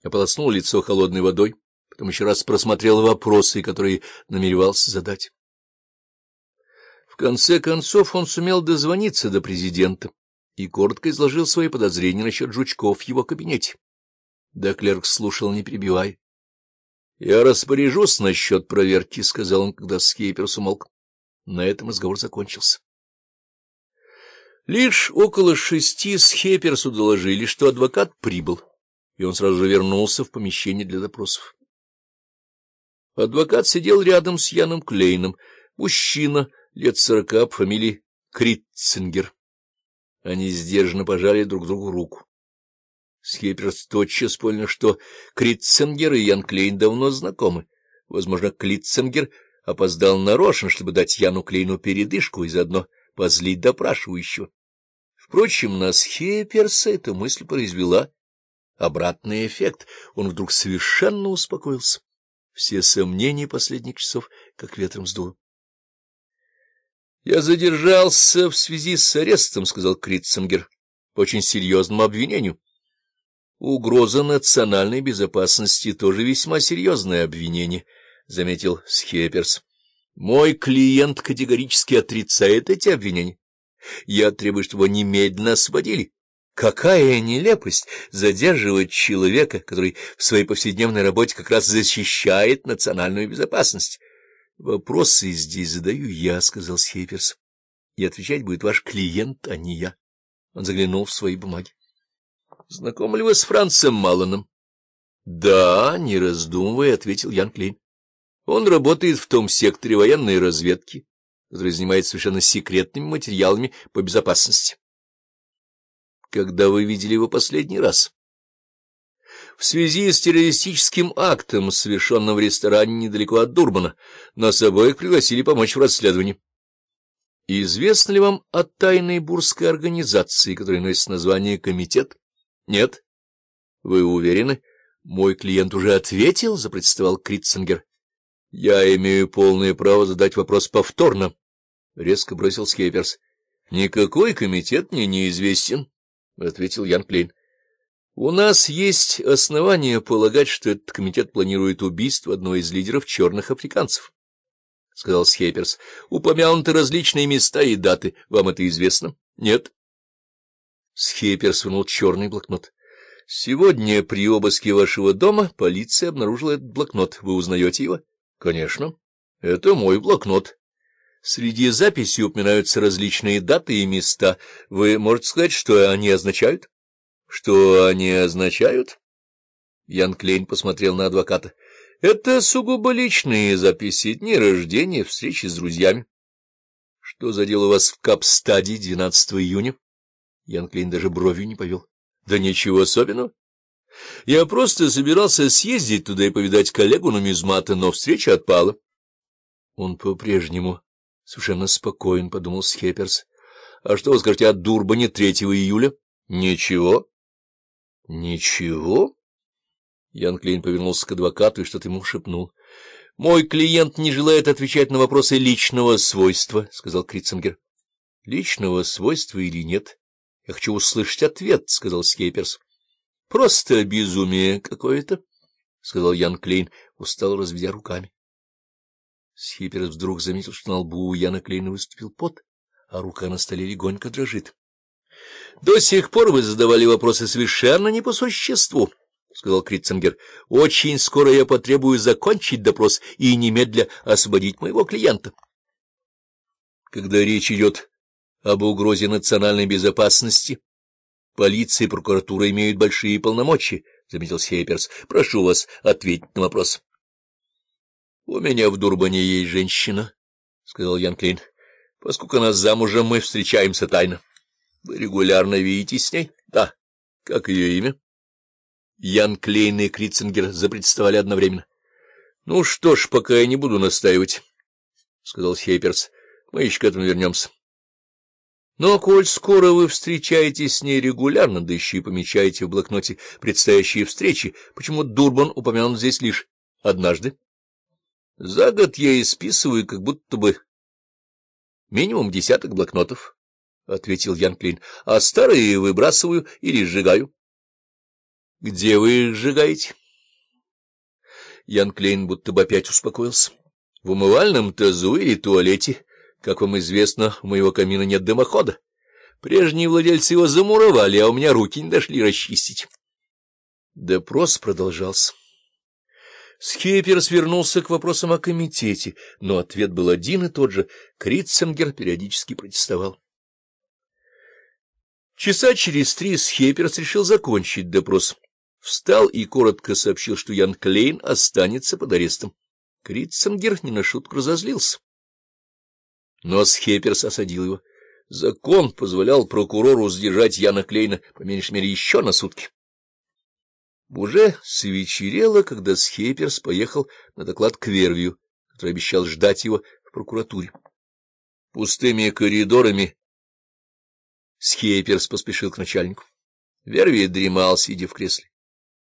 ополоснул лицо холодной водой, потом еще раз просмотрел вопросы, которые намеревался задать. В конце концов он сумел дозвониться до президента и коротко изложил свои подозрения насчет жучков в его кабинете. Деклерк слушал, не перебивая. — Я распоряжусь насчет проверки, — сказал он, когда Скейпер сумолк. На этом разговор закончился. Лишь около шести Схеперсу доложили, что адвокат прибыл, и он сразу же вернулся в помещение для допросов. Адвокат сидел рядом с Яном Клейном, мужчина, лет сорока, по фамилии Критцингер. Они сдержанно пожали друг другу руку. Схепперс тотчас понял, что Критцингер и Ян Клейн давно знакомы. Возможно, Клитцингер опоздал нарочно, чтобы дать Яну Клейну передышку и заодно позлить допрашивающего. Впрочем, на Схеперса эта мысль произвела обратный эффект. Он вдруг совершенно успокоился. Все сомнения последних часов как ветром сдуло. — Я задержался в связи с арестом, — сказал Критцингер, — по очень серьезному обвинению. Угроза национальной безопасности — тоже весьма серьезное обвинение, — заметил Схепперс. — Мой клиент категорически отрицает эти обвинения. Я требую, чтобы его немедленно освободили. Какая нелепость задерживать человека, который в своей повседневной работе как раз защищает национальную безопасность. — Вопросы здесь задаю я, — сказал Схепперс. — И отвечать будет ваш клиент, а не я. Он заглянул в свои бумаги. — Знакомы ли вы с Францем Малоном? Да, не раздумывая, — ответил Ян Клейн. Он работает в том секторе военной разведки, который занимается совершенно секретными материалами по безопасности. Когда вы видели его последний раз? В связи с террористическим актом, совершенным в ресторане недалеко от Дурбана, нас обоих пригласили помочь в расследовании. Известно ли вам о тайной бурской организации, которая носит название «Комитет»? Нет. Вы уверены? Мой клиент уже ответил, — запротестовал Критцингер. — Я имею полное право задать вопрос повторно, — резко бросил Скеперс. — Никакой комитет мне неизвестен, — ответил Ян Клейн. — У нас есть основания полагать, что этот комитет планирует убийство одного из лидеров черных африканцев, — сказал Схейперс. — Упомянуты различные места и даты. Вам это известно? — Нет. Схейперс вынул черный блокнот. Сегодня при обыске вашего дома полиция обнаружила этот блокнот. Вы узнаете его? — Конечно, это мой блокнот. Среди записей упоминаются различные даты и места. Вы можете сказать, что они означают? Что они означают? Ян Клейн посмотрел на адвоката. Это сугубо личные записи, дни рождения, встречи с друзьями. Что за дело у вас в Капстаде 12 июня? Ян Клейн даже бровью не повел. Да ничего особенного. Я просто собирался съездить туда и повидать коллегу-нумизмата, но встреча отпала. Он по-прежнему совершенно спокоен, — подумал Схепперс. — А что вы скажете о Дурбане 3 июля? — Ничего. — Ничего? Ян Клейн повернулся к адвокату и что-то ему шепнул. — Мой клиент не желает отвечать на вопросы личного свойства, — сказал Критцингер. — Личного свойства или нет? Я хочу услышать ответ, — сказал Схепперс. — Просто безумие какое-то, — сказал Ян Клейн, устал разведя руками. Схипер вдруг заметил, что на лбу у Яна Клейна выступил пот, а рука на столе легонько дрожит. — До сих пор вы задавали вопросы совершенно не по существу, — сказал Критцингер. — Очень скоро я потребую закончить допрос и немедля освободить моего клиента. Когда речь идет об угрозе национальной безопасности, Полиция и прокуратура имеют большие полномочия, — заметил Сейперс. — Прошу вас ответить на вопрос. — У меня в Дурбане есть женщина, — сказал Ян Клейн. — Поскольку нас замужем, мы встречаемся тайно. — Вы регулярно видитесь с ней? — Да. — Как ее имя? Ян Клейн и Крицингер запредставали одновременно. — Ну что ж, пока я не буду настаивать, — сказал Сейперс. — Мы еще к этому вернемся. Но, коль скоро вы встречаетесь с ней регулярно, да еще и помечаете в блокноте предстоящие встречи, почему Дурбан упомянут здесь лишь однажды? За год я исписываю как будто бы минимум десяток блокнотов, — ответил Ян Клейн, а старые выбрасываю или сжигаю. — Где вы их сжигаете? Ян Клейн будто бы опять успокоился. — В умывальном тазу или туалете? — как вам известно, у моего камина нет дымохода. Прежние владельцы его замуровали, а у меня руки не дошли расчистить. Допрос продолжался. Скипер свернулся к вопросам о комитете, но ответ был один и тот же. Критценгер периодически протестовал. Часа через три Схепперс решил закончить допрос. Встал и коротко сообщил, что Ян Клейн останется под арестом. Критценгер не на шутку разозлился. Но Схепперс осадил его. Закон позволял прокурору сдержать Яна Клейна по меньшей мере еще на сутки. Уже свечерело, когда Схепперс поехал на доклад к Вервию, который обещал ждать его в прокуратуре. Пустыми коридорами Схепперс поспешил к начальнику. Вервий дремал, сидя в кресле.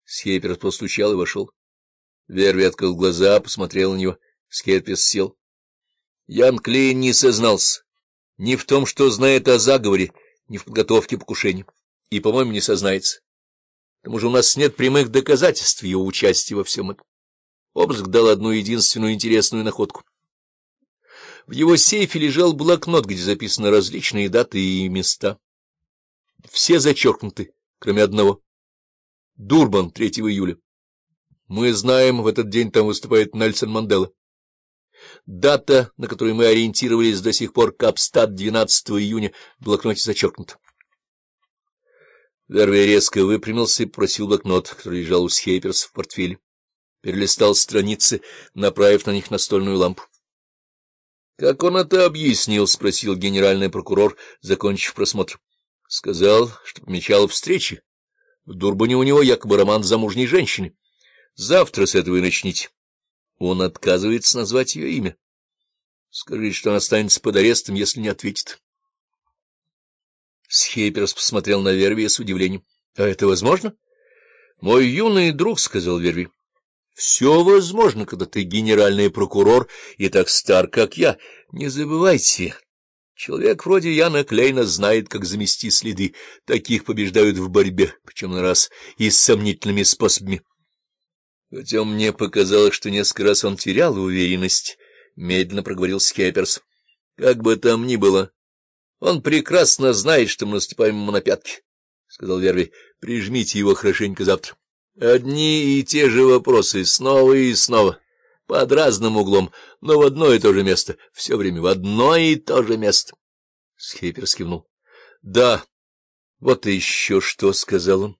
Схепперс постучал и вошел. Верви открыл глаза, посмотрел на него. Схепперс сел. Ян Клейн не сознался ни в том, что знает о заговоре, ни в подготовке покушения, и, по-моему, не сознается. К тому же у нас нет прямых доказательств его участия во всем этом. Обыск дал одну единственную интересную находку. В его сейфе лежал блокнот, где записаны различные даты и места. Все зачеркнуты, кроме одного. Дурбан, 3 июля. Мы знаем, в этот день там выступает Нельсон Мандела. Дата, на которую мы ориентировались до сих пор, Капстат 12 июня, в блокноте зачеркнут. Дерви резко выпрямился и просил блокнот, который лежал у Схейперс в портфеле. Перелистал страницы, направив на них настольную лампу. — Как он это объяснил? — спросил генеральный прокурор, закончив просмотр. — Сказал, что помечал встречи. В Дурбане у него якобы роман с замужней женщиной. Завтра с этого и начните. Он отказывается назвать ее имя. Скажите, что он останется под арестом, если не ответит. Схейперс посмотрел на Верви с удивлением. — А это возможно? — Мой юный друг, — сказал Верви. — Все возможно, когда ты генеральный прокурор и так стар, как я. Не забывайте, человек вроде Яна Клейна знает, как замести следы. Таких побеждают в борьбе, причем на раз и с сомнительными способами. Хотя мне показалось, что несколько раз он терял уверенность, — медленно проговорил Скепперс. — Как бы там ни было, он прекрасно знает, что мы наступаем ему на пятки, — сказал Верви. — Прижмите его хорошенько завтра. Одни и те же вопросы, снова и снова, под разным углом, но в одно и то же место, все время в одно и то же место. Скепперс кивнул. — Да, вот еще что, — сказал он.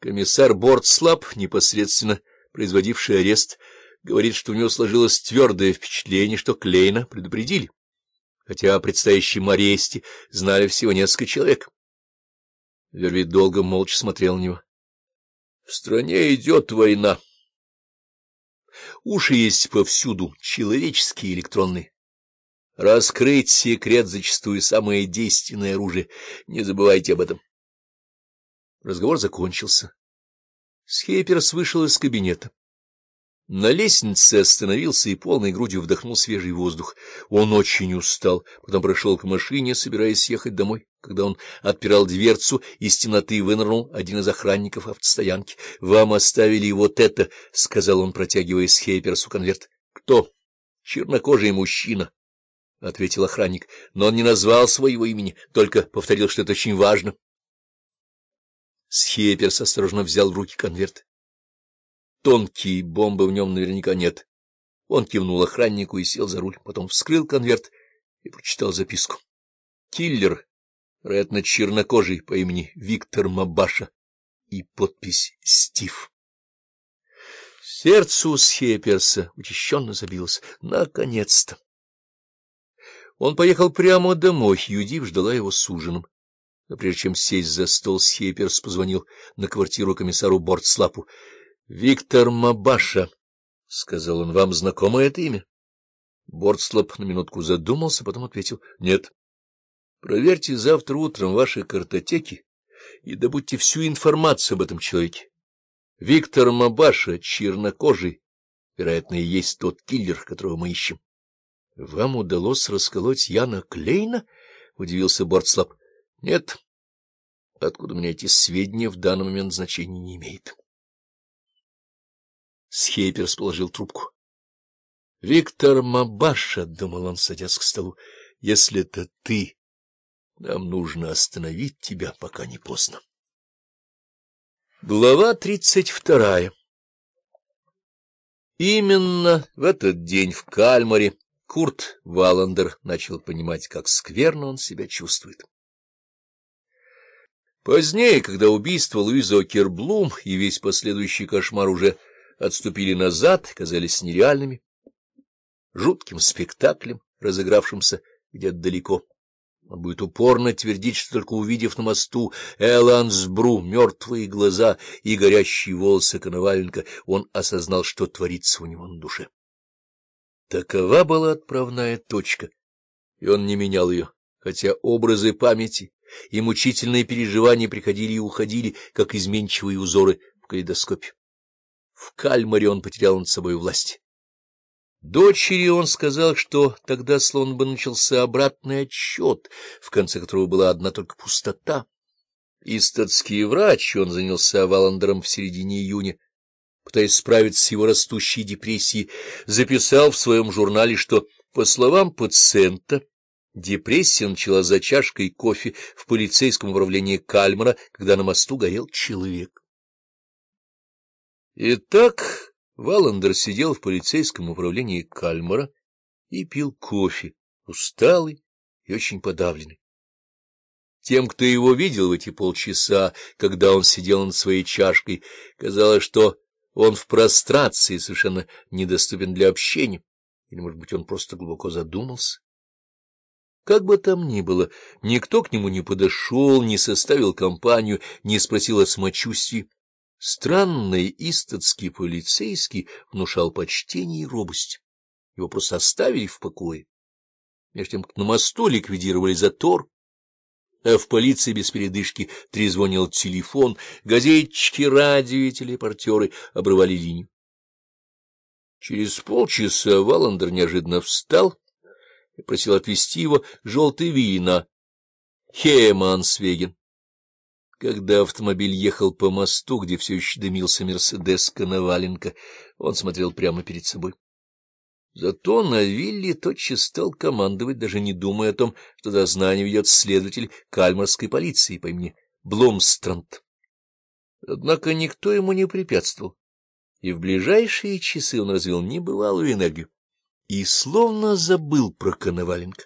Комиссар Борт слаб непосредственно производивший арест, говорит, что у него сложилось твердое впечатление, что Клейна предупредили, хотя о предстоящем аресте знали всего несколько человек. Вервит долго молча смотрел на него. — В стране идет война. Уши есть повсюду, человеческие и электронные. Раскрыть секрет зачастую самое действенное оружие. Не забывайте об этом. Разговор закончился. Схейперс вышел из кабинета. На лестнице остановился и полной грудью вдохнул свежий воздух. Он очень устал, потом прошел к машине, собираясь ехать домой. Когда он отпирал дверцу, из темноты вынырнул один из охранников автостоянки. — Вам оставили вот это, — сказал он, протягивая Схейперсу конверт. — Кто? — Чернокожий мужчина, — ответил охранник. Но он не назвал своего имени, только повторил, что это очень важно. Схеперс осторожно взял в руки конверт. Тонкие бомбы в нем наверняка нет. Он кивнул охраннику и сел за руль, потом вскрыл конверт и прочитал записку. Киллер, вероятно, чернокожий по имени Виктор Мабаша и подпись «Стив». Сердце у Схеперса учащенно забилось. Наконец-то! Он поехал прямо домой, Юдив ждала его с ужином. Но а прежде чем сесть за стол, Схейперс позвонил на квартиру комиссару Бортслапу. — Виктор Мабаша, — сказал он, — вам знакомо это имя? Бортслап на минутку задумался, потом ответил — нет. — Проверьте завтра утром ваши картотеки и добудьте всю информацию об этом человеке. Виктор Мабаша, чернокожий, вероятно, и есть тот киллер, которого мы ищем. — Вам удалось расколоть Яна Клейна? — удивился Бортслап. — Нет. Откуда мне эти сведения в данный момент значения не имеет. Схейпер сположил трубку. — Виктор Мабаша, — думал он, садясь к столу, — если это ты, нам нужно остановить тебя, пока не поздно. Глава тридцать вторая Именно в этот день в Кальмаре Курт Валандер начал понимать, как скверно он себя чувствует. Позднее, когда убийство Луизы Окерблум и весь последующий кошмар уже отступили назад, казались нереальными, жутким спектаклем, разыгравшимся где-то далеко. Он будет упорно твердить, что только увидев на мосту Элансбру мертвые глаза и горящие волосы Коноваленко, он осознал, что творится у него на душе. Такова была отправная точка, и он не менял ее, хотя образы памяти и мучительные переживания приходили и уходили, как изменчивые узоры в калейдоскопе. В кальмаре он потерял над собой власть. Дочери он сказал, что тогда слон бы начался обратный отчет, в конце которого была одна только пустота. Истатский врач, он занялся Валандером в середине июня, пытаясь справиться с его растущей депрессией, записал в своем журнале, что, по словам пациента, Депрессия начала за чашкой кофе в полицейском управлении Кальмара, когда на мосту горел человек. Итак, Валандер сидел в полицейском управлении Кальмара и пил кофе, усталый и очень подавленный. Тем, кто его видел в эти полчаса, когда он сидел над своей чашкой, казалось, что он в прострации совершенно недоступен для общения, или, может быть, он просто глубоко задумался. Как бы там ни было, никто к нему не подошел, не составил компанию, не спросил о самочувствии. Странный истоцкий полицейский внушал почтение и робость. Его просто оставили в покое. Между тем, как на мосту ликвидировали затор, а в полиции без передышки трезвонил телефон, газетчики, радио и телепортеры обрывали линию. Через полчаса Валандер неожиданно встал, и просил отвезти его желтый вина. Хемансвеген. Когда автомобиль ехал по мосту, где все еще дымился Мерседес Коноваленко, он смотрел прямо перед собой. Зато на вилле тотчас стал командовать, даже не думая о том, что до знания ведет следователь кальмарской полиции по имени Бломстранд. Однако никто ему не препятствовал, и в ближайшие часы он развил небывалую энергию и словно забыл про Коноваленко.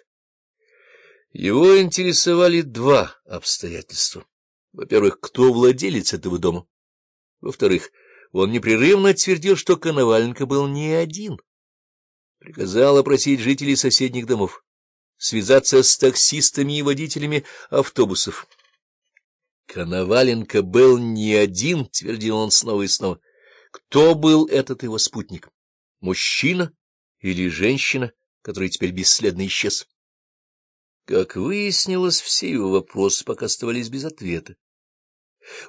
Его интересовали два обстоятельства. Во-первых, кто владелец этого дома? Во-вторых, он непрерывно твердил, что Коноваленко был не один. Приказал опросить жителей соседних домов, связаться с таксистами и водителями автобусов. Коноваленко был не один, — твердил он снова и снова. Кто был этот его спутник? Мужчина или женщина, который теперь бесследно исчез. Как выяснилось, все его вопросы пока оставались без ответа.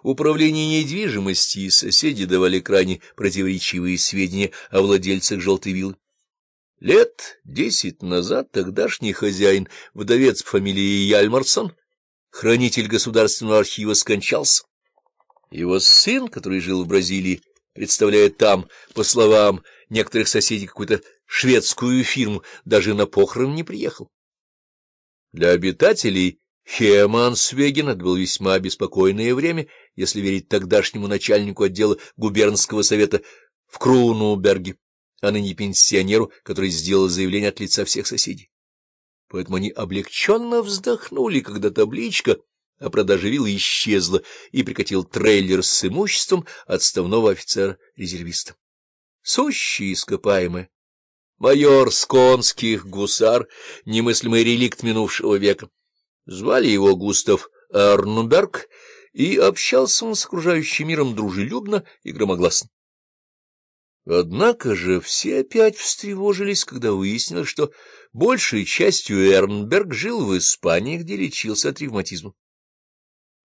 Управление недвижимости и соседи давали крайне противоречивые сведения о владельцах «желтой виллы». Лет десять назад тогдашний хозяин, вдовец по фамилии Яльмарсон, хранитель государственного архива, скончался. Его сын, который жил в Бразилии, представляет там, по словам некоторых соседей, какую-то шведскую фирму, даже на похорон не приехал. Для обитателей Хемансвегена это было весьма беспокойное время, если верить тогдашнему начальнику отдела губернского совета в Крунуберге, а ныне пенсионеру, который сделал заявление от лица всех соседей. Поэтому они облегченно вздохнули, когда табличка о продаже виллы исчезла и прикатил трейлер с имуществом отставного офицера-резервиста. Сущие ископаемые майор Сконских гусар, немыслимый реликт минувшего века. Звали его Густав Эрнберг и общался он с окружающим миром дружелюбно и громогласно. Однако же все опять встревожились, когда выяснилось, что большей частью Эрнберг жил в Испании, где лечился от ревматизма.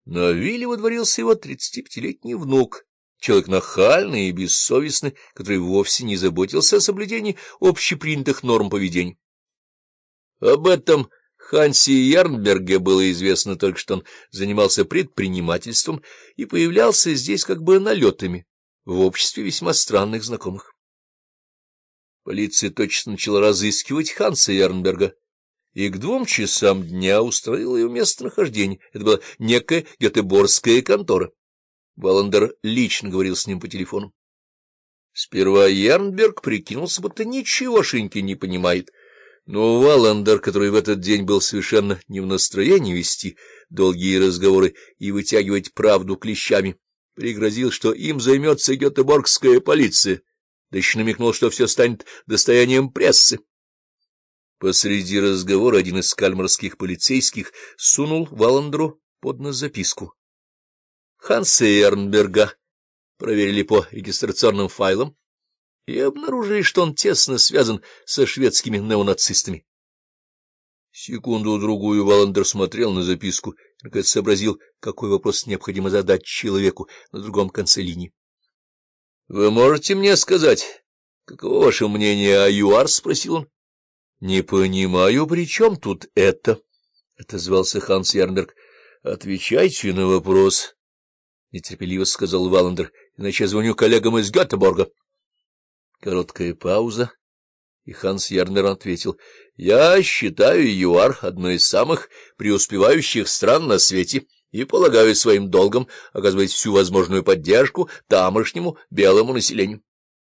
На вилле водворился его тридцатипятилетний внук человек нахальный и бессовестный, который вовсе не заботился о соблюдении общепринятых норм поведения. Об этом Ханси Ярнберге было известно только, что он занимался предпринимательством и появлялся здесь как бы налетами в обществе весьма странных знакомых. Полиция точно начала разыскивать Ханса Ярнберга и к двум часам дня устроила его местонахождение. Это была некая гетеборская контора. Валандер лично говорил с ним по телефону. Сперва Ярнберг прикинулся, будто ничегошеньки не понимает, но Валандер, который в этот день был совершенно не в настроении вести долгие разговоры и вытягивать правду клещами, пригрозил, что им займется гетеборгская полиция, да еще намекнул, что все станет достоянием прессы. Посреди разговора один из кальмарских полицейских сунул Валандеру под нос записку. Ханса Эрнберга проверили по регистрационным файлам и обнаружили, что он тесно связан со шведскими неонацистами. Секунду-другую Валандер смотрел на записку и, наконец, сообразил, какой вопрос необходимо задать человеку на другом конце линии. — Вы можете мне сказать, каково ваше мнение о ЮАР? — спросил он. — Не понимаю, при чем тут это? — отозвался Ханс Ярнберг. — Отвечайте на вопрос. — нетерпеливо сказал Валандер, — иначе я звоню коллегам из Гетеборга. Короткая пауза, и Ханс Ярнер ответил, — Я считаю ЮАР одной из самых преуспевающих стран на свете и полагаю своим долгом оказывать всю возможную поддержку тамошнему белому населению.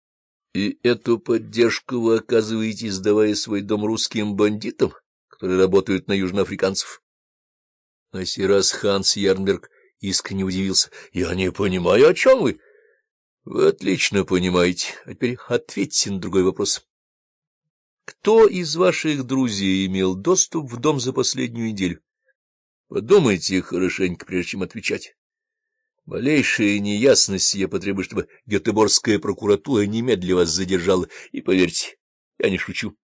— И эту поддержку вы оказываете, сдавая свой дом русским бандитам, которые работают на южноафриканцев? На сей Ханс Ярнберг Искренне удивился. — Я не понимаю, о чем вы? — Вы отлично понимаете. А теперь ответьте на другой вопрос. — Кто из ваших друзей имел доступ в дом за последнюю неделю? Подумайте хорошенько, прежде чем отвечать. Малейшая неясность я потребую, чтобы Гетеборгская прокуратура немедленно вас задержала. И поверьте, я не шучу.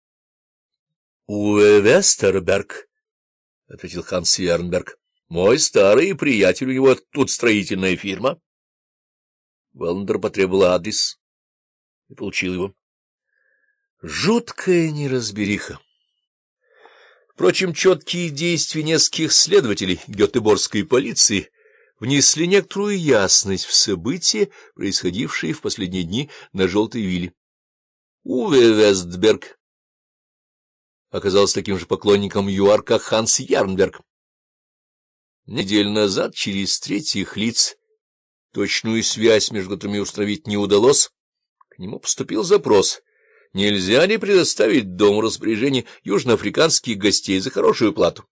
— Уэ Вестерберг, — ответил Ханс Вернберг. Мой старый приятель, у него тут строительная фирма. Веллендер потребовал адрес и получил его. Жуткая неразбериха. Впрочем, четкие действия нескольких следователей Гетеборгской полиции внесли некоторую ясность в события, происходившие в последние дни на Желтой Вилле. Уве Вестберг оказался таким же поклонником Юарка, как Ханс Ярнберг. Неделю назад через третьих лиц точную связь между которыми установить не удалось, к нему поступил запрос. Нельзя ли предоставить дому распоряжение южноафриканских гостей за хорошую плату?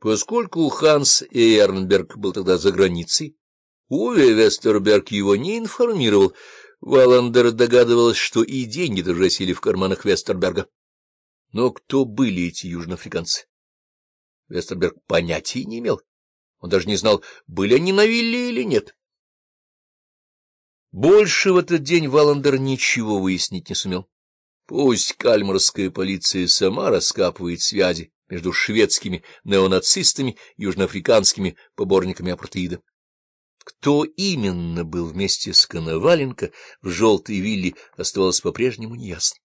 Поскольку Ханс Эрнберг был тогда за границей, Уве Вестерберг его не информировал, Валандер догадывалась, что и деньги даже сели в карманах Вестерберга. Но кто были эти южноафриканцы? Вестерберг понятия не имел. Он даже не знал, были они на вилле или нет. Больше в этот день Валандер ничего выяснить не сумел. Пусть кальмарская полиция сама раскапывает связи между шведскими неонацистами и южноафриканскими поборниками апартеида. Кто именно был вместе с Коноваленко в желтой вилле, оставалось по-прежнему неясно.